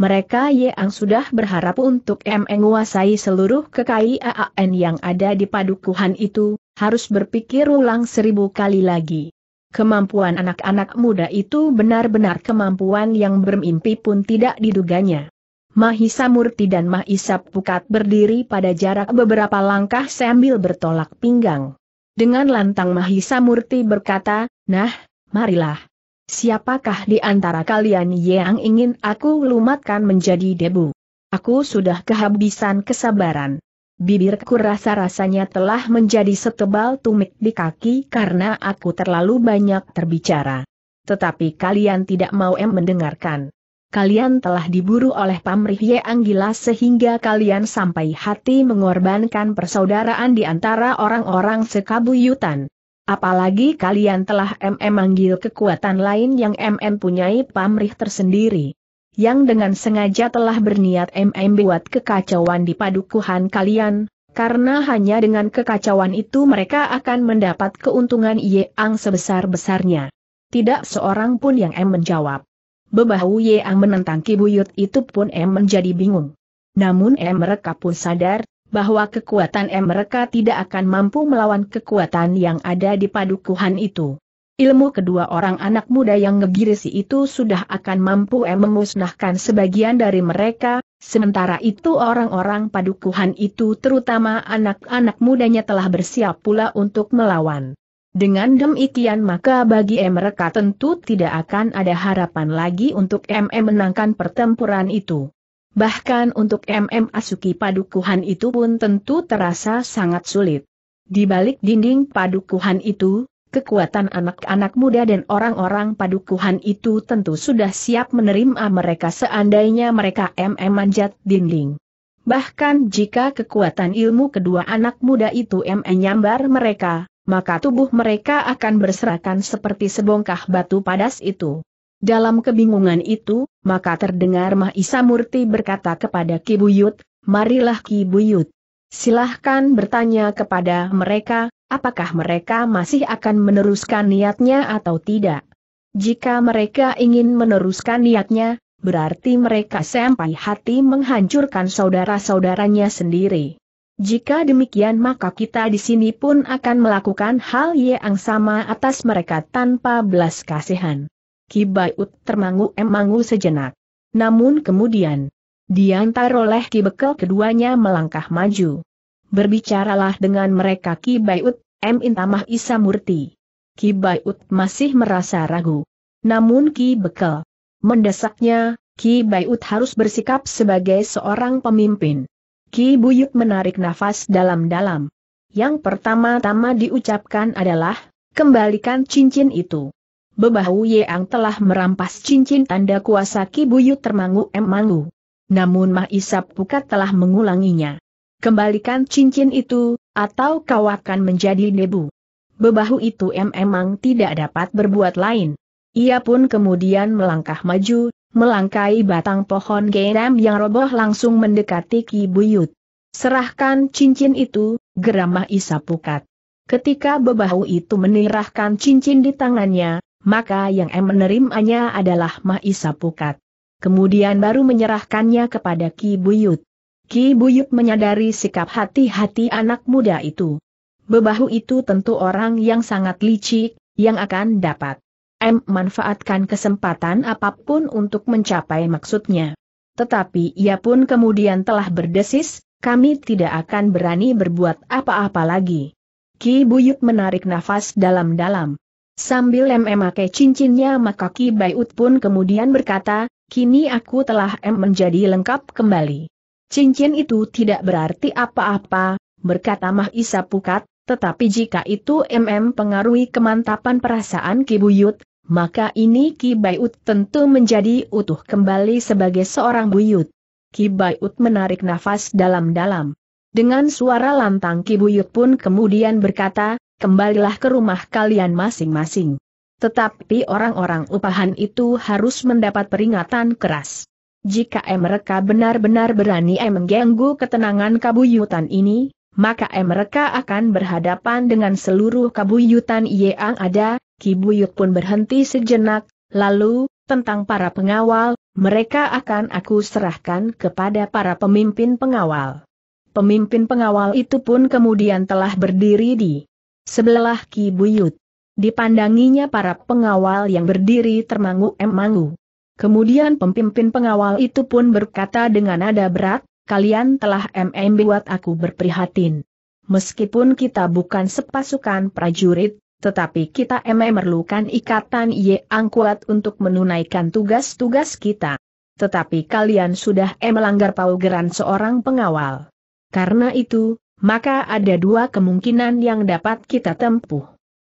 Mereka yang sudah berharap untuk menguasai seluruh kekayaan yang ada di padukuhan itu, harus berpikir ulang seribu kali lagi. Kemampuan anak-anak muda itu benar-benar kemampuan yang bermimpi pun tidak diduganya. Mahisa Murti dan Mahisa Pukat berdiri pada jarak beberapa langkah sambil bertolak pinggang. Dengan lantang Mahisa Murti berkata, Nah, marilah. Siapakah di antara kalian yang ingin aku lumatkan menjadi debu? Aku sudah kehabisan kesabaran. Bibirku rasa-rasanya telah menjadi setebal tumit di kaki karena aku terlalu banyak terbicara. Tetapi kalian tidak mau em mendengarkan. Kalian telah diburu oleh pamrih yang gila sehingga kalian sampai hati mengorbankan persaudaraan di antara orang-orang sekabuyutan. Apalagi kalian telah MM manggil kekuatan lain yang MM punyai pamrih tersendiri. Yang dengan sengaja telah berniat MM buat kekacauan di padukuhan kalian, karena hanya dengan kekacauan itu mereka akan mendapat keuntungan Yeang sebesar-besarnya. Tidak seorang pun yang M menjawab. Bebahu Yeang menentang Kibuyut itu pun M menjadi bingung. Namun M mereka pun sadar, bahwa kekuatan M mereka tidak akan mampu melawan kekuatan yang ada di padukuhan itu. Ilmu kedua orang anak muda yang ngegirisi itu sudah akan mampu M memusnahkan sebagian dari mereka, sementara itu orang-orang padukuhan itu terutama anak-anak mudanya telah bersiap pula untuk melawan. Dengan demikian maka bagi M mereka tentu tidak akan ada harapan lagi untuk M menangkan pertempuran itu. Bahkan untuk MM Asuki padukuhan itu pun tentu terasa sangat sulit. Di balik dinding padukuhan itu, kekuatan anak-anak muda dan orang-orang padukuhan itu tentu sudah siap menerima mereka seandainya mereka MM manjat dinding. Bahkan jika kekuatan ilmu kedua anak muda itu MM nyambar mereka, maka tubuh mereka akan berserakan seperti sebongkah batu padas itu. Dalam kebingungan itu, maka terdengar Mahisa Murti berkata kepada Ki Buyut, marilah Ki Buyut. Silahkan bertanya kepada mereka, apakah mereka masih akan meneruskan niatnya atau tidak. Jika mereka ingin meneruskan niatnya, berarti mereka sampai hati menghancurkan saudara-saudaranya sendiri. Jika demikian maka kita di sini pun akan melakukan hal yang sama atas mereka tanpa belas kasihan. Ki Kibaiut termangu-emangu sejenak. Namun kemudian, diantar oleh Ki Bekel keduanya melangkah maju. Berbicaralah dengan mereka Ki Kibaiut, M. Intamah Isa Murti. Kibaiut masih merasa ragu. Namun Ki Bekel mendesaknya, Ki Kibaiut harus bersikap sebagai seorang pemimpin. Ki Buyut menarik nafas dalam-dalam. Yang pertama-tama diucapkan adalah, kembalikan cincin itu. Bebahu Yeang telah merampas cincin tanda kuasa Kibuyut termangu emangu. Namun Mah Isap Pukat telah mengulanginya. Kembalikan cincin itu, atau kau akan menjadi debu. Bebahu itu memang tidak dapat berbuat lain. Ia pun kemudian melangkah maju, melangkai batang pohon geram yang roboh langsung mendekati Kibuyut. Serahkan cincin itu, Mah Isa Pukat. Ketika bebahu itu menirahkan cincin di tangannya, maka yang M menerimanya adalah Maisa Pukat. Kemudian baru menyerahkannya kepada Ki Buyut. Ki Buyut menyadari sikap hati-hati anak muda itu. Bebahu itu tentu orang yang sangat licik, yang akan dapat M manfaatkan kesempatan apapun untuk mencapai maksudnya. Tetapi ia pun kemudian telah berdesis, kami tidak akan berani berbuat apa-apa lagi. Ki Buyut menarik nafas dalam-dalam. Sambil memakai cincinnya maka Ki Baiut pun kemudian berkata, kini aku telah em menjadi lengkap kembali. Cincin itu tidak berarti apa-apa, berkata Mahisa Pukat, tetapi jika itu MM pengaruhi kemantapan perasaan Ki Buyut, maka ini Ki Baiut tentu menjadi utuh kembali sebagai seorang buyut. Ki Baiut menarik nafas dalam-dalam. Dengan suara lantang Ki Buyut pun kemudian berkata, kembalilah ke rumah kalian masing-masing. Tetapi orang-orang upahan itu harus mendapat peringatan keras. Jika mereka benar-benar berani mengganggu ketenangan kabuyutan ini, maka mereka akan berhadapan dengan seluruh kabuyutan yang ada, kibuyut pun berhenti sejenak, lalu, tentang para pengawal, mereka akan aku serahkan kepada para pemimpin pengawal. Pemimpin pengawal itu pun kemudian telah berdiri di Sebelah Ki Buyut. Dipandanginya para pengawal yang berdiri termangu-emangu. Kemudian pemimpin pengawal itu pun berkata dengan nada berat, kalian telah MM buat aku berprihatin. Meskipun kita bukan sepasukan prajurit, tetapi kita MM merlukan ikatan yang kuat untuk menunaikan tugas-tugas kita. Tetapi kalian sudah M melanggar paugeran seorang pengawal. Karena itu, maka ada dua kemungkinan yang dapat kita tempuh.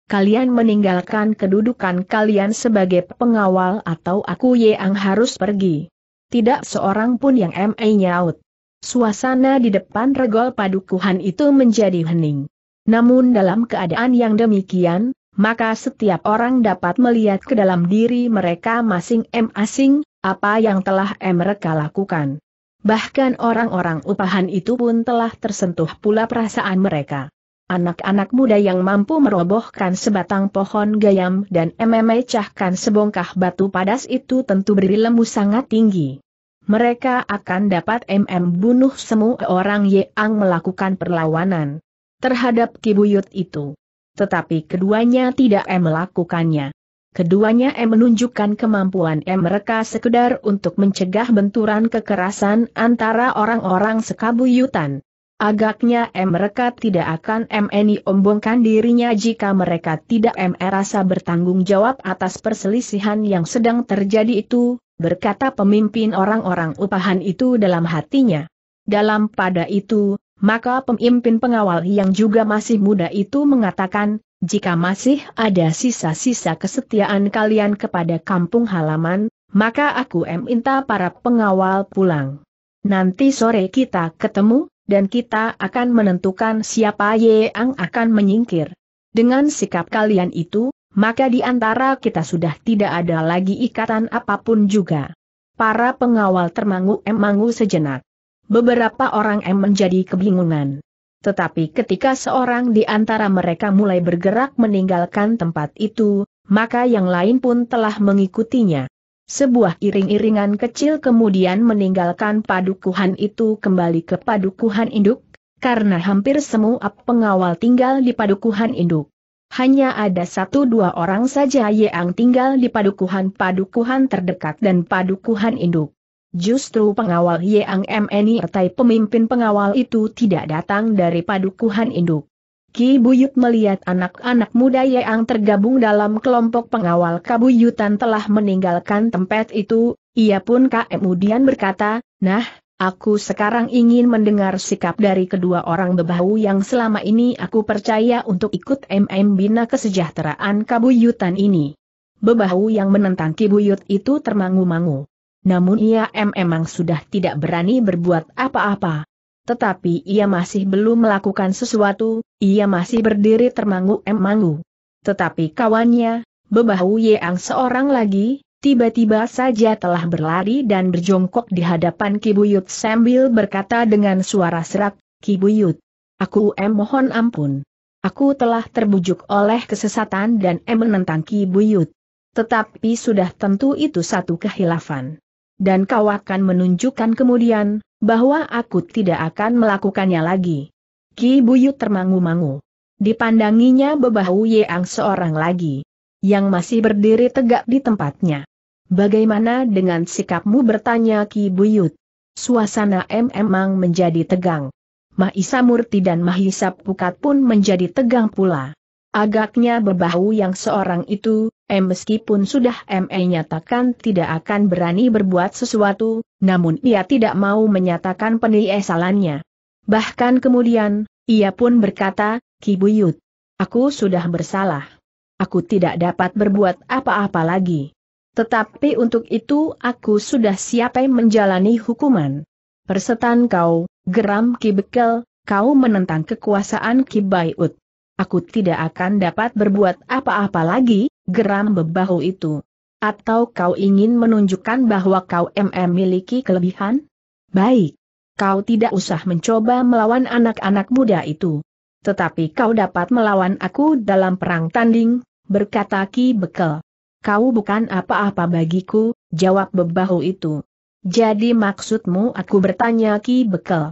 Kalian meninggalkan kedudukan kalian sebagai pengawal atau aku yang harus pergi. Tidak seorang pun yang M.A. nyaut. Suasana di depan regol padukuhan itu menjadi hening. Namun dalam keadaan yang demikian, maka setiap orang dapat melihat ke dalam diri mereka masing-masing, apa yang telah mereka lakukan. Bahkan orang-orang upahan itu pun telah tersentuh pula perasaan mereka. Anak-anak muda yang mampu merobohkan sebatang pohon gayam dan memecahkan sebongkah batu padas itu tentu berilmu sangat tinggi. Mereka akan dapat MM bunuh semua orang yang melakukan perlawanan terhadap kibuyut itu. Tetapi keduanya tidak melakukannya. Keduanya M menunjukkan kemampuan M mereka sekedar untuk mencegah benturan kekerasan antara orang-orang sekabuyutan. Agaknya M mereka tidak akan MNI ombongkan dirinya jika mereka tidak M rasa bertanggung jawab atas perselisihan yang sedang terjadi itu, berkata pemimpin orang-orang upahan itu dalam hatinya. Dalam pada itu, maka pemimpin pengawal yang juga masih muda itu mengatakan, jika masih ada sisa-sisa kesetiaan kalian kepada kampung halaman, maka aku minta para pengawal pulang. Nanti sore kita ketemu, dan kita akan menentukan siapa yang akan menyingkir. Dengan sikap kalian itu, maka di antara kita sudah tidak ada lagi ikatan apapun juga. Para pengawal termangu-emangu sejenak. Beberapa orang em menjadi kebingungan. Tetapi ketika seorang di antara mereka mulai bergerak meninggalkan tempat itu, maka yang lain pun telah mengikutinya. Sebuah iring-iringan kecil kemudian meninggalkan padukuhan itu kembali ke padukuhan induk, karena hampir semua pengawal tinggal di padukuhan induk. Hanya ada satu dua orang saja yang tinggal di padukuhan-padukuhan terdekat dan padukuhan induk. Justru pengawal Yang Meni Ertai pemimpin pengawal itu tidak datang dari padukuhan induk. Ki Buyut melihat anak-anak muda Yeang tergabung dalam kelompok pengawal kabuyutan telah meninggalkan tempat itu, ia pun kemudian berkata, Nah, aku sekarang ingin mendengar sikap dari kedua orang bebahu yang selama ini aku percaya untuk ikut MM Bina Kesejahteraan Kabuyutan ini. Bebahu yang menentang Ki Buyut itu termangu-mangu namun ia memang sudah tidak berani berbuat apa-apa. Tetapi ia masih belum melakukan sesuatu, ia masih berdiri termangu-emangu. Tetapi kawannya, Bebahu Yeang seorang lagi, tiba-tiba saja telah berlari dan berjongkok di hadapan Kibuyut sambil berkata dengan suara serak, Kibuyut, aku em mohon ampun. Aku telah terbujuk oleh kesesatan dan em menentang Kibuyut. Tetapi sudah tentu itu satu kehilafan dan kau akan menunjukkan kemudian, bahwa aku tidak akan melakukannya lagi. Ki Buyut termangu-mangu. Dipandanginya bebahu Yeang seorang lagi, yang masih berdiri tegak di tempatnya. Bagaimana dengan sikapmu bertanya Ki Buyut? Suasana M emang menjadi tegang. Mahisa Murti dan Mahisa Pukat pun menjadi tegang pula. Agaknya berbau yang seorang itu, M meskipun sudah ME nyatakan tidak akan berani berbuat sesuatu, namun ia tidak mau menyatakan penyesalannya. Bahkan kemudian, ia pun berkata, Ki Buyut, aku sudah bersalah. Aku tidak dapat berbuat apa-apa lagi. Tetapi untuk itu aku sudah siap menjalani hukuman. Persetan kau, geram Ki Bekel, kau menentang kekuasaan Ki Buyut aku tidak akan dapat berbuat apa-apa lagi, geram bebahu itu. Atau kau ingin menunjukkan bahwa kau MM miliki kelebihan? Baik. Kau tidak usah mencoba melawan anak-anak muda itu. Tetapi kau dapat melawan aku dalam perang tanding, berkata Ki Bekel. Kau bukan apa-apa bagiku, jawab bebahu itu. Jadi maksudmu aku bertanya Ki Bekel.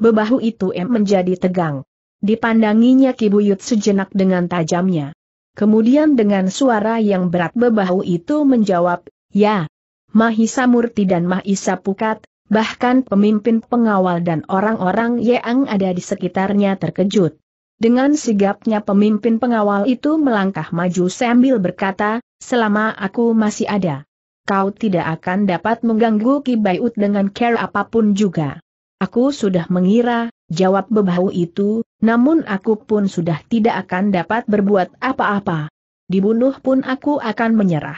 Bebahu itu em menjadi tegang. Dipandanginya Kibuyut sejenak dengan tajamnya. Kemudian dengan suara yang berat bebahu itu menjawab, Ya, Mahisa Murti dan Mahisa Pukat, bahkan pemimpin pengawal dan orang-orang yang ada di sekitarnya terkejut. Dengan sigapnya pemimpin pengawal itu melangkah maju sambil berkata, selama aku masih ada. Kau tidak akan dapat mengganggu Kibayut dengan care apapun juga. Aku sudah mengira, jawab bebahu itu, namun aku pun sudah tidak akan dapat berbuat apa-apa. Dibunuh pun aku akan menyerah.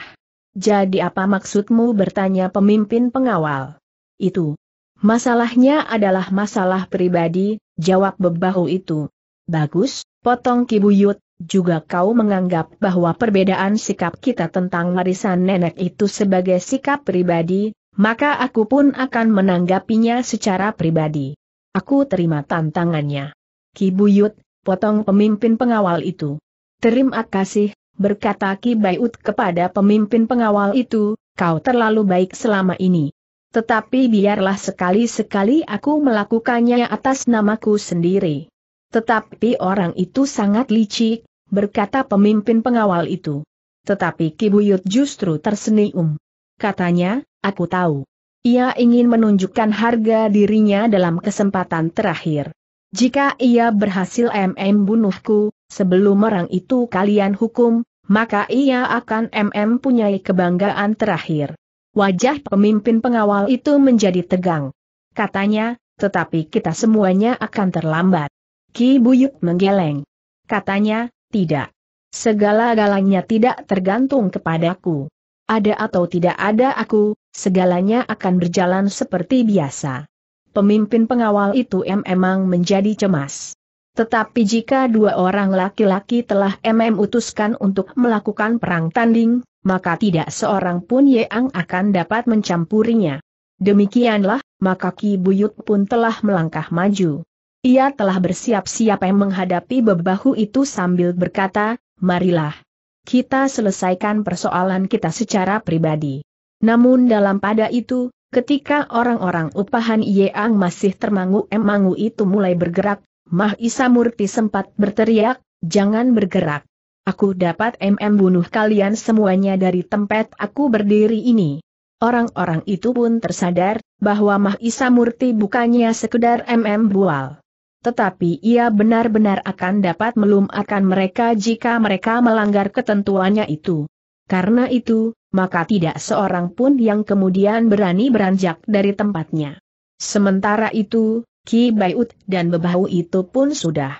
Jadi apa maksudmu bertanya pemimpin pengawal? Itu. Masalahnya adalah masalah pribadi, jawab bebahu itu. Bagus, potong kibuyut, juga kau menganggap bahwa perbedaan sikap kita tentang warisan nenek itu sebagai sikap pribadi, maka aku pun akan menanggapinya secara pribadi. Aku terima tantangannya. Ki Buyut, potong pemimpin pengawal itu. Terima kasih, berkata Ki Bayut kepada pemimpin pengawal itu, kau terlalu baik selama ini. Tetapi biarlah sekali-sekali aku melakukannya atas namaku sendiri. Tetapi orang itu sangat licik, berkata pemimpin pengawal itu. Tetapi Ki Buyut justru tersenyum. Katanya, Aku tahu. Ia ingin menunjukkan harga dirinya dalam kesempatan terakhir. Jika ia berhasil MM bunuhku, sebelum orang itu kalian hukum, maka ia akan MM punyai kebanggaan terakhir. Wajah pemimpin pengawal itu menjadi tegang. Katanya, tetapi kita semuanya akan terlambat. Ki Buyuk menggeleng. Katanya, tidak. Segala-galanya tidak tergantung kepadaku. Ada atau tidak ada aku, segalanya akan berjalan seperti biasa. Pemimpin pengawal itu memang menjadi cemas. Tetapi jika dua orang laki-laki telah MM utuskan untuk melakukan perang tanding, maka tidak seorang pun yeang akan dapat mencampurinya. Demikianlah, maka Ki Buyut pun telah melangkah maju. Ia telah bersiap-siap menghadapi bebahu itu sambil berkata, marilah. Kita selesaikan persoalan kita secara pribadi. Namun dalam pada itu, ketika orang-orang upahan Yeang masih termangu-emangu itu mulai bergerak, Mah Isa Murti sempat berteriak, jangan bergerak. Aku dapat MM bunuh kalian semuanya dari tempat aku berdiri ini. Orang-orang itu pun tersadar, bahwa Mah Isa Murti bukannya sekedar MM bual tetapi ia benar-benar akan dapat melum mereka jika mereka melanggar ketentuannya itu. Karena itu, maka tidak seorang pun yang kemudian berani beranjak dari tempatnya. Sementara itu, Ki Baiut dan Bebahu itu pun sudah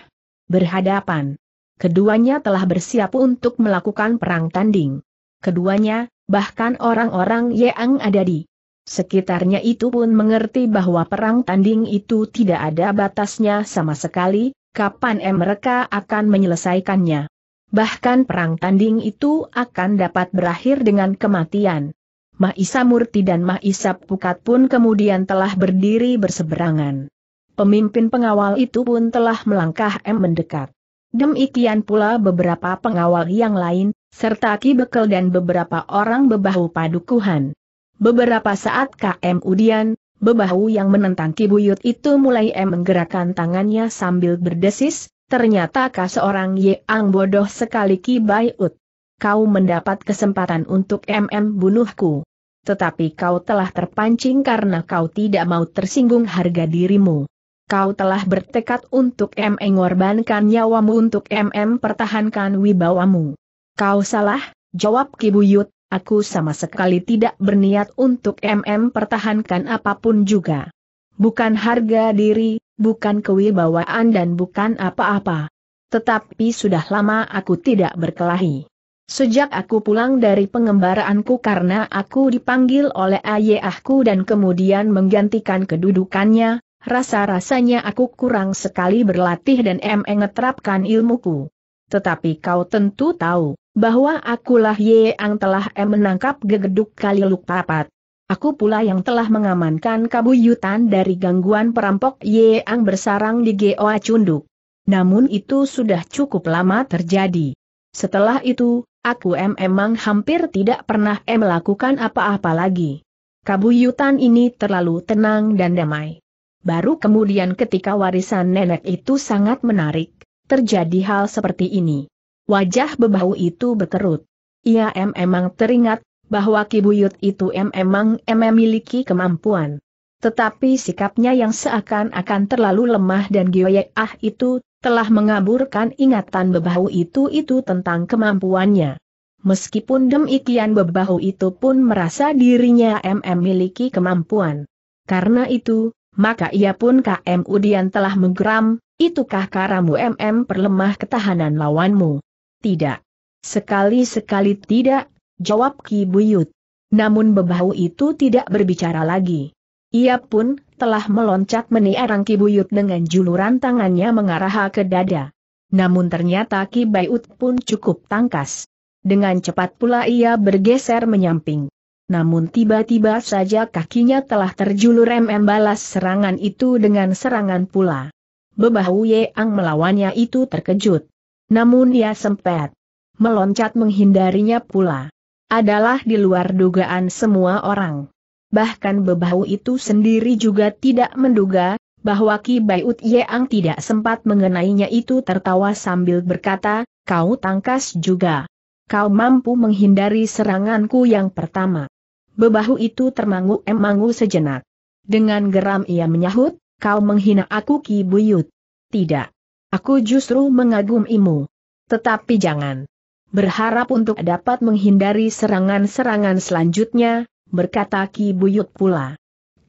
berhadapan. Keduanya telah bersiap untuk melakukan perang tanding. Keduanya, bahkan orang-orang Yeang ada di sekitarnya itu pun mengerti bahwa perang tanding itu tidak ada batasnya sama sekali, kapan mereka akan menyelesaikannya. Bahkan perang tanding itu akan dapat berakhir dengan kematian. Mahisa Murti dan Mahisa Pukat pun kemudian telah berdiri berseberangan. Pemimpin pengawal itu pun telah melangkah M mendekat. Demikian pula beberapa pengawal yang lain, serta Ki Bekel dan beberapa orang bebahu padukuhan. Beberapa saat KM Udian, bebahu yang menentang Ki Buyut itu mulai M menggerakkan tangannya sambil berdesis, ternyata kau seorang Ang bodoh sekali Ki Ut. Kau mendapat kesempatan untuk MM bunuhku. Tetapi kau telah terpancing karena kau tidak mau tersinggung harga dirimu. Kau telah bertekad untuk MM mengorbankan nyawamu untuk MM pertahankan wibawamu. Kau salah, jawab Ki Buyut, aku sama sekali tidak berniat untuk MM pertahankan apapun juga bukan harga diri, bukan kewibawaan dan bukan apa-apa. Tetapi sudah lama aku tidak berkelahi. Sejak aku pulang dari pengembaraanku karena aku dipanggil oleh ayahku dan kemudian menggantikan kedudukannya, rasa-rasanya aku kurang sekali berlatih dan mengetrapkan ilmuku. Tetapi kau tentu tahu, bahwa akulah yang telah menangkap gegeduk kali lukpapat. Aku pula yang telah mengamankan kabuyutan dari gangguan perampok Yeang bersarang di Goa Cunduk. Namun itu sudah cukup lama terjadi. Setelah itu, aku em emang hampir tidak pernah em melakukan apa-apa lagi. Kabuyutan ini terlalu tenang dan damai. Baru kemudian ketika warisan nenek itu sangat menarik, terjadi hal seperti ini. Wajah bebau itu berkerut. Ia em emang teringat bahwa Kibuyut itu memang memiliki kemampuan. Tetapi sikapnya yang seakan-akan terlalu lemah dan ah itu, telah mengaburkan ingatan bebahu itu-itu tentang kemampuannya. Meskipun demikian bebahu itu pun merasa dirinya memiliki kemampuan. Karena itu, maka ia pun KM Udian telah menggeram, itukah karamu MM perlemah ketahanan lawanmu? Tidak. Sekali-sekali tidak, jawab Ki Buyut. Namun bebahu itu tidak berbicara lagi. Ia pun telah meloncat meniarang Ki Buyut dengan juluran tangannya mengarah ke dada. Namun ternyata Ki Buyut pun cukup tangkas. Dengan cepat pula ia bergeser menyamping. Namun tiba-tiba saja kakinya telah terjulur MM balas serangan itu dengan serangan pula. Bebahu Yeang melawannya itu terkejut. Namun ia sempat meloncat menghindarinya pula adalah di luar dugaan semua orang. Bahkan Bebahu itu sendiri juga tidak menduga, bahwa Ki Baiut Yeang tidak sempat mengenainya itu tertawa sambil berkata, kau tangkas juga. Kau mampu menghindari seranganku yang pertama. Bebahu itu termangu-emangu sejenak. Dengan geram ia menyahut, kau menghina aku Ki Buyut. Tidak. Aku justru mengagumimu. Tetapi jangan berharap untuk dapat menghindari serangan-serangan selanjutnya, berkata Ki Buyut pula.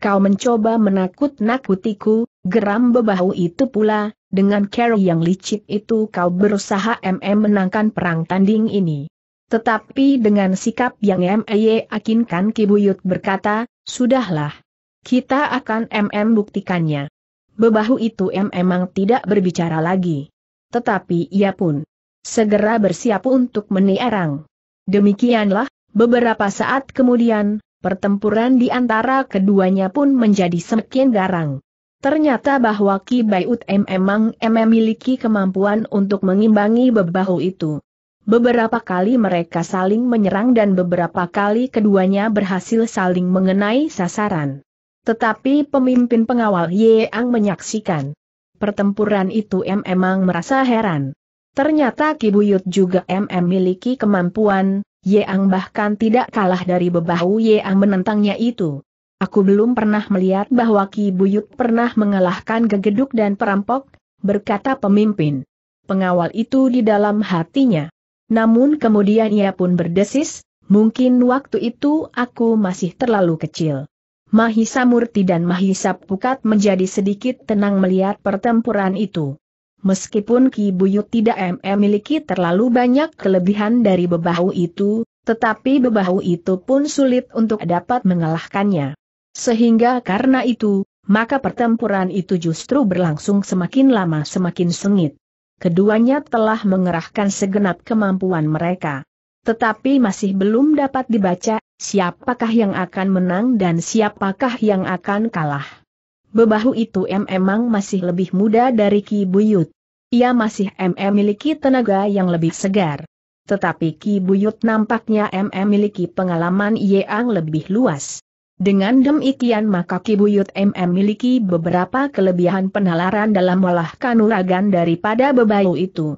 Kau mencoba menakut-nakutiku, geram bebahu itu pula, dengan cara yang licik itu kau berusaha MM menangkan perang tanding ini. Tetapi dengan sikap yang MEY akinkan Ki Buyut berkata, sudahlah. Kita akan MM buktikannya. Bebahu itu memang tidak berbicara lagi. Tetapi ia pun Segera bersiap untuk menierang. Demikianlah, beberapa saat kemudian, pertempuran di antara keduanya pun menjadi semakin garang. Ternyata bahwa Ki Baiut M memang memiliki kemampuan untuk mengimbangi bebahu itu. Beberapa kali mereka saling menyerang dan beberapa kali keduanya berhasil saling mengenai sasaran. Tetapi pemimpin pengawal Yeang menyaksikan. Pertempuran itu M memang merasa heran. Ternyata Kibuyut juga MM miliki kemampuan, Yeang bahkan tidak kalah dari bebahu Yeang menentangnya itu. Aku belum pernah melihat bahwa Kibuyut pernah mengalahkan gegeduk dan perampok, berkata pemimpin. Pengawal itu di dalam hatinya. Namun kemudian ia pun berdesis, mungkin waktu itu aku masih terlalu kecil. Mahisa Murti dan Mahisa Pukat menjadi sedikit tenang melihat pertempuran itu. Meskipun Ki Buyut tidak memiliki terlalu banyak kelebihan dari bebahu itu, tetapi bebahu itu pun sulit untuk dapat mengalahkannya. Sehingga karena itu, maka pertempuran itu justru berlangsung semakin lama semakin sengit. Keduanya telah mengerahkan segenap kemampuan mereka. Tetapi masih belum dapat dibaca, siapakah yang akan menang dan siapakah yang akan kalah. Bebahu itu memang masih lebih muda dari Ki Buyut ia masih MM memiliki tenaga yang lebih segar. Tetapi Ki Buyut nampaknya memiliki pengalaman yang lebih luas. Dengan demikian maka Ki Buyut memiliki beberapa kelebihan penalaran dalam olah kanuragan daripada bebayu itu.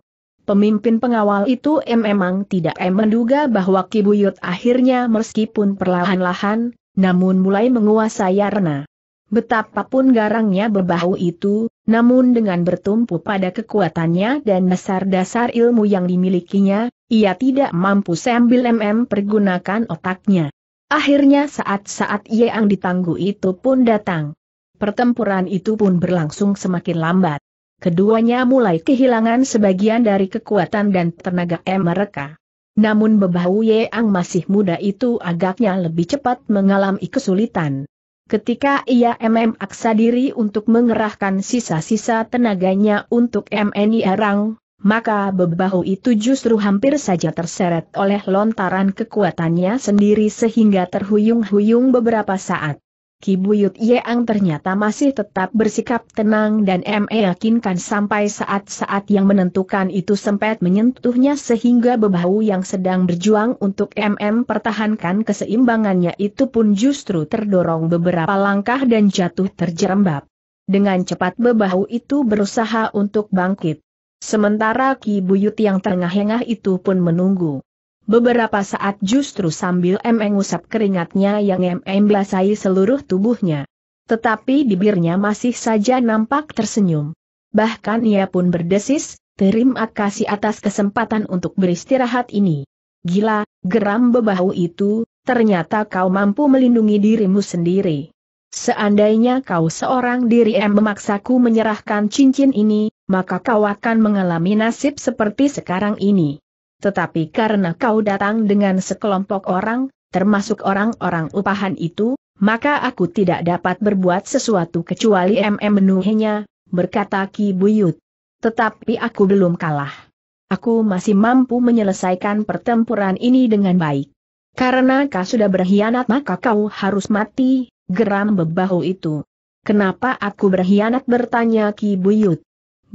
Pemimpin pengawal itu memang tidak menduga bahwa Ki Buyut akhirnya meskipun perlahan-lahan, namun mulai menguasai arena. Betapapun garangnya berbau itu, namun dengan bertumpu pada kekuatannya dan dasar-dasar ilmu yang dimilikinya, ia tidak mampu sambil MM pergunakan otaknya. Akhirnya saat-saat yang ditangguh itu pun datang. Pertempuran itu pun berlangsung semakin lambat. Keduanya mulai kehilangan sebagian dari kekuatan dan tenaga M mereka. Namun Bebahu Yang masih muda itu agaknya lebih cepat mengalami kesulitan. Ketika ia MM aksa diri untuk mengerahkan sisa-sisa tenaganya untuk MNI Arang, maka bebahu itu justru hampir saja terseret oleh lontaran kekuatannya sendiri sehingga terhuyung-huyung beberapa saat. Ki Buyut Yeang ternyata masih tetap bersikap tenang dan ME yakinkan sampai saat-saat yang menentukan itu sempat menyentuhnya sehingga bebau yang sedang berjuang untuk MM pertahankan keseimbangannya itu pun justru terdorong beberapa langkah dan jatuh terjerembab. Dengan cepat bebau itu berusaha untuk bangkit. Sementara Ki Buyut yang terengah-engah itu pun menunggu. Beberapa saat justru sambil mengusap keringatnya yang membasahi seluruh tubuhnya. Tetapi bibirnya masih saja nampak tersenyum. Bahkan ia pun berdesis, terima kasih atas kesempatan untuk beristirahat ini. Gila, geram bebahu itu, ternyata kau mampu melindungi dirimu sendiri. Seandainya kau seorang diri yang memaksaku menyerahkan cincin ini, maka kau akan mengalami nasib seperti sekarang ini. Tetapi karena kau datang dengan sekelompok orang, termasuk orang-orang upahan itu, maka aku tidak dapat berbuat sesuatu kecuali MM menuhinya, berkata Ki Buyut. Tetapi aku belum kalah. Aku masih mampu menyelesaikan pertempuran ini dengan baik. Karena kau sudah berkhianat maka kau harus mati, geram bebahu itu. Kenapa aku berkhianat bertanya Ki Buyut.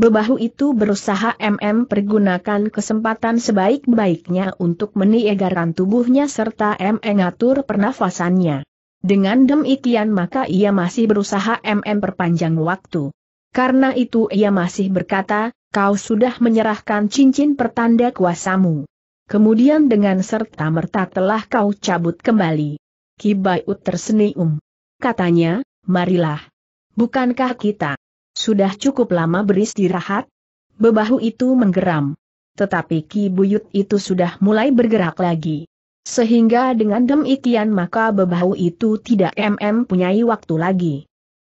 Bebahu itu berusaha MM pergunakan kesempatan sebaik-baiknya untuk meniegaran tubuhnya serta MM ngatur pernafasannya. Dengan demikian maka ia masih berusaha MM perpanjang waktu. Karena itu ia masih berkata, kau sudah menyerahkan cincin pertanda kuasamu. Kemudian dengan serta-merta telah kau cabut kembali. Kibayut tersenyum. Katanya, marilah. Bukankah kita sudah cukup lama beristirahat? Bebahu itu menggeram. Tetapi Ki Buyut itu sudah mulai bergerak lagi. Sehingga dengan demikian maka bebahu itu tidak mm punyai waktu lagi.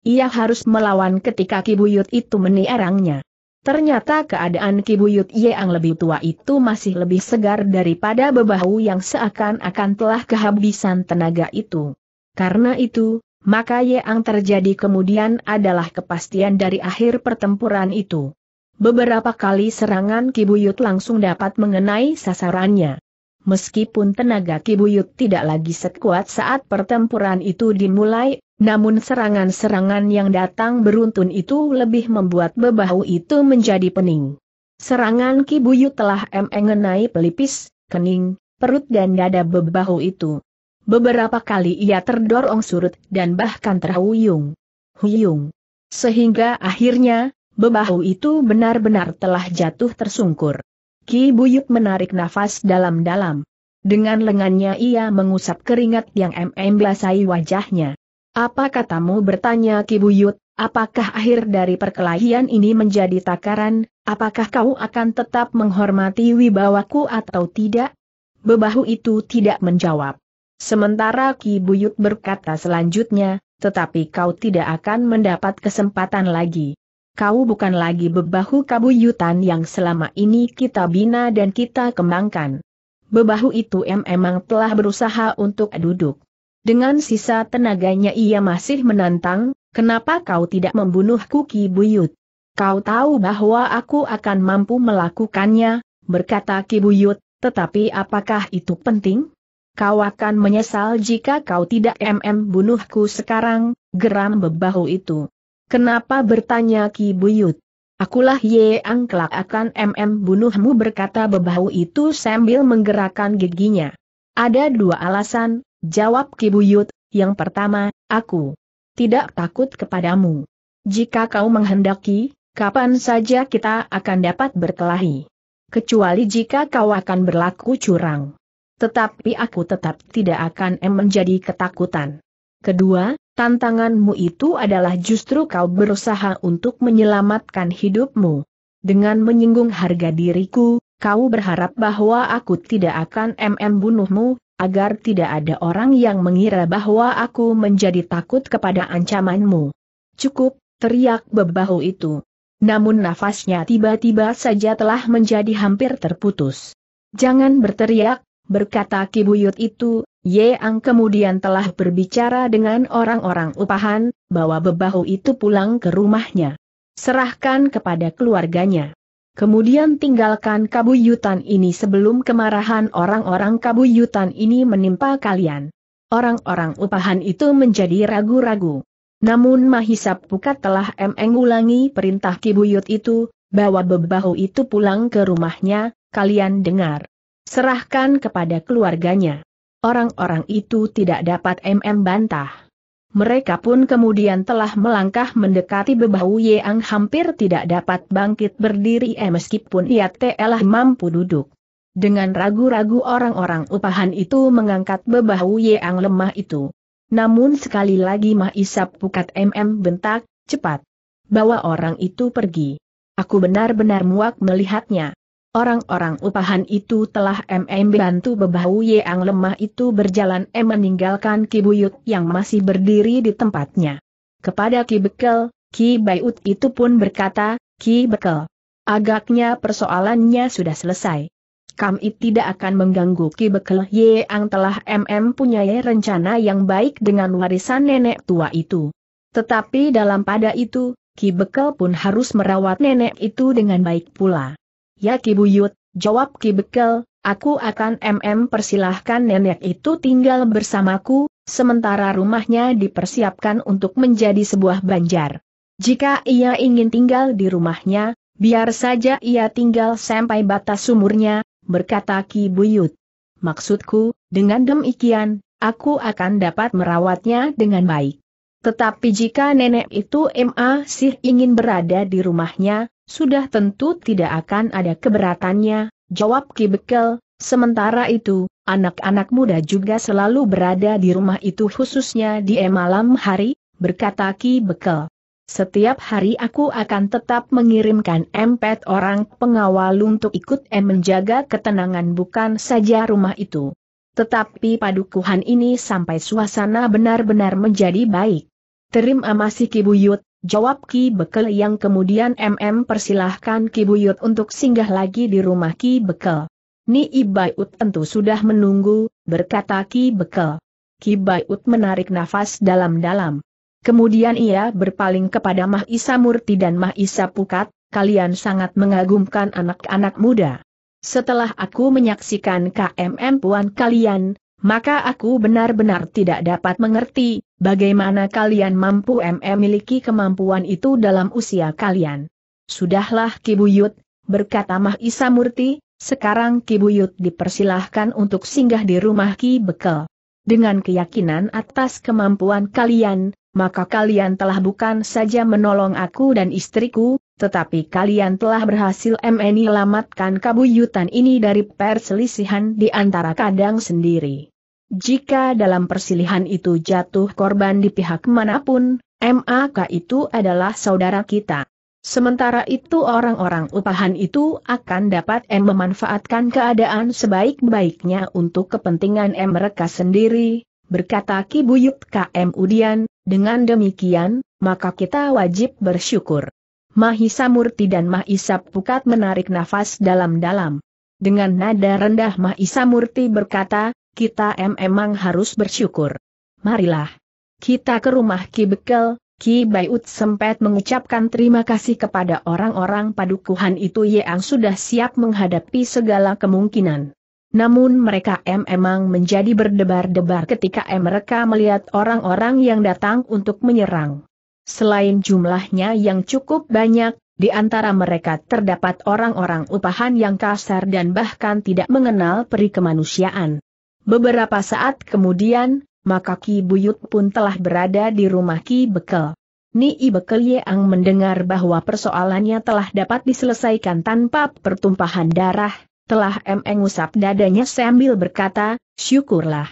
Ia harus melawan ketika Ki Buyut itu menierangnya. Ternyata keadaan Ki Buyut yang lebih tua itu masih lebih segar daripada bebahu yang seakan-akan telah kehabisan tenaga itu. Karena itu, maka yang terjadi kemudian adalah kepastian dari akhir pertempuran itu. Beberapa kali serangan Kibuyut langsung dapat mengenai sasarannya. Meskipun tenaga Kibuyut tidak lagi sekuat saat pertempuran itu dimulai, namun serangan-serangan yang datang beruntun itu lebih membuat bebahu itu menjadi pening. Serangan Kibuyut telah mengenai pelipis, kening, perut dan dada bebahu itu. Beberapa kali ia terdorong surut dan bahkan terhuyung. Huyung. Sehingga akhirnya, bebahu itu benar-benar telah jatuh tersungkur. Ki Buyut menarik nafas dalam-dalam. Dengan lengannya ia mengusap keringat yang mm belasai wajahnya. Apa katamu bertanya Ki Buyut, apakah akhir dari perkelahian ini menjadi takaran, apakah kau akan tetap menghormati wibawaku atau tidak? Bebahu itu tidak menjawab. Sementara Ki Buyut berkata selanjutnya, tetapi kau tidak akan mendapat kesempatan lagi. Kau bukan lagi bebahu kabuyutan yang selama ini kita bina dan kita kembangkan. Bebahu itu memang telah berusaha untuk duduk. Dengan sisa tenaganya ia masih menantang, kenapa kau tidak membunuh Ki Buyut? Kau tahu bahwa aku akan mampu melakukannya, berkata Ki Buyut, tetapi apakah itu penting? kau akan menyesal jika kau tidak mm bunuhku sekarang, geram bebahu itu. Kenapa bertanya Ki Buyut? Akulah Ang kelak akan mm bunuhmu berkata bebahu itu sambil menggerakkan giginya. Ada dua alasan, jawab Ki Buyut, yang pertama, aku tidak takut kepadamu. Jika kau menghendaki, kapan saja kita akan dapat berkelahi. Kecuali jika kau akan berlaku curang tetapi aku tetap tidak akan menjadi ketakutan. Kedua, tantanganmu itu adalah justru kau berusaha untuk menyelamatkan hidupmu. Dengan menyinggung harga diriku, kau berharap bahwa aku tidak akan mm bunuhmu, agar tidak ada orang yang mengira bahwa aku menjadi takut kepada ancamanmu. Cukup, teriak bebahu itu. Namun nafasnya tiba-tiba saja telah menjadi hampir terputus. Jangan berteriak, berkata Kibuyut itu, Ye Yeang kemudian telah berbicara dengan orang-orang upahan, bahwa bebahu itu pulang ke rumahnya. Serahkan kepada keluarganya. Kemudian tinggalkan kabuyutan ini sebelum kemarahan orang-orang kabuyutan ini menimpa kalian. Orang-orang upahan itu menjadi ragu-ragu. Namun Mahisap Pukat telah mengulangi perintah kibuyut itu, bahwa bebahu itu pulang ke rumahnya, kalian dengar. Serahkan kepada keluarganya. Orang-orang itu tidak dapat MM bantah. Mereka pun kemudian telah melangkah mendekati Bebahu Yang hampir tidak dapat bangkit berdiri eh, meskipun ia telah mampu duduk. Dengan ragu-ragu orang-orang upahan itu mengangkat Bebahu Yang lemah itu. Namun sekali lagi Mah Isap Pukat MM bentak, cepat. Bawa orang itu pergi. Aku benar-benar muak melihatnya. Orang-orang upahan itu telah MM bantu bebau yang lemah itu berjalan M meninggalkan Ki Buyut yang masih berdiri di tempatnya. Kepada Ki Bekel, Ki Bayut itu pun berkata, Ki Bekel, agaknya persoalannya sudah selesai. Kami tidak akan mengganggu Ki Bekel yang telah MM punya rencana yang baik dengan warisan nenek tua itu. Tetapi dalam pada itu, Ki Bekel pun harus merawat nenek itu dengan baik pula. Ya Ki Buyut, jawab Ki Bekel, aku akan MM persilahkan nenek itu tinggal bersamaku, sementara rumahnya dipersiapkan untuk menjadi sebuah banjar. Jika ia ingin tinggal di rumahnya, biar saja ia tinggal sampai batas umurnya, berkata Ki Buyut. Maksudku, dengan demikian, aku akan dapat merawatnya dengan baik. Tetapi jika nenek itu masih ingin berada di rumahnya, sudah tentu tidak akan ada keberatannya, jawab Ki Bekel, sementara itu, anak-anak muda juga selalu berada di rumah itu khususnya di malam hari, berkata Ki Bekel. Setiap hari aku akan tetap mengirimkan empat orang pengawal untuk ikut M menjaga ketenangan bukan saja rumah itu. Tetapi padukuhan ini sampai suasana benar-benar menjadi baik. Terima masih kibuyut, Jawab Ki Bekel yang kemudian MM persilahkan Ki Buyut untuk singgah lagi di rumah Ki Bekel. Ni Ibaiut tentu sudah menunggu, berkata Ki Bekel. Ki Baiut menarik nafas dalam-dalam. Kemudian ia berpaling kepada Mah Isa Murti dan Mah Isa Pukat, kalian sangat mengagumkan anak-anak muda. Setelah aku menyaksikan KMM puan kalian, maka aku benar-benar tidak dapat mengerti, bagaimana kalian mampu memiliki kemampuan itu dalam usia kalian. Sudahlah Kibuyut, berkata Isa Murti, sekarang Kibuyut dipersilahkan untuk singgah di rumah Ki Bekel. Dengan keyakinan atas kemampuan kalian, maka kalian telah bukan saja menolong aku dan istriku, tetapi kalian telah berhasil menyelamatkan kabuyutan ini dari perselisihan di antara kadang sendiri. Jika dalam persilihan itu jatuh korban di pihak manapun, MAK itu adalah saudara kita. Sementara itu orang-orang upahan itu akan dapat M memanfaatkan keadaan sebaik-baiknya untuk kepentingan M mereka sendiri, berkata Ki Buyut KM Udian, dengan demikian, maka kita wajib bersyukur. Mahisa Murti dan Mahisa Pukat menarik nafas dalam-dalam. Dengan nada rendah Mahisa Murti berkata, kita memang harus bersyukur. Marilah. Kita ke rumah Ki Bekel, Ki Baiut sempat mengucapkan terima kasih kepada orang-orang padukuhan itu yang sudah siap menghadapi segala kemungkinan. Namun mereka memang menjadi berdebar-debar ketika mereka melihat orang-orang yang datang untuk menyerang. Selain jumlahnya yang cukup banyak, di antara mereka terdapat orang-orang upahan yang kasar dan bahkan tidak mengenal peri kemanusiaan. Beberapa saat kemudian, maka Ki Buyut pun telah berada di rumah Ki Bekel. Nii Bekel Yeang mendengar bahwa persoalannya telah dapat diselesaikan tanpa pertumpahan darah, telah mengusap dadanya sambil berkata, syukurlah.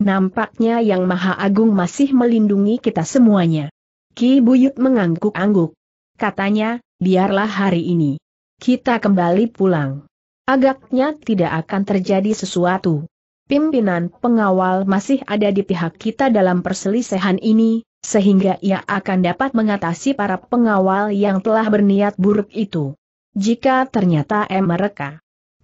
Nampaknya Yang Maha Agung masih melindungi kita semuanya. Ki Buyut mengangguk-angguk. Katanya, biarlah hari ini. Kita kembali pulang. Agaknya tidak akan terjadi sesuatu pimpinan pengawal masih ada di pihak kita dalam perselisihan ini, sehingga ia akan dapat mengatasi para pengawal yang telah berniat buruk itu. Jika ternyata M mereka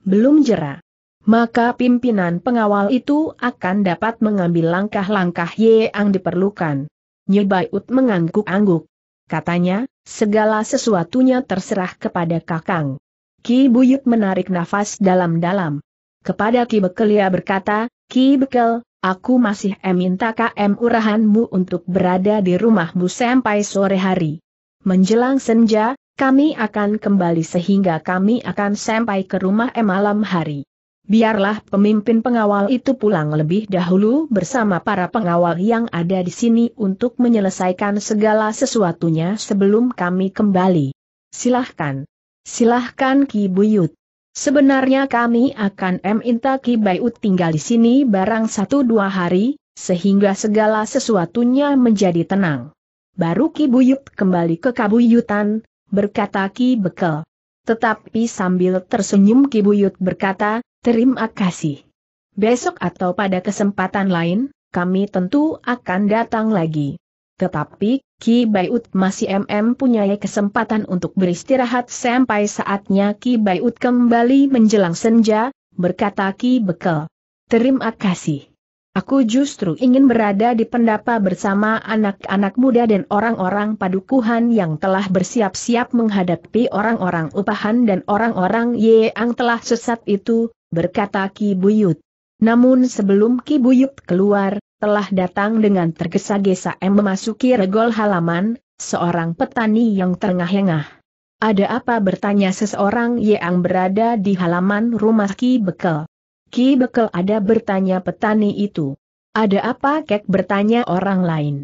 belum jera, maka pimpinan pengawal itu akan dapat mengambil langkah-langkah yang diperlukan. Nyebaiut mengangguk-angguk. Katanya, segala sesuatunya terserah kepada Kakang. Ki Buyut menarik nafas dalam-dalam. Kepada Ki Bekelia berkata, Ki Bekel, aku masih minta KM urahanmu untuk berada di rumahmu sampai sore hari. Menjelang senja, kami akan kembali sehingga kami akan sampai ke rumah em malam hari. Biarlah pemimpin pengawal itu pulang lebih dahulu bersama para pengawal yang ada di sini untuk menyelesaikan segala sesuatunya sebelum kami kembali. Silahkan. Silahkan Ki Buyut. Sebenarnya kami akan minta Ki Bayut tinggal di sini barang satu dua hari, sehingga segala sesuatunya menjadi tenang. Baru Ki Buyut kembali ke Kabuyutan, berkata Ki Bekel. Tetapi sambil tersenyum Ki Buyut berkata, terima kasih. Besok atau pada kesempatan lain, kami tentu akan datang lagi. Tetapi, Ki Baiut masih MM punya kesempatan untuk beristirahat sampai saatnya Ki Baiut kembali menjelang senja, berkata Ki Bekel. Terima kasih. Aku justru ingin berada di pendapa bersama anak-anak muda dan orang-orang padukuhan yang telah bersiap-siap menghadapi orang-orang upahan dan orang-orang yang telah sesat itu, berkata Ki Buyut. Namun sebelum Ki Buyut keluar, telah datang dengan tergesa-gesa m memasuki regol halaman, seorang petani yang terengah-engah. Ada apa bertanya seseorang yang berada di halaman rumah Ki Bekel? Ki Bekel ada bertanya petani itu. Ada apa kek bertanya orang lain?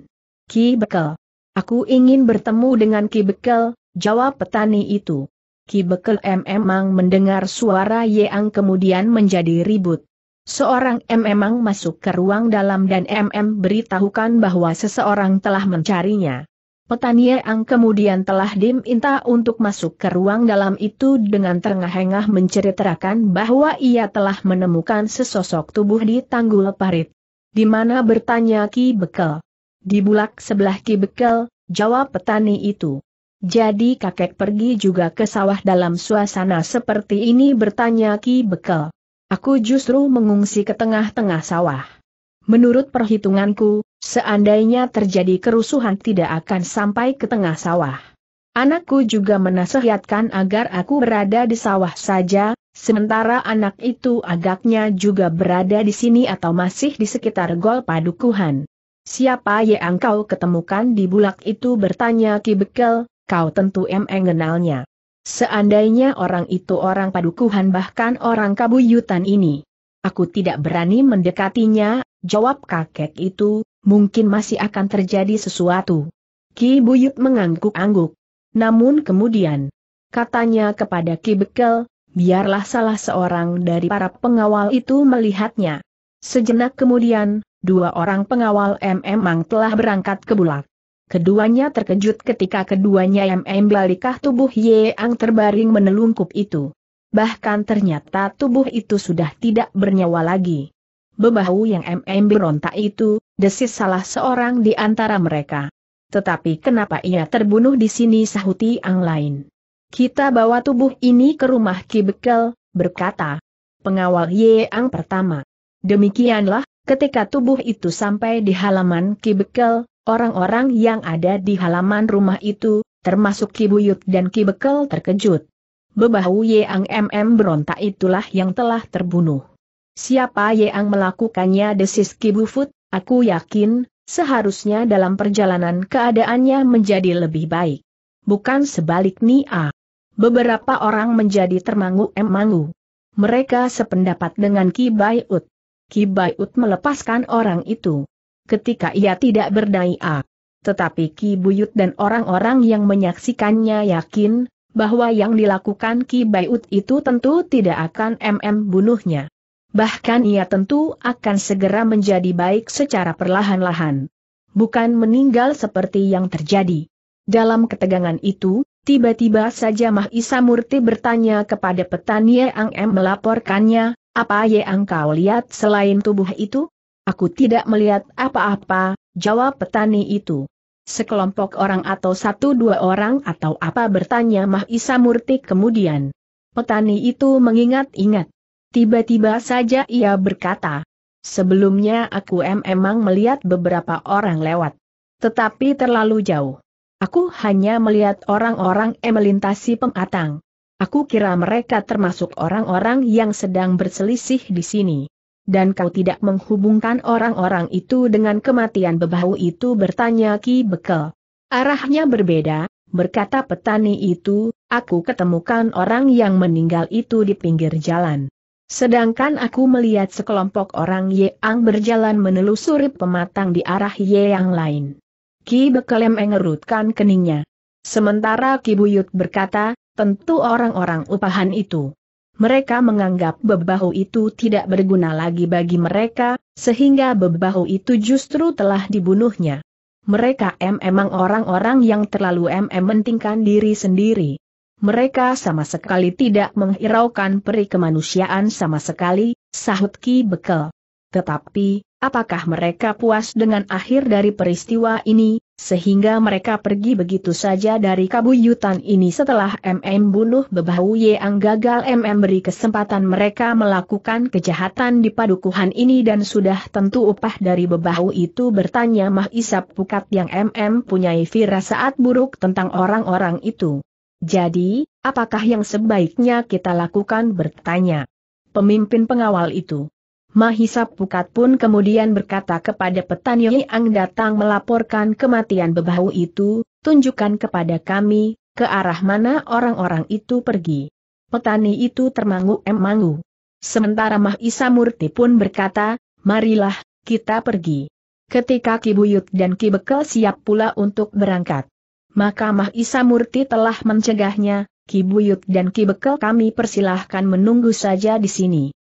Ki Bekel. Aku ingin bertemu dengan Ki Bekel, jawab petani itu. Ki Bekel memang mendengar suara yang kemudian menjadi ribut. Seorang M memang masuk ke ruang dalam dan MM beritahukan bahwa seseorang telah mencarinya. Petani Ang kemudian telah diminta untuk masuk ke ruang dalam itu dengan terengah-engah menceritakan bahwa ia telah menemukan sesosok tubuh di tanggul parit. Di mana bertanya Ki Bekel. Di bulak sebelah Ki Bekel, jawab petani itu. Jadi kakek pergi juga ke sawah dalam suasana seperti ini bertanya Ki Bekel. Aku justru mengungsi ke tengah-tengah sawah. Menurut perhitunganku, seandainya terjadi kerusuhan tidak akan sampai ke tengah sawah. Anakku juga menasehatkan agar aku berada di sawah saja, sementara anak itu agaknya juga berada di sini atau masih di sekitar gol padukuhan. Siapa yang engkau ketemukan di bulak itu bertanya Ki Bekel, kau tentu emeng kenalnya. Seandainya orang itu orang padukuhan bahkan orang kabuyutan ini. Aku tidak berani mendekatinya, jawab kakek itu, mungkin masih akan terjadi sesuatu. Ki Buyut mengangguk-angguk. Namun kemudian, katanya kepada Ki Bekel, biarlah salah seorang dari para pengawal itu melihatnya. Sejenak kemudian, dua orang pengawal memang telah berangkat ke Bulak. Keduanya terkejut ketika keduanya mm balikah tubuh ye Yeang terbaring menelungkup itu. Bahkan ternyata tubuh itu sudah tidak bernyawa lagi. Bebahu yang MM berontak itu, desis salah seorang di antara mereka. Tetapi kenapa ia terbunuh di sini sahuti ang lain? Kita bawa tubuh ini ke rumah kibekel berkata. Pengawal ye Yeang pertama. Demikianlah, ketika tubuh itu sampai di halaman kibekel Orang-orang yang ada di halaman rumah itu, termasuk Ki Buyut dan Ki Bekel terkejut. Bebahu Yeang MM berontak itulah yang telah terbunuh. Siapa Yeang melakukannya desis Ki Bufut, aku yakin, seharusnya dalam perjalanan keadaannya menjadi lebih baik. Bukan sebaliknya. Beberapa orang menjadi termangu-emangu. Mereka sependapat dengan Ki Bayut. Ki Bayut melepaskan orang itu ketika ia tidak berdaya. Tetapi Ki Buyut dan orang-orang yang menyaksikannya yakin, bahwa yang dilakukan Ki Bayut itu tentu tidak akan MM bunuhnya. Bahkan ia tentu akan segera menjadi baik secara perlahan-lahan. Bukan meninggal seperti yang terjadi. Dalam ketegangan itu, tiba-tiba saja Mahisa Murti bertanya kepada petani Yang M melaporkannya, apa yang kau lihat selain tubuh itu? Aku tidak melihat apa-apa, jawab petani itu. Sekelompok orang atau satu dua orang atau apa bertanya Mahisa Murti kemudian. Petani itu mengingat-ingat. Tiba-tiba saja ia berkata, Sebelumnya aku memang melihat beberapa orang lewat. Tetapi terlalu jauh. Aku hanya melihat orang-orang melintasi pematang. Aku kira mereka termasuk orang-orang yang sedang berselisih di sini dan kau tidak menghubungkan orang-orang itu dengan kematian bebahu itu bertanya Ki Bekel. Arahnya berbeda, berkata petani itu, aku ketemukan orang yang meninggal itu di pinggir jalan. Sedangkan aku melihat sekelompok orang Yeang berjalan menelusuri pematang di arah Yeang lain. Ki Bekelem mengerutkan keningnya. Sementara Ki Buyut berkata, tentu orang-orang upahan itu mereka menganggap bebahu itu tidak berguna lagi bagi mereka, sehingga bebahu itu justru telah dibunuhnya. Mereka memang orang-orang yang terlalu mementingkan diri sendiri. Mereka sama sekali tidak menghiraukan peri kemanusiaan sama sekali, sahut Ki Bekel. Tetapi, apakah mereka puas dengan akhir dari peristiwa ini? Sehingga mereka pergi begitu saja dari kabuyutan ini setelah MM bunuh Bebahu Yang gagal MM beri kesempatan mereka melakukan kejahatan di padukuhan ini dan sudah tentu upah dari Bebahu itu bertanya Mah Isap Pukat yang MM punyai firasat buruk tentang orang-orang itu. Jadi, apakah yang sebaiknya kita lakukan bertanya? Pemimpin pengawal itu Mahisa Pukat pun kemudian berkata kepada petani yang datang melaporkan kematian bebahu itu, tunjukkan kepada kami, ke arah mana orang-orang itu pergi. Petani itu termangu-emangu. Sementara Mahisa Murti pun berkata, marilah, kita pergi. Ketika Kibuyut dan Kibekel siap pula untuk berangkat. Maka Mahisa Murti telah mencegahnya, Kibuyut dan Kibekel kami persilahkan menunggu saja di sini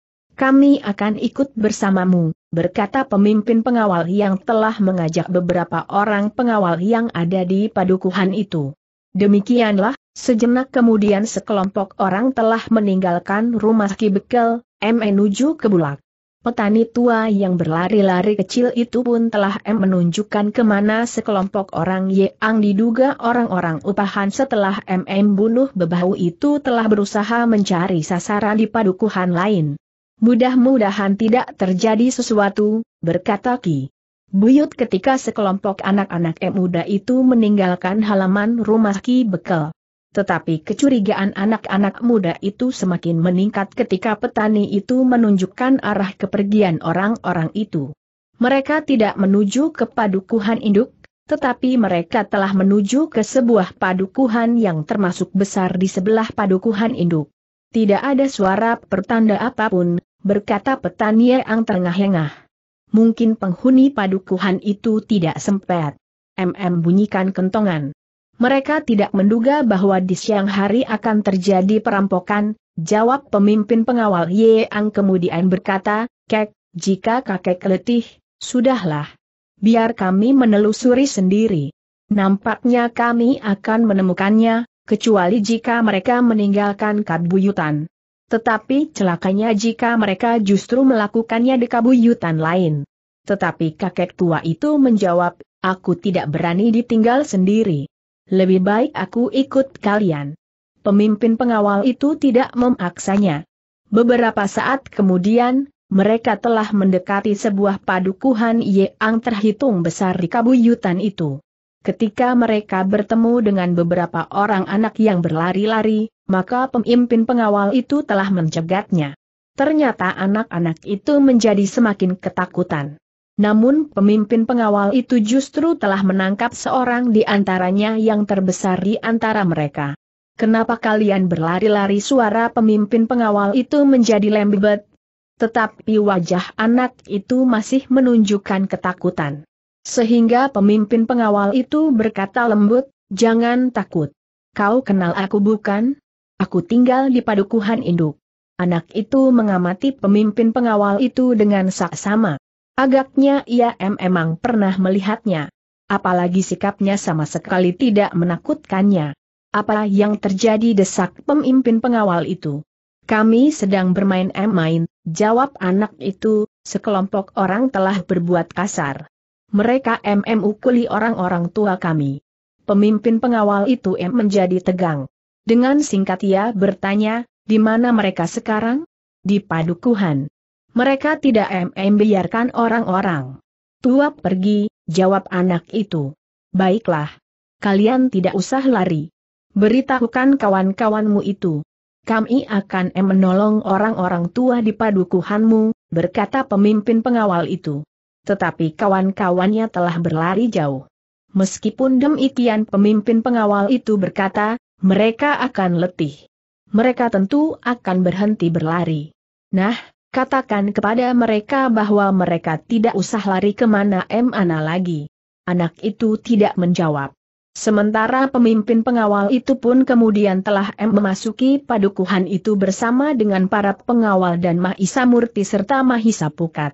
kami akan ikut bersamamu, berkata pemimpin pengawal yang telah mengajak beberapa orang pengawal yang ada di padukuhan itu. Demikianlah, sejenak kemudian sekelompok orang telah meninggalkan rumah kibekel, Bekel, M menuju ke Bulak. Petani tua yang berlari-lari kecil itu pun telah M menunjukkan kemana sekelompok orang yang diduga orang-orang upahan setelah MM bunuh bebahu itu telah berusaha mencari sasaran di padukuhan lain. Mudah-mudahan tidak terjadi sesuatu, berkata Ki. Buyut ketika sekelompok anak-anak muda itu meninggalkan halaman rumah Ki Bekel. Tetapi kecurigaan anak-anak muda itu semakin meningkat ketika petani itu menunjukkan arah kepergian orang-orang itu. Mereka tidak menuju ke padukuhan induk, tetapi mereka telah menuju ke sebuah padukuhan yang termasuk besar di sebelah padukuhan induk. Tidak ada suara pertanda apapun, berkata petani yang terengah-engah. Mungkin penghuni padukuhan itu tidak sempat MM bunyikan kentongan. Mereka tidak menduga bahwa di siang hari akan terjadi perampokan, jawab pemimpin pengawal Yeang kemudian berkata, Kek, jika kakek letih, sudahlah. Biar kami menelusuri sendiri. Nampaknya kami akan menemukannya, kecuali jika mereka meninggalkan kabuyutan. Tetapi celakanya jika mereka justru melakukannya di kabuyutan lain. Tetapi kakek tua itu menjawab, aku tidak berani ditinggal sendiri. Lebih baik aku ikut kalian. Pemimpin pengawal itu tidak memaksanya. Beberapa saat kemudian, mereka telah mendekati sebuah padukuhan yang terhitung besar di kabuyutan itu. Ketika mereka bertemu dengan beberapa orang anak yang berlari-lari, maka pemimpin pengawal itu telah mencegatnya. Ternyata anak-anak itu menjadi semakin ketakutan. Namun pemimpin pengawal itu justru telah menangkap seorang di antaranya yang terbesar di antara mereka. Kenapa kalian berlari-lari suara pemimpin pengawal itu menjadi lembibet? Tetapi wajah anak itu masih menunjukkan ketakutan. Sehingga pemimpin pengawal itu berkata lembut, jangan takut. Kau kenal aku bukan? Aku tinggal di padukuhan induk. Anak itu mengamati pemimpin pengawal itu dengan saksama. Agaknya ia memang pernah melihatnya. Apalagi sikapnya sama sekali tidak menakutkannya. Apa yang terjadi desak pemimpin pengawal itu? Kami sedang bermain-main, jawab anak itu, sekelompok orang telah berbuat kasar. Mereka MM ukuli orang-orang tua kami. Pemimpin pengawal itu M menjadi tegang. Dengan singkat ia bertanya, di mana mereka sekarang? Di padukuhan. Mereka tidak MM biarkan orang-orang. Tua pergi, jawab anak itu. Baiklah. Kalian tidak usah lari. Beritahukan kawan-kawanmu itu. Kami akan menolong orang-orang tua di padukuhanmu, berkata pemimpin pengawal itu tetapi kawan-kawannya telah berlari jauh. Meskipun demikian pemimpin pengawal itu berkata, mereka akan letih. Mereka tentu akan berhenti berlari. Nah, katakan kepada mereka bahwa mereka tidak usah lari kemana mana lagi. Anak itu tidak menjawab. Sementara pemimpin pengawal itu pun kemudian telah M memasuki padukuhan itu bersama dengan para pengawal dan Mahisa Murti serta Mahisa Pukat.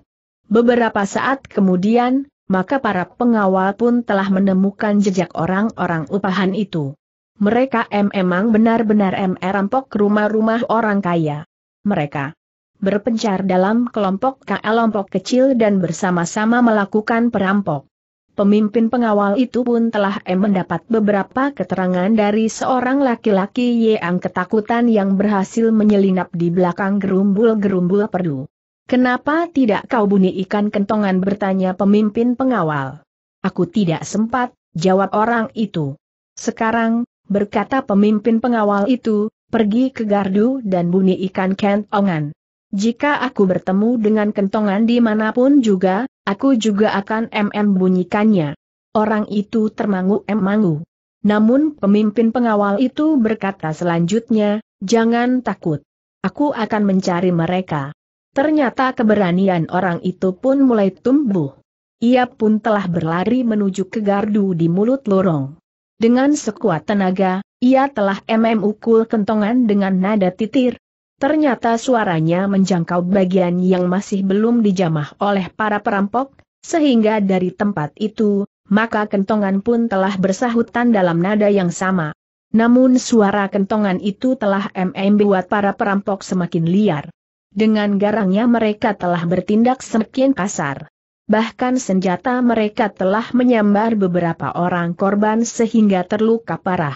Beberapa saat kemudian, maka para pengawal pun telah menemukan jejak orang-orang upahan itu. Mereka M emang benar-benar merampok rampok rumah-rumah orang kaya. Mereka berpencar dalam kelompok kelompok kecil dan bersama-sama melakukan perampok. Pemimpin pengawal itu pun telah M mendapat beberapa keterangan dari seorang laki-laki yang ketakutan yang berhasil menyelinap di belakang gerumbul-gerumbul perdu. Kenapa tidak kau bunyi ikan kentongan bertanya pemimpin pengawal? Aku tidak sempat, jawab orang itu. Sekarang, berkata pemimpin pengawal itu, pergi ke gardu dan bunyi ikan kentongan. Jika aku bertemu dengan kentongan dimanapun juga, aku juga akan mm bunyikannya. Orang itu termangu-emangu. Namun pemimpin pengawal itu berkata selanjutnya, jangan takut. Aku akan mencari mereka. Ternyata keberanian orang itu pun mulai tumbuh. Ia pun telah berlari menuju ke gardu di mulut lorong. Dengan sekuat tenaga, ia telah memukul kentongan dengan nada titir. Ternyata suaranya menjangkau bagian yang masih belum dijamah oleh para perampok, sehingga dari tempat itu, maka kentongan pun telah bersahutan dalam nada yang sama. Namun suara kentongan itu telah mm para perampok semakin liar. Dengan garangnya mereka telah bertindak semakin kasar. Bahkan senjata mereka telah menyambar beberapa orang korban sehingga terluka parah.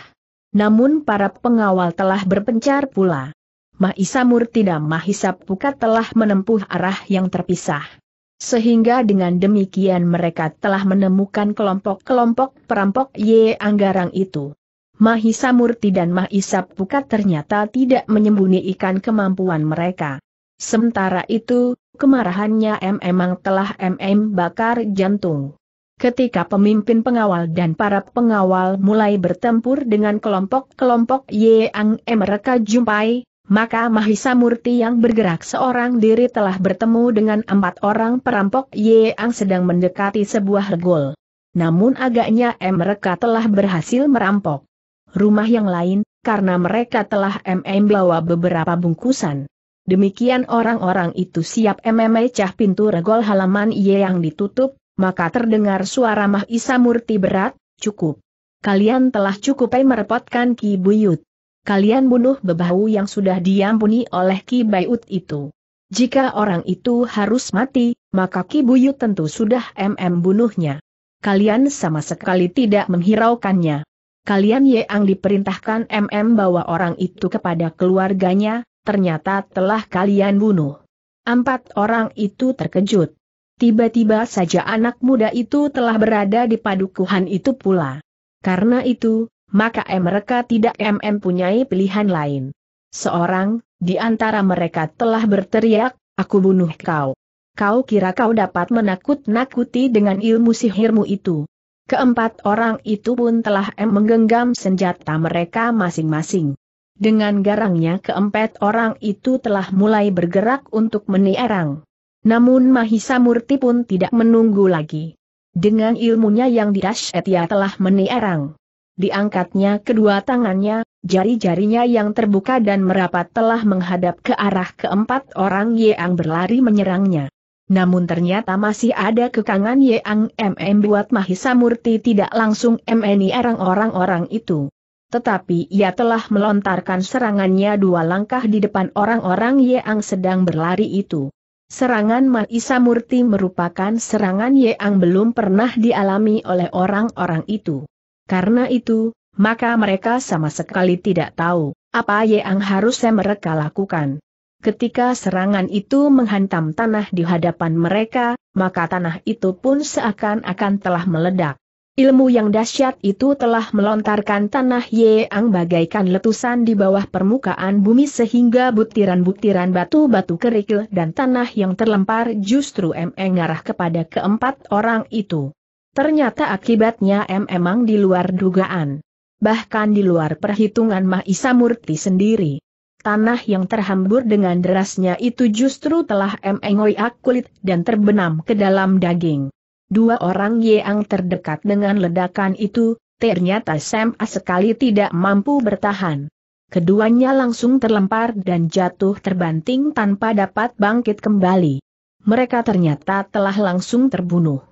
Namun para pengawal telah berpencar pula. Mahisa Murtida Mahisa Pukat telah menempuh arah yang terpisah. Sehingga dengan demikian mereka telah menemukan kelompok-kelompok perampok Y Anggarang itu. Mahisa Murti dan Mahisa Pukat ternyata tidak menyembunyikan kemampuan mereka. Sementara itu, kemarahannya M memang telah MM bakar jantung. Ketika pemimpin pengawal dan para pengawal mulai bertempur dengan kelompok-kelompok yang mereka jumpai, maka Mahisa Murti yang bergerak seorang diri telah bertemu dengan empat orang perampok yang sedang mendekati sebuah gol. Namun agaknya M mereka telah berhasil merampok rumah yang lain, karena mereka telah MM bawa beberapa bungkusan. Demikian orang-orang itu siap cah pintu regol halaman ye yang ditutup, maka terdengar suara mahisa Murti berat, cukup. Kalian telah cukup eh, merepotkan Ki Buyut. Kalian bunuh bebahu yang sudah diampuni oleh Ki Bayut itu. Jika orang itu harus mati, maka Ki Buyut tentu sudah MM bunuhnya. Kalian sama sekali tidak menghiraukannya. Kalian yang diperintahkan MM bawa orang itu kepada keluarganya, ternyata telah kalian bunuh. Empat orang itu terkejut. Tiba-tiba saja anak muda itu telah berada di padukuhan itu pula. Karena itu, maka mereka tidak mm punyai pilihan lain. Seorang, di antara mereka telah berteriak, aku bunuh kau. Kau kira kau dapat menakut-nakuti dengan ilmu sihirmu itu. Keempat orang itu pun telah menggenggam senjata mereka masing-masing. Dengan garangnya keempat orang itu telah mulai bergerak untuk menierang. Namun Mahisa Murti pun tidak menunggu lagi. Dengan ilmunya yang dirasyat ia telah menierang. Diangkatnya kedua tangannya, jari-jarinya yang terbuka dan merapat telah menghadap ke arah keempat orang yang berlari menyerangnya. Namun ternyata masih ada kekangan Yang MM buat Mahisa Murti tidak langsung erang orang-orang itu. Tetapi ia telah melontarkan serangannya dua langkah di depan orang-orang Yeang sedang berlari itu. Serangan Maisa Murti merupakan serangan Yeang belum pernah dialami oleh orang-orang itu. Karena itu, maka mereka sama sekali tidak tahu apa Yeang harusnya mereka lakukan. Ketika serangan itu menghantam tanah di hadapan mereka, maka tanah itu pun seakan-akan telah meledak. Ilmu yang dahsyat itu telah melontarkan tanah Ye ang bagaikan letusan di bawah permukaan bumi sehingga butiran-butiran batu-batu kerikil dan tanah yang terlempar justru M mengarah kepada keempat orang itu. Ternyata akibatnya M emang di luar dugaan. Bahkan di luar perhitungan Mahisa Murti sendiri. Tanah yang terhambur dengan derasnya itu justru telah M mengoyak kulit dan terbenam ke dalam daging dua orang yang terdekat dengan ledakan itu, ternyata Sam sekali tidak mampu bertahan. Keduanya langsung terlempar dan jatuh terbanting tanpa dapat bangkit kembali. Mereka ternyata telah langsung terbunuh.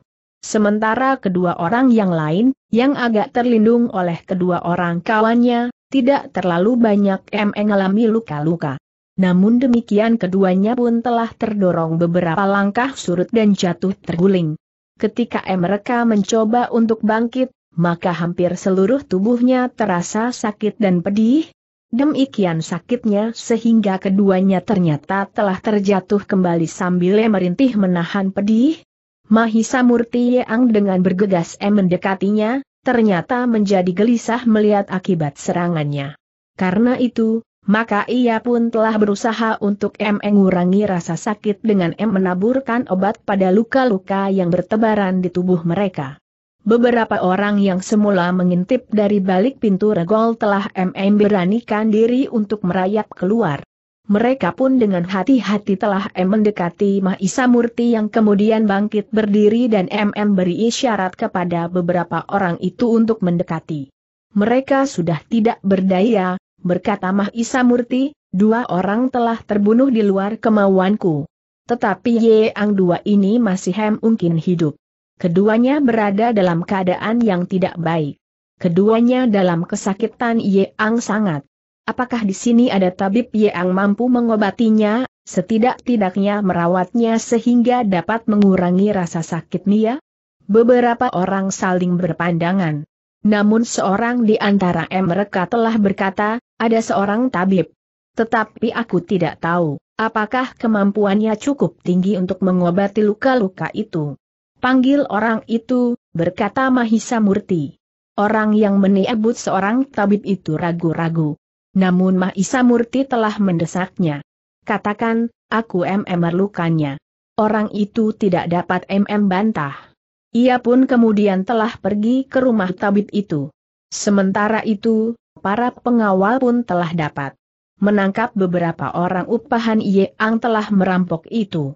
Sementara kedua orang yang lain, yang agak terlindung oleh kedua orang kawannya, tidak terlalu banyak mengalami luka-luka. Namun demikian keduanya pun telah terdorong beberapa langkah surut dan jatuh terguling. Ketika mereka mencoba untuk bangkit, maka hampir seluruh tubuhnya terasa sakit dan pedih. Demikian sakitnya sehingga keduanya ternyata telah terjatuh kembali sambil merintih menahan pedih. Mahisa Murti Yeang dengan bergegas mendekatinya, ternyata menjadi gelisah melihat akibat serangannya. Karena itu, maka ia pun telah berusaha untuk M mengurangi rasa sakit dengan M menaburkan obat pada luka-luka yang bertebaran di tubuh mereka. Beberapa orang yang semula mengintip dari balik pintu regol telah MM beranikan diri untuk merayap keluar. Mereka pun dengan hati-hati telah M mendekati Mahisa Murti yang kemudian bangkit berdiri dan MM beri isyarat kepada beberapa orang itu untuk mendekati. Mereka sudah tidak berdaya, berkata Mahisa Murti, dua orang telah terbunuh di luar kemauanku. Tetapi Yeang dua ini masih hem mungkin hidup. Keduanya berada dalam keadaan yang tidak baik. Keduanya dalam kesakitan Yeang sangat. Apakah di sini ada tabib Yeang mampu mengobatinya, setidak-tidaknya merawatnya sehingga dapat mengurangi rasa sakit Nia? Beberapa orang saling berpandangan. Namun seorang di antara mereka telah berkata, ada seorang tabib. Tetapi aku tidak tahu, apakah kemampuannya cukup tinggi untuk mengobati luka-luka itu. Panggil orang itu, berkata Mahisa Murti. Orang yang menyebut seorang tabib itu ragu-ragu. Namun Mahisa Murti telah mendesaknya. Katakan, aku MM lukanya. Orang itu tidak dapat MM bantah. Ia pun kemudian telah pergi ke rumah tabib itu. Sementara itu, para pengawal pun telah dapat menangkap beberapa orang upahan Ye Yeang telah merampok itu.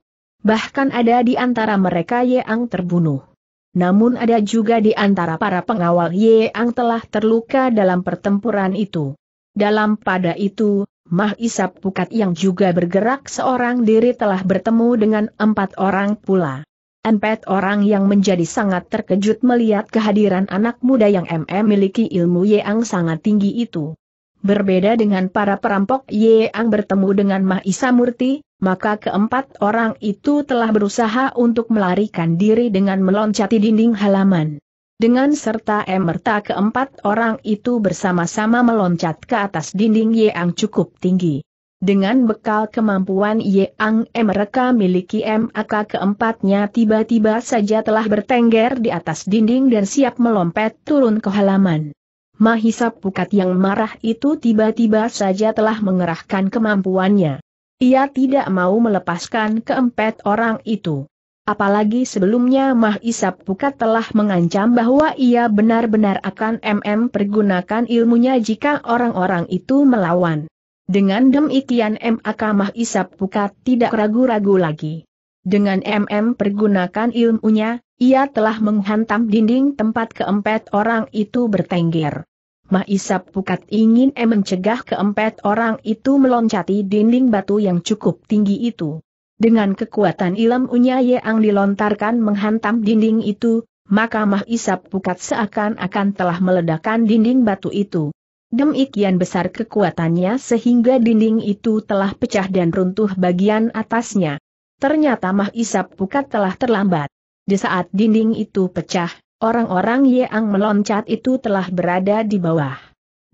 Bahkan ada di antara mereka Ye Yeang terbunuh. Namun ada juga di antara para pengawal Ye Yeang telah terluka dalam pertempuran itu. Dalam pada itu, Mah Isap Pukat yang juga bergerak seorang diri telah bertemu dengan empat orang pula. Empat orang yang menjadi sangat terkejut melihat kehadiran anak muda yang MM miliki ilmu Yeang sangat tinggi itu. Berbeda dengan para perampok Yeang bertemu dengan Mahisa Murti, maka keempat orang itu telah berusaha untuk melarikan diri dengan meloncati dinding halaman. Dengan serta emerta keempat orang itu bersama-sama meloncat ke atas dinding Yeang cukup tinggi. Dengan bekal kemampuan yang mereka miliki MAK keempatnya tiba-tiba saja telah bertengger di atas dinding dan siap melompat turun ke halaman. Mahisa Pukat yang marah itu tiba-tiba saja telah mengerahkan kemampuannya. Ia tidak mau melepaskan keempat orang itu. Apalagi sebelumnya Mahisap Pukat telah mengancam bahwa ia benar-benar akan MM pergunakan ilmunya jika orang-orang itu melawan. Dengan demikian M.A.K. Isap Pukat tidak ragu-ragu lagi. Dengan MM pergunakan ilmunya, ia telah menghantam dinding tempat keempat orang itu bertengger. Isap Pukat ingin M mencegah keempat orang itu meloncati dinding batu yang cukup tinggi itu. Dengan kekuatan ilmunya yang dilontarkan menghantam dinding itu, maka Isap Pukat seakan-akan telah meledakkan dinding batu itu. Demikian besar kekuatannya sehingga dinding itu telah pecah dan runtuh bagian atasnya. Ternyata Mah Isap Pukat telah terlambat. Di saat dinding itu pecah, orang-orang Yeang meloncat itu telah berada di bawah.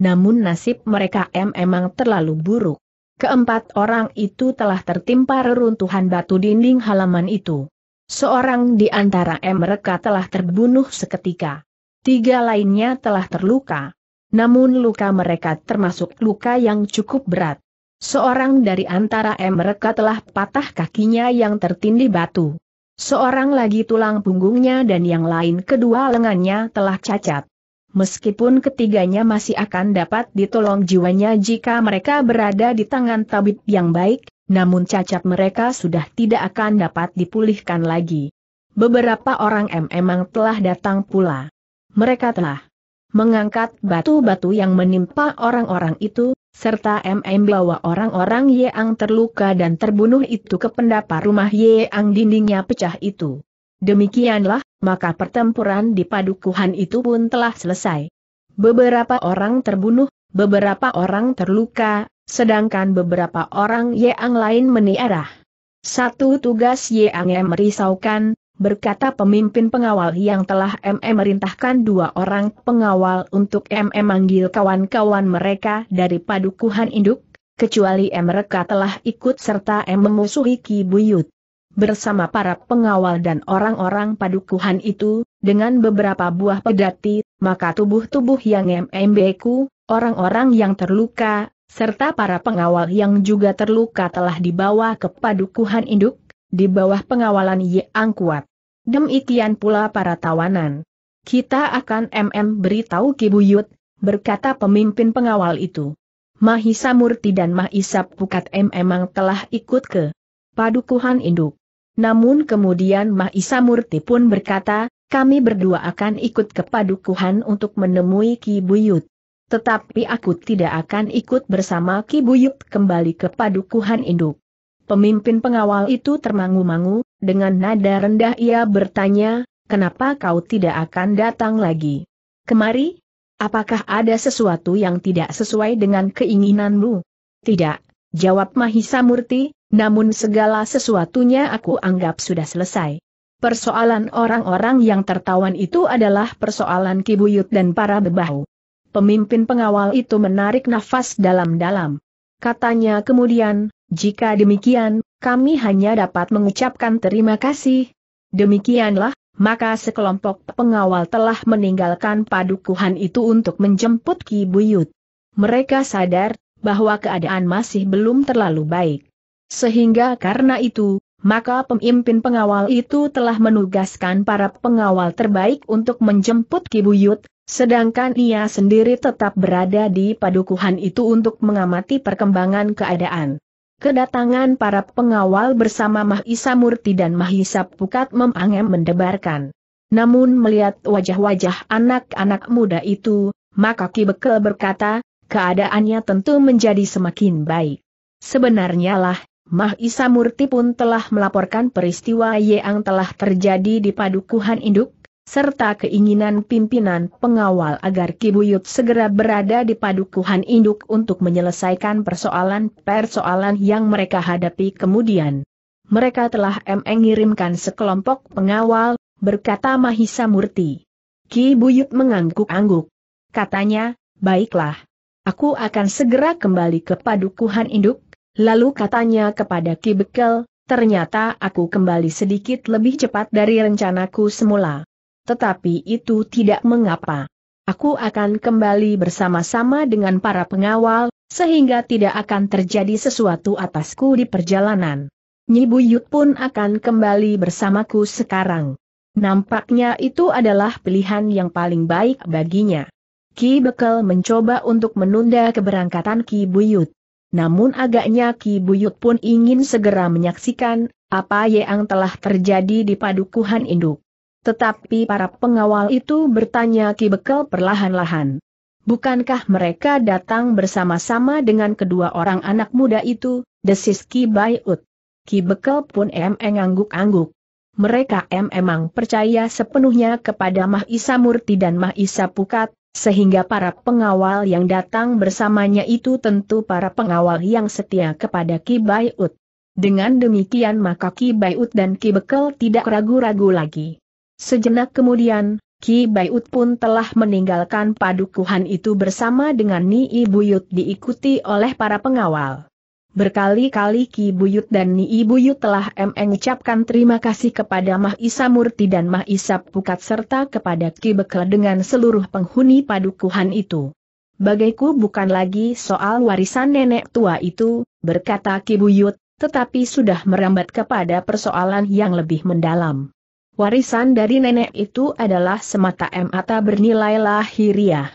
Namun nasib mereka M memang terlalu buruk. Keempat orang itu telah tertimpa reruntuhan batu dinding halaman itu. Seorang di antara mereka telah terbunuh seketika. Tiga lainnya telah terluka. Namun luka mereka termasuk luka yang cukup berat. Seorang dari antara mereka telah patah kakinya yang tertindih batu. Seorang lagi tulang punggungnya dan yang lain kedua lengannya telah cacat. Meskipun ketiganya masih akan dapat ditolong jiwanya jika mereka berada di tangan tabib yang baik, namun cacat mereka sudah tidak akan dapat dipulihkan lagi. Beberapa orang M memang telah datang pula. Mereka telah mengangkat batu-batu yang menimpa orang-orang itu, serta MM bawa orang-orang Yeang terluka dan terbunuh itu ke pendapat rumah Yeang dindingnya pecah itu. Demikianlah, maka pertempuran di padukuhan itu pun telah selesai. Beberapa orang terbunuh, beberapa orang terluka, sedangkan beberapa orang Yeang lain meniarah. Satu tugas Yeang Yang merisaukan, berkata pemimpin pengawal yang telah MM merintahkan dua orang pengawal untuk MM manggil kawan-kawan mereka dari padukuhan induk, kecuali M mereka telah ikut serta M memusuhi Ki Buyut. Bersama para pengawal dan orang-orang padukuhan itu, dengan beberapa buah pedati, maka tubuh-tubuh yang MM beku, orang-orang yang terluka, serta para pengawal yang juga terluka telah dibawa ke padukuhan induk, di bawah pengawalan Yang Kuat. Demikian pula para tawanan. Kita akan MM beritahu Kibuyut, berkata pemimpin pengawal itu. Mahisa Murti dan Mahisa Pukat M memang telah ikut ke Padukuhan Induk. Namun kemudian Mahisa Murti pun berkata, kami berdua akan ikut ke Padukuhan untuk menemui Kibuyut. Tetapi aku tidak akan ikut bersama Kibuyut kembali ke Padukuhan Induk. Pemimpin pengawal itu termangu-mangu, dengan nada rendah ia bertanya, kenapa kau tidak akan datang lagi? Kemari? Apakah ada sesuatu yang tidak sesuai dengan keinginanmu? Tidak, jawab Mahisa Murti, namun segala sesuatunya aku anggap sudah selesai. Persoalan orang-orang yang tertawan itu adalah persoalan kibuyut dan para bebahu. Pemimpin pengawal itu menarik nafas dalam-dalam. Katanya kemudian, jika demikian, kami hanya dapat mengucapkan terima kasih. Demikianlah, maka sekelompok pengawal telah meninggalkan padukuhan itu untuk menjemput Ki Buyut. Mereka sadar bahwa keadaan masih belum terlalu baik. Sehingga karena itu, maka pemimpin pengawal itu telah menugaskan para pengawal terbaik untuk menjemput Ki Buyut, sedangkan ia sendiri tetap berada di padukuhan itu untuk mengamati perkembangan keadaan. Kedatangan para pengawal bersama Mahisa Murti dan Mahisa Pukat memangem mendebarkan. Namun melihat wajah-wajah anak-anak muda itu, maka Ki Bekel berkata, keadaannya tentu menjadi semakin baik. Sebenarnya lah, Mahisa Murti pun telah melaporkan peristiwa yang telah terjadi di Padukuhan Induk, serta keinginan pimpinan pengawal agar Kibuyut segera berada di padukuhan induk untuk menyelesaikan persoalan-persoalan yang mereka hadapi kemudian. Mereka telah mengirimkan sekelompok pengawal, berkata Mahisa Murti. Ki Buyut mengangguk-angguk. Katanya, baiklah. Aku akan segera kembali ke padukuhan induk, lalu katanya kepada Ki Bekel, ternyata aku kembali sedikit lebih cepat dari rencanaku semula tetapi itu tidak mengapa. Aku akan kembali bersama-sama dengan para pengawal, sehingga tidak akan terjadi sesuatu atasku di perjalanan. Nyi Buyut pun akan kembali bersamaku sekarang. Nampaknya itu adalah pilihan yang paling baik baginya. Ki Bekel mencoba untuk menunda keberangkatan Ki Buyut. Namun agaknya Ki Buyut pun ingin segera menyaksikan apa yang telah terjadi di padukuhan induk. Tetapi para pengawal itu bertanya Ki Bekel perlahan-lahan. Bukankah mereka datang bersama-sama dengan kedua orang anak muda itu, desis Ki Bayut. Ki Bekel pun emeng angguk-angguk. Mereka emang percaya sepenuhnya kepada Mahisa Murti dan Mahisa Pukat, sehingga para pengawal yang datang bersamanya itu tentu para pengawal yang setia kepada Ki Bayut. Dengan demikian maka Ki Bayut dan Ki Bekel tidak ragu-ragu lagi. Sejenak kemudian, Ki Baiut pun telah meninggalkan padukuhan itu bersama dengan Nii Buyut diikuti oleh para pengawal. Berkali-kali Ki Buyut dan Nii Buyut telah mengucapkan terima kasih kepada Mah Isa Murti dan Mah Isa Pukat serta kepada Ki Bekel dengan seluruh penghuni padukuhan itu. Bagaiku bukan lagi soal warisan nenek tua itu, berkata Ki Buyut, tetapi sudah merambat kepada persoalan yang lebih mendalam. Warisan dari nenek itu adalah semata mata bernilai lahiriah.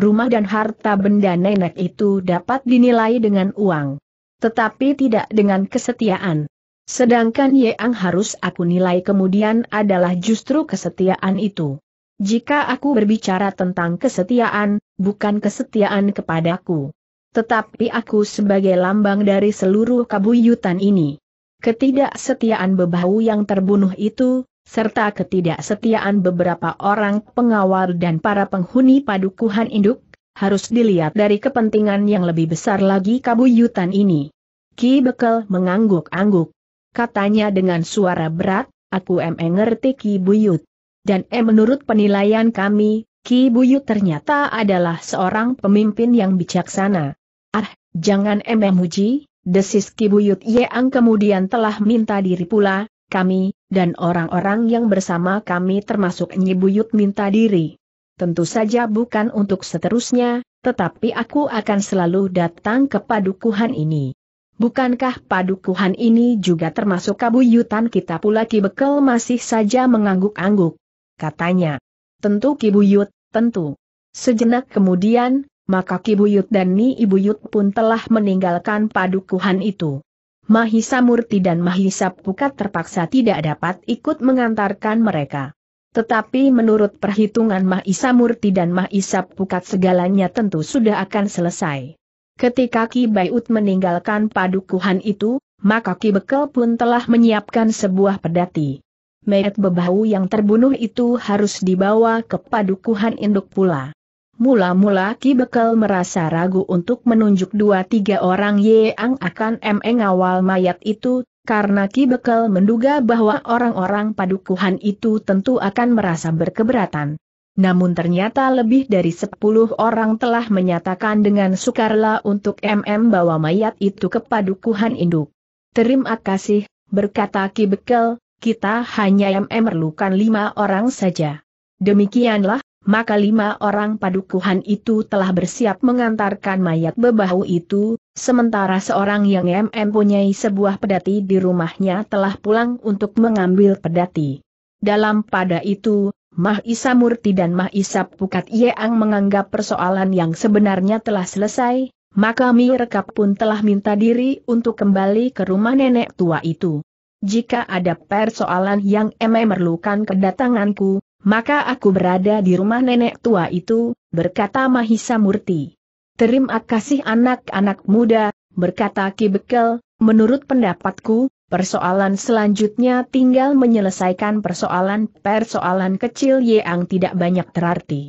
Rumah dan harta benda nenek itu dapat dinilai dengan uang. Tetapi tidak dengan kesetiaan. Sedangkan Yeang harus aku nilai kemudian adalah justru kesetiaan itu. Jika aku berbicara tentang kesetiaan, bukan kesetiaan kepadaku. Tetapi aku sebagai lambang dari seluruh kabuyutan ini. Ketidaksetiaan bebau yang terbunuh itu, serta ketidaksetiaan beberapa orang pengawal dan para penghuni padukuhan induk, harus dilihat dari kepentingan yang lebih besar lagi kabuyutan ini. Ki Bekel mengangguk-angguk. Katanya dengan suara berat, aku em ngerti Ki Buyut. Dan em menurut penilaian kami, Ki Buyut ternyata adalah seorang pemimpin yang bijaksana. Ah, jangan em muji, desis Ki Buyut Yeang kemudian telah minta diri pula, kami, dan orang-orang yang bersama kami termasuk Nyi Buyut minta diri. Tentu saja bukan untuk seterusnya, tetapi aku akan selalu datang ke padukuhan ini. Bukankah padukuhan ini juga termasuk kabuyutan kita pula Ki Bekel masih saja mengangguk-angguk? Katanya. Tentu Ki Buyut, tentu. Sejenak kemudian, maka Ki Buyut dan Ni Ibuyut pun telah meninggalkan padukuhan itu. Mahisa Murti dan Mahisa Pukat terpaksa tidak dapat ikut mengantarkan mereka. Tetapi menurut perhitungan Mahisa Murti dan Mahisa Pukat segalanya tentu sudah akan selesai. Ketika Ki Bayut meninggalkan padukuhan itu, maka Ki Bekel pun telah menyiapkan sebuah pedati. Mayat bebau yang terbunuh itu harus dibawa ke padukuhan induk pula. Mula-mula Ki Bekel merasa ragu untuk menunjuk dua tiga orang yang akan mengawal mayat itu, karena Ki Bekel menduga bahwa orang-orang padukuhan itu tentu akan merasa berkeberatan. Namun ternyata lebih dari sepuluh orang telah menyatakan dengan sukarela untuk MM bawa mayat itu ke padukuhan induk. Terima kasih, berkata Ki Bekel, kita hanya MM memerlukan lima orang saja. Demikianlah, maka lima orang padukuhan itu telah bersiap mengantarkan mayat bebahu itu, sementara seorang yang MM punya sebuah pedati di rumahnya telah pulang untuk mengambil pedati. Dalam pada itu, Mah Isa Murti dan Mah Isa Pukat Yeang menganggap persoalan yang sebenarnya telah selesai, maka Mirekap pun telah minta diri untuk kembali ke rumah nenek tua itu. Jika ada persoalan yang MM memerlukan kedatanganku, maka aku berada di rumah nenek tua itu, berkata Mahisa Murti. Terima kasih anak-anak muda, berkata Ki Bekel, menurut pendapatku, Persoalan selanjutnya tinggal menyelesaikan persoalan-persoalan kecil yang tidak banyak terarti.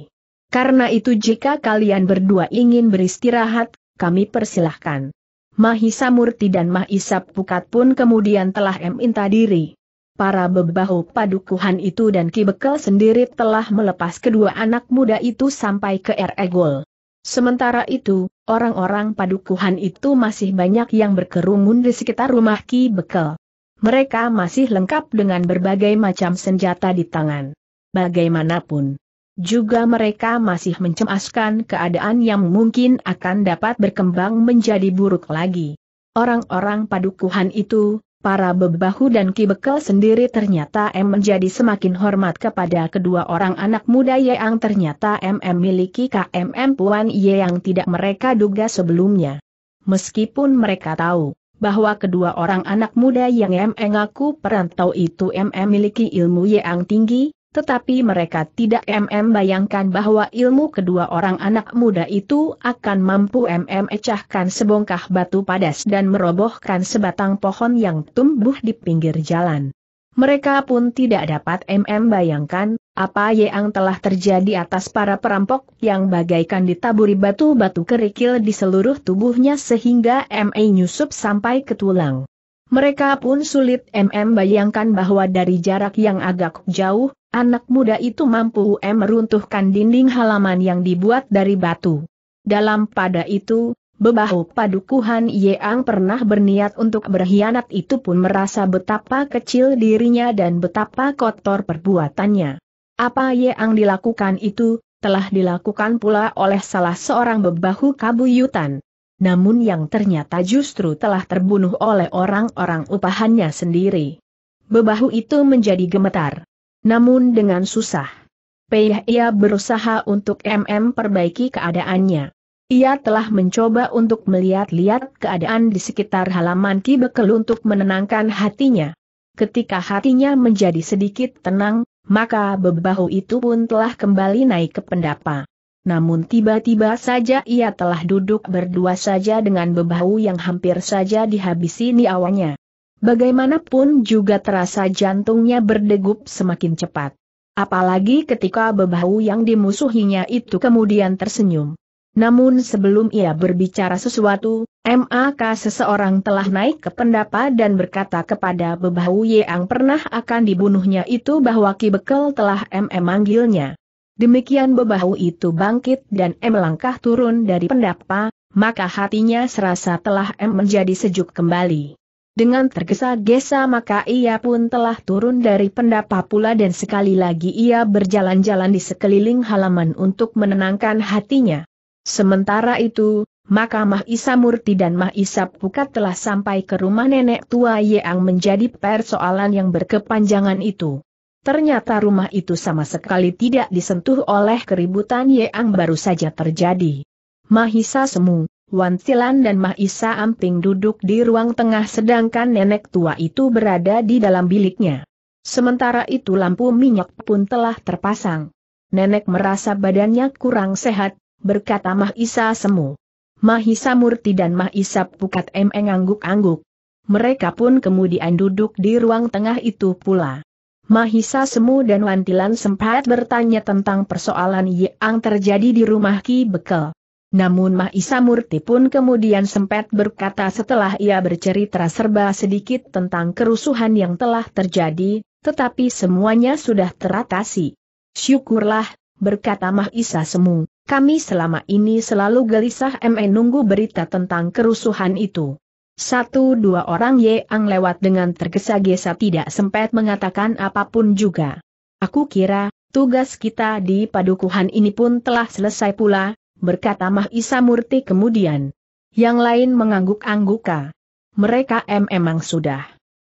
Karena itu jika kalian berdua ingin beristirahat, kami persilahkan. Mahisa Murti dan Mahisa Pukat pun kemudian telah meminta diri para bebahu padukuhan itu dan Ki Bekel sendiri telah melepas kedua anak muda itu sampai ke Eregol. Sementara itu, orang-orang padukuhan itu masih banyak yang berkerumun di sekitar rumah Ki Bekel. Mereka masih lengkap dengan berbagai macam senjata di tangan. Bagaimanapun, juga mereka masih mencemaskan keadaan yang mungkin akan dapat berkembang menjadi buruk lagi. Orang-orang padukuhan itu, Para bebahu dan kibekel sendiri ternyata M menjadi semakin hormat kepada kedua orang anak muda yang ternyata M memiliki KMM Puan Ye yang tidak mereka duga sebelumnya. Meskipun mereka tahu bahwa kedua orang anak muda yang M mengaku perantau itu M memiliki ilmu yang tinggi, tetapi mereka tidak mm bayangkan bahwa ilmu kedua orang anak muda itu akan mampu mm ecahkan sebongkah batu padas dan merobohkan sebatang pohon yang tumbuh di pinggir jalan. Mereka pun tidak dapat mm bayangkan, apa yang telah terjadi atas para perampok yang bagaikan ditaburi batu-batu kerikil di seluruh tubuhnya sehingga M.A. nyusup sampai ke tulang. Mereka pun sulit mm bayangkan bahwa dari jarak yang agak jauh, Anak muda itu mampu meruntuhkan dinding halaman yang dibuat dari batu. Dalam pada itu, Bebahu padukuhan Yeang pernah berniat untuk berkhianat itu pun merasa betapa kecil dirinya dan betapa kotor perbuatannya. Apa Yeang dilakukan itu, telah dilakukan pula oleh salah seorang bebahu kabuyutan. Namun yang ternyata justru telah terbunuh oleh orang-orang upahannya sendiri. Bebahu itu menjadi gemetar. Namun dengan susah. Pei ia berusaha untuk MM perbaiki keadaannya. Ia telah mencoba untuk melihat-lihat keadaan di sekitar halaman Ki untuk menenangkan hatinya. Ketika hatinya menjadi sedikit tenang, maka bebahu itu pun telah kembali naik ke pendapa. Namun tiba-tiba saja ia telah duduk berdua saja dengan bebahu yang hampir saja dihabisi niawanya. Bagaimanapun juga terasa jantungnya berdegup semakin cepat. Apalagi ketika bebahu yang dimusuhinya itu kemudian tersenyum. Namun sebelum ia berbicara sesuatu, MAK seseorang telah naik ke pendapa dan berkata kepada bebahu yang pernah akan dibunuhnya itu bahwa Ki Bekel telah MM manggilnya. Demikian bebahu itu bangkit dan M langkah turun dari pendapa, maka hatinya serasa telah M menjadi sejuk kembali. Dengan tergesa-gesa maka ia pun telah turun dari pendapa pula dan sekali lagi ia berjalan-jalan di sekeliling halaman untuk menenangkan hatinya. Sementara itu, maka Mah Murti dan Mahisa Pukat telah sampai ke rumah nenek tua Yeang menjadi persoalan yang berkepanjangan itu. Ternyata rumah itu sama sekali tidak disentuh oleh keributan Yeang baru saja terjadi. Mahisa Semu, Wan Silan dan Mahisa Amping duduk di ruang tengah sedangkan nenek tua itu berada di dalam biliknya. Sementara itu lampu minyak pun telah terpasang. Nenek merasa badannya kurang sehat, berkata Mahisa Semu. Mahisa Murti dan Mahisa Pukat mengangguk angguk-angguk. Mereka pun kemudian duduk di ruang tengah itu pula. Mahisa Semu dan Wantilan sempat bertanya tentang persoalan yang terjadi di rumah Ki Bekel. Namun Mahisa Murti pun kemudian sempat berkata setelah ia bercerita serba sedikit tentang kerusuhan yang telah terjadi, tetapi semuanya sudah teratasi. Syukurlah, berkata Mahisa Semu, kami selama ini selalu gelisah menunggu berita tentang kerusuhan itu. Satu dua orang Ye ang lewat dengan tergesa-gesa tidak sempat mengatakan apapun juga. Aku kira, tugas kita di padukuhan ini pun telah selesai pula, berkata Isa Murti kemudian. Yang lain mengangguk-angguka. Mereka memang sudah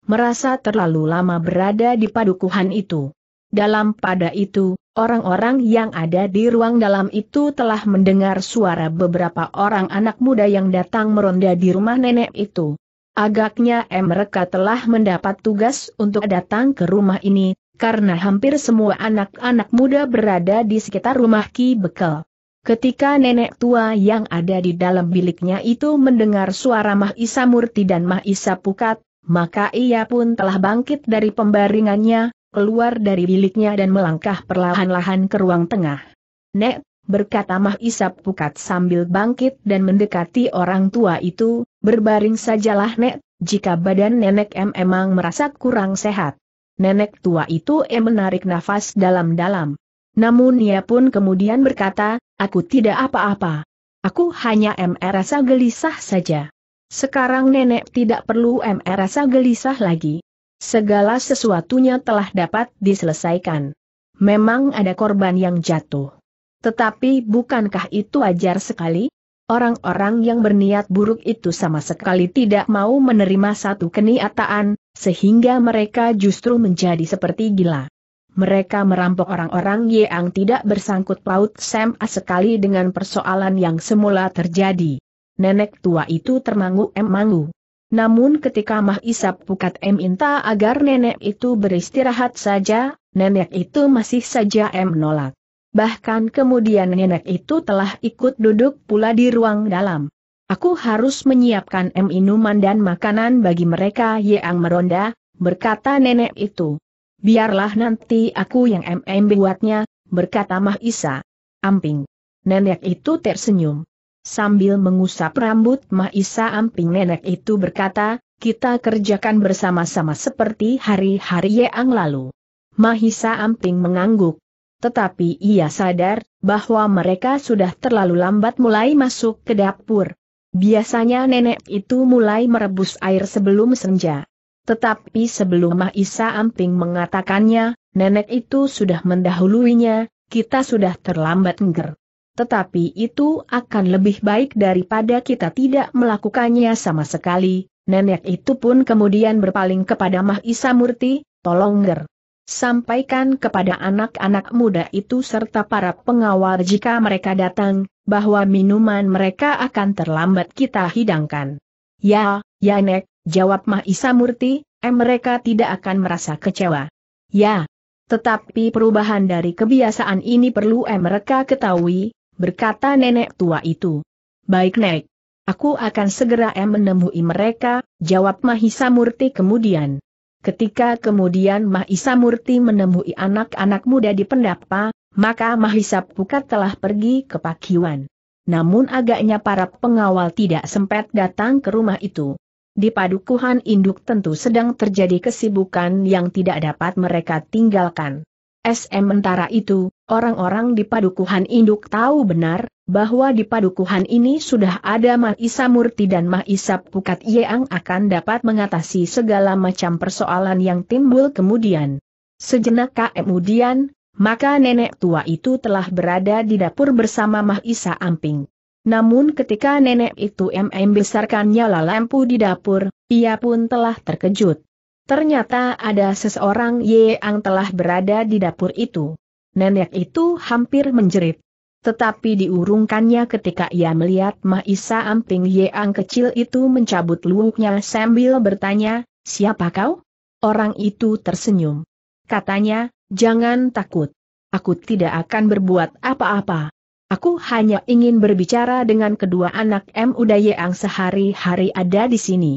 merasa terlalu lama berada di padukuhan itu. Dalam pada itu, orang-orang yang ada di ruang dalam itu telah mendengar suara beberapa orang anak muda yang datang meronda di rumah nenek itu. Agaknya mereka telah mendapat tugas untuk datang ke rumah ini, karena hampir semua anak-anak muda berada di sekitar rumah Ki Bekel. Ketika nenek tua yang ada di dalam biliknya itu mendengar suara Mahisa Murti dan Mahisa Pukat, maka ia pun telah bangkit dari pembaringannya, keluar dari biliknya dan melangkah perlahan-lahan ke ruang tengah. Nek, berkata Mahisa Pukat sambil bangkit dan mendekati orang tua itu, berbaring sajalah Nek, jika badan nenek M emang merasa kurang sehat. Nenek tua itu M menarik nafas dalam-dalam. Namun ia pun kemudian berkata, aku tidak apa-apa. Aku hanya merasa gelisah saja. Sekarang nenek tidak perlu merasa gelisah lagi. Segala sesuatunya telah dapat diselesaikan. Memang ada korban yang jatuh. Tetapi bukankah itu ajar sekali? Orang-orang yang berniat buruk itu sama sekali tidak mau menerima satu keniataan, sehingga mereka justru menjadi seperti gila mereka merampok orang-orang yang tidak bersangkut paut Sam sekali dengan persoalan yang semula terjadi. Nenek tua itu termangu-emangu. Namun ketika Mah Isap Pukat M minta agar nenek itu beristirahat saja, nenek itu masih saja M menolak. Bahkan kemudian nenek itu telah ikut duduk pula di ruang dalam. Aku harus menyiapkan M minuman dan makanan bagi mereka yang meronda, berkata nenek itu. Biarlah nanti aku yang MM buatnya, berkata Mahisa. Amping. Nenek itu tersenyum. Sambil mengusap rambut Mahisa Amping nenek itu berkata, kita kerjakan bersama-sama seperti hari-hari yang lalu. Mahisa Amping mengangguk. Tetapi ia sadar bahwa mereka sudah terlalu lambat mulai masuk ke dapur. Biasanya nenek itu mulai merebus air sebelum senja. Tetapi sebelum Mah Isa Amping mengatakannya, nenek itu sudah mendahuluinya, kita sudah terlambat ngger. Tetapi itu akan lebih baik daripada kita tidak melakukannya sama sekali, nenek itu pun kemudian berpaling kepada Mahisa Murti, tolong ngger. Sampaikan kepada anak-anak muda itu serta para pengawal jika mereka datang, bahwa minuman mereka akan terlambat kita hidangkan. Ya, ya nek, Jawab Mahisa Murti, eh mereka tidak akan merasa kecewa. Ya. Tetapi perubahan dari kebiasaan ini perlu eh mereka ketahui, berkata nenek tua itu. Baik Nek. Aku akan segera eh menemui mereka, jawab Mahisa Murti kemudian. Ketika kemudian Mahisa Murti menemui anak-anak muda di pendapa, maka Mahisa Pukat telah pergi ke Pakiwan. Namun agaknya para pengawal tidak sempat datang ke rumah itu. Di padukuhan induk tentu sedang terjadi kesibukan yang tidak dapat mereka tinggalkan. Sementara itu, orang-orang di padukuhan induk tahu benar, bahwa di padukuhan ini sudah ada Mahisa Murti dan Mahisa Pukat yang akan dapat mengatasi segala macam persoalan yang timbul kemudian. Sejenak kemudian, maka nenek tua itu telah berada di dapur bersama Mahisa Amping. Namun ketika nenek itu besarkan nyala lampu di dapur, ia pun telah terkejut. Ternyata ada seseorang yang telah berada di dapur itu. Nenek itu hampir menjerit. Tetapi diurungkannya ketika ia melihat Mahisa Amping Yang kecil itu mencabut lunguknya sambil bertanya, siapa kau? Orang itu tersenyum. Katanya, jangan takut. Aku tidak akan berbuat apa-apa. Aku hanya ingin berbicara dengan kedua anak M. Uda yang sehari-hari ada di sini.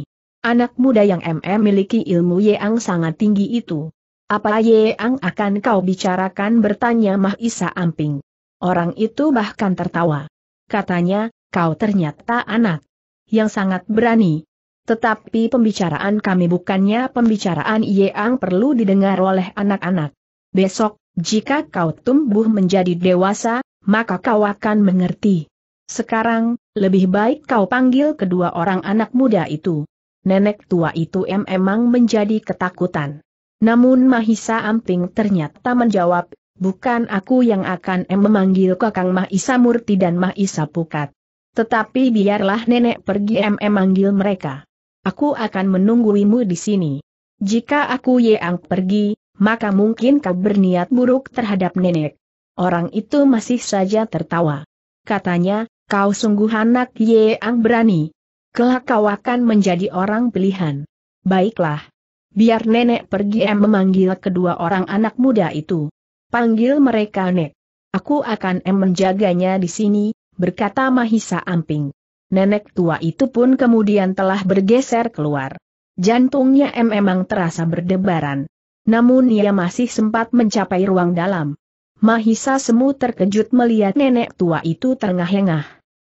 Anak muda yang MM miliki ilmu Yeang sangat tinggi itu. Apa Yeang akan kau bicarakan bertanya Mahisa Amping. Orang itu bahkan tertawa. Katanya, kau ternyata anak yang sangat berani. Tetapi pembicaraan kami bukannya pembicaraan Yeang perlu didengar oleh anak-anak. Besok, jika kau tumbuh menjadi dewasa, maka kau akan mengerti. Sekarang, lebih baik kau panggil kedua orang anak muda itu. Nenek tua itu memang menjadi ketakutan. Namun Mahisa Amping ternyata menjawab, bukan aku yang akan em memanggil kakang Mahisa Murti dan Mahisa Pukat. Tetapi biarlah nenek pergi em memanggil mereka. Aku akan menungguimu di sini. Jika aku Yeang pergi, maka mungkin kau berniat buruk terhadap nenek. Orang itu masih saja tertawa. Katanya, kau sungguh anak yang berani. Kelak kau akan menjadi orang pilihan. Baiklah. Biar nenek pergi em memanggil kedua orang anak muda itu. Panggil mereka nek. Aku akan em menjaganya di sini, berkata Mahisa Amping. Nenek tua itu pun kemudian telah bergeser keluar. Jantungnya em memang terasa berdebaran. Namun ia masih sempat mencapai ruang dalam. Mahisa Semu terkejut melihat nenek tua itu terengah-engah.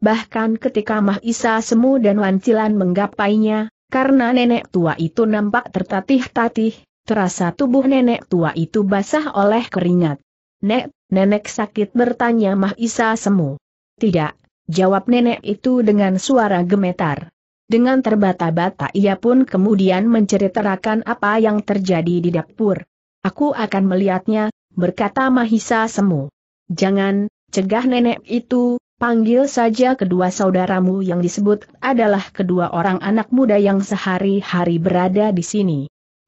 Bahkan ketika Mahisa Semu dan Wancilan menggapainya, karena nenek tua itu nampak tertatih-tatih, terasa tubuh nenek tua itu basah oleh keringat. Nek, nenek sakit bertanya Mahisa Semu. Tidak, jawab nenek itu dengan suara gemetar. Dengan terbata-bata ia pun kemudian menceritakan apa yang terjadi di dapur. Aku akan melihatnya, berkata Mahisa Semu. Jangan, cegah nenek itu, panggil saja kedua saudaramu yang disebut adalah kedua orang anak muda yang sehari-hari berada di sini.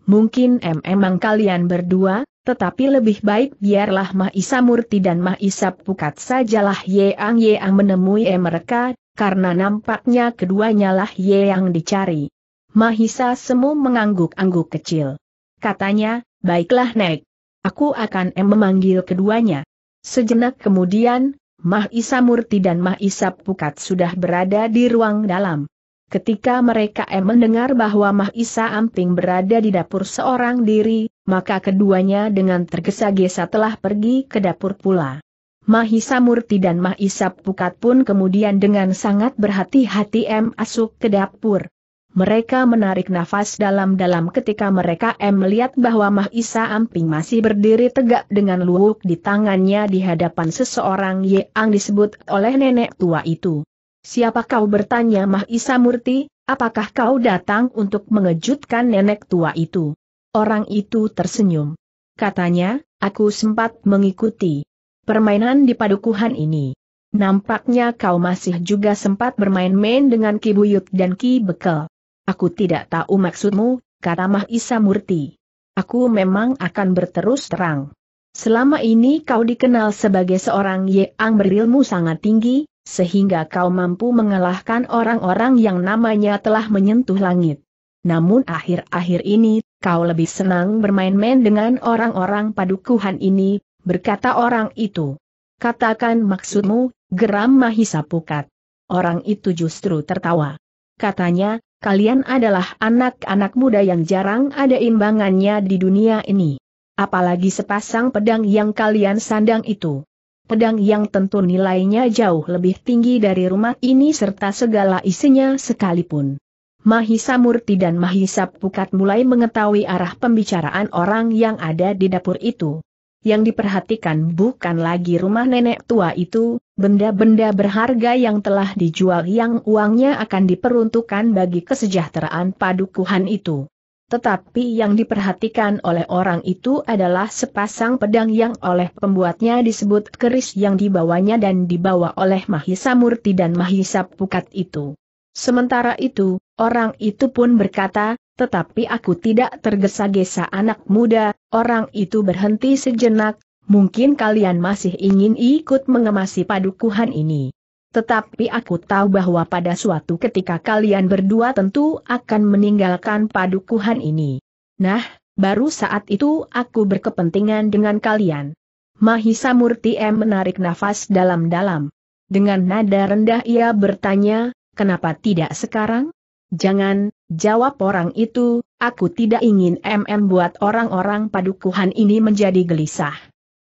Mungkin em emang kalian berdua, tetapi lebih baik biarlah Mahisa Murti dan Mahisa Pukat sajalah Yeang Yeang menemui mereka, karena nampaknya keduanya lah Yeang dicari. Mahisa Semu mengangguk-angguk kecil. Katanya, baiklah Nek. Aku akan em memanggil keduanya. Sejenak kemudian, Mah Isa Murti dan Mah Isa Pukat sudah berada di ruang dalam. Ketika mereka em mendengar bahwa Mah Isa Amping berada di dapur seorang diri, maka keduanya dengan tergesa-gesa telah pergi ke dapur pula. Mahisa Murti dan Mahisa Pukat pun kemudian dengan sangat berhati-hati M masuk ke dapur. Mereka menarik nafas dalam-dalam ketika mereka M melihat bahwa Mahisa Amping masih berdiri tegak dengan luwuk di tangannya di hadapan seseorang yang disebut oleh nenek tua itu. Siapa kau bertanya Mahisa Murti, apakah kau datang untuk mengejutkan nenek tua itu? Orang itu tersenyum. Katanya, aku sempat mengikuti permainan di padukuhan ini. Nampaknya kau masih juga sempat bermain-main dengan Ki Buyut dan Ki Bekel. Aku tidak tahu maksudmu, kata Mahisa Murti. Aku memang akan berterus terang. Selama ini kau dikenal sebagai seorang yang berilmu sangat tinggi, sehingga kau mampu mengalahkan orang-orang yang namanya telah menyentuh langit. Namun akhir-akhir ini, kau lebih senang bermain-main dengan orang-orang padukuhan ini, berkata orang itu. Katakan maksudmu, geram Mahisa Pukat. Orang itu justru tertawa. Katanya, kalian adalah anak-anak muda yang jarang ada imbangannya di dunia ini. Apalagi sepasang pedang yang kalian sandang itu. Pedang yang tentu nilainya jauh lebih tinggi dari rumah ini serta segala isinya sekalipun. Mahisa Murti dan Mahisa Pukat mulai mengetahui arah pembicaraan orang yang ada di dapur itu. Yang diperhatikan bukan lagi rumah nenek tua itu, benda-benda berharga yang telah dijual yang uangnya akan diperuntukkan bagi kesejahteraan padukuhan itu. Tetapi yang diperhatikan oleh orang itu adalah sepasang pedang yang oleh pembuatnya disebut keris yang dibawanya dan dibawa oleh Mahisa Murti dan Mahisa Pukat itu. Sementara itu, orang itu pun berkata, tetapi aku tidak tergesa-gesa anak muda, orang itu berhenti sejenak, mungkin kalian masih ingin ikut mengemasi padukuhan ini. Tetapi aku tahu bahwa pada suatu ketika kalian berdua tentu akan meninggalkan padukuhan ini. Nah, baru saat itu aku berkepentingan dengan kalian. Mahisa Murti M menarik nafas dalam-dalam. Dengan nada rendah ia bertanya, kenapa tidak sekarang? Jangan, jawab orang itu, aku tidak ingin MM buat orang-orang padukuhan ini menjadi gelisah.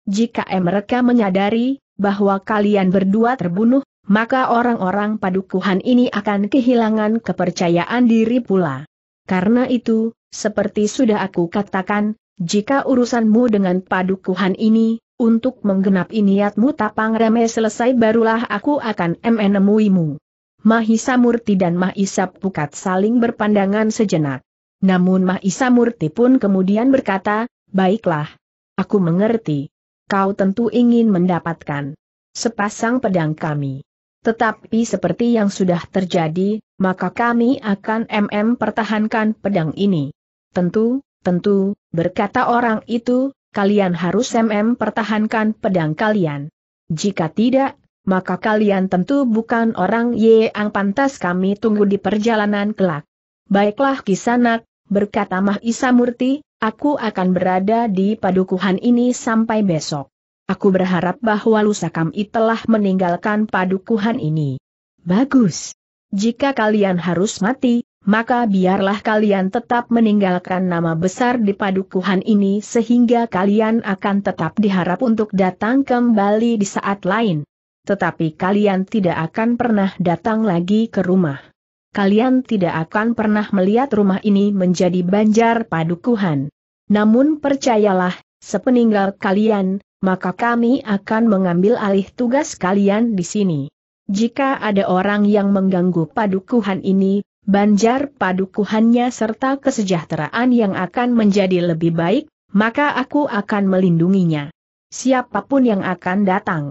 Jika mereka menyadari bahwa kalian berdua terbunuh, maka orang-orang padukuhan ini akan kehilangan kepercayaan diri pula. Karena itu, seperti sudah aku katakan, jika urusanmu dengan padukuhan ini, untuk menggenapi niatmu tapang remeh selesai barulah aku akan menemuimu. Mahisa Murti dan Mahisa Pukat saling berpandangan sejenak. Namun Mahisa Murti pun kemudian berkata, Baiklah. Aku mengerti. Kau tentu ingin mendapatkan sepasang pedang kami. Tetapi seperti yang sudah terjadi, maka kami akan MM pertahankan pedang ini. Tentu, tentu, berkata orang itu, kalian harus MM pertahankan pedang kalian. Jika tidak, maka kalian tentu bukan orang yang pantas kami tunggu di perjalanan kelak. Baiklah kisanak, berkata Mahisa Murti, aku akan berada di padukuhan ini sampai besok. Aku berharap bahwa Lusakam telah meninggalkan padukuhan ini. Bagus. Jika kalian harus mati, maka biarlah kalian tetap meninggalkan nama besar di padukuhan ini sehingga kalian akan tetap diharap untuk datang kembali di saat lain tetapi kalian tidak akan pernah datang lagi ke rumah. Kalian tidak akan pernah melihat rumah ini menjadi banjar padukuhan. Namun percayalah, sepeninggal kalian, maka kami akan mengambil alih tugas kalian di sini. Jika ada orang yang mengganggu padukuhan ini, banjar padukuhannya serta kesejahteraan yang akan menjadi lebih baik, maka aku akan melindunginya. Siapapun yang akan datang,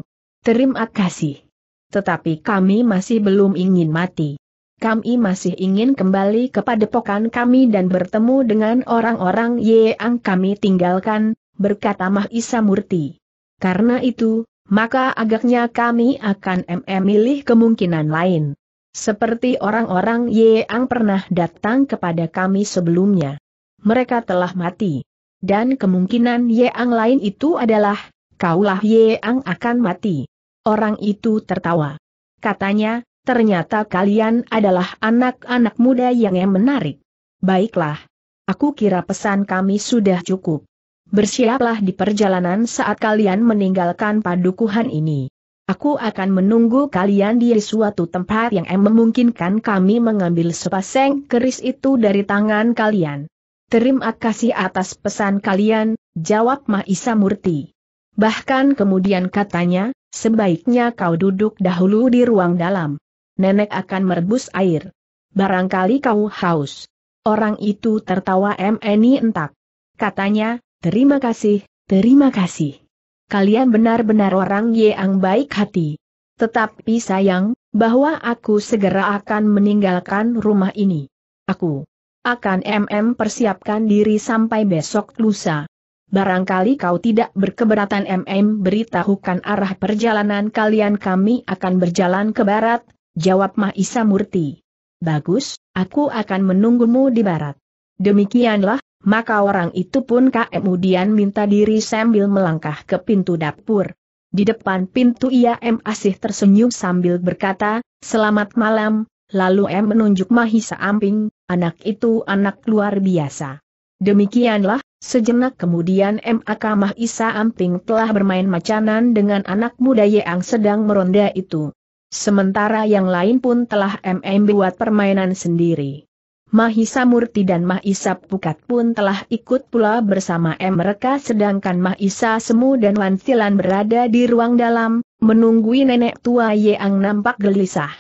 Terima kasih. Tetapi kami masih belum ingin mati. Kami masih ingin kembali kepada pokan kami dan bertemu dengan orang-orang yang kami tinggalkan, berkata Mahisa Murti. Karena itu, maka agaknya kami akan memilih kemungkinan lain. Seperti orang-orang yang pernah datang kepada kami sebelumnya. Mereka telah mati. Dan kemungkinan yang lain itu adalah, kaulah yang akan mati. Orang itu tertawa. Katanya, ternyata kalian adalah anak-anak muda yang menarik. Baiklah. Aku kira pesan kami sudah cukup. Bersiaplah di perjalanan saat kalian meninggalkan padukuhan ini. Aku akan menunggu kalian di suatu tempat yang memungkinkan kami mengambil sepasang keris itu dari tangan kalian. Terima kasih atas pesan kalian, jawab Mahisa Murti. Bahkan kemudian katanya, sebaiknya kau duduk dahulu di ruang dalam. Nenek akan merebus air. Barangkali kau haus. Orang itu tertawa MNI entak. Katanya, terima kasih, terima kasih. Kalian benar-benar orang yang baik hati. Tetapi sayang, bahwa aku segera akan meninggalkan rumah ini. Aku akan MM persiapkan diri sampai besok lusa. Barangkali kau tidak berkeberatan MM beritahukan arah perjalanan kalian kami akan berjalan ke barat, jawab Mahisa Murti. Bagus, aku akan menunggumu di barat. Demikianlah, maka orang itu pun kemudian minta diri sambil melangkah ke pintu dapur. Di depan pintu ia M asih tersenyum sambil berkata, selamat malam, lalu M menunjuk Mahisa Amping, anak itu anak luar biasa. Demikianlah, Sejenak kemudian M.A.K. Isa Amping telah bermain macanan dengan anak muda yang sedang meronda itu. Sementara yang lain pun telah MM buat permainan sendiri. Mahisa Murti dan Mahisa Pukat pun telah ikut pula bersama M. Mereka sedangkan Mahisa Semu dan Wantilan berada di ruang dalam, menunggui nenek tua yang nampak gelisah.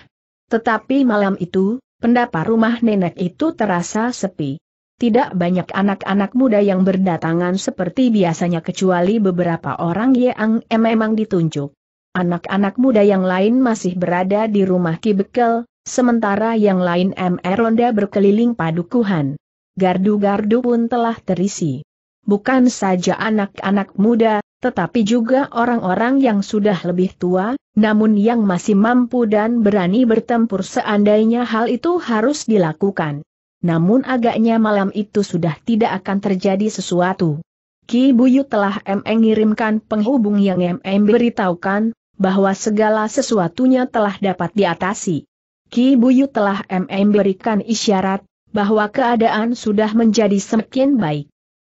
Tetapi malam itu, pendapat rumah nenek itu terasa sepi tidak banyak anak-anak muda yang berdatangan seperti biasanya kecuali beberapa orang yang memang ditunjuk. Anak-anak muda yang lain masih berada di rumah Ki sementara yang lain MR Ronda berkeliling padukuhan. Gardu-gardu pun telah terisi. Bukan saja anak-anak muda, tetapi juga orang-orang yang sudah lebih tua, namun yang masih mampu dan berani bertempur seandainya hal itu harus dilakukan namun agaknya malam itu sudah tidak akan terjadi sesuatu. Ki Buyu telah mengirimkan penghubung yang ME beritahukan, bahwa segala sesuatunya telah dapat diatasi. Ki Buyu telah ME berikan isyarat, bahwa keadaan sudah menjadi semakin baik.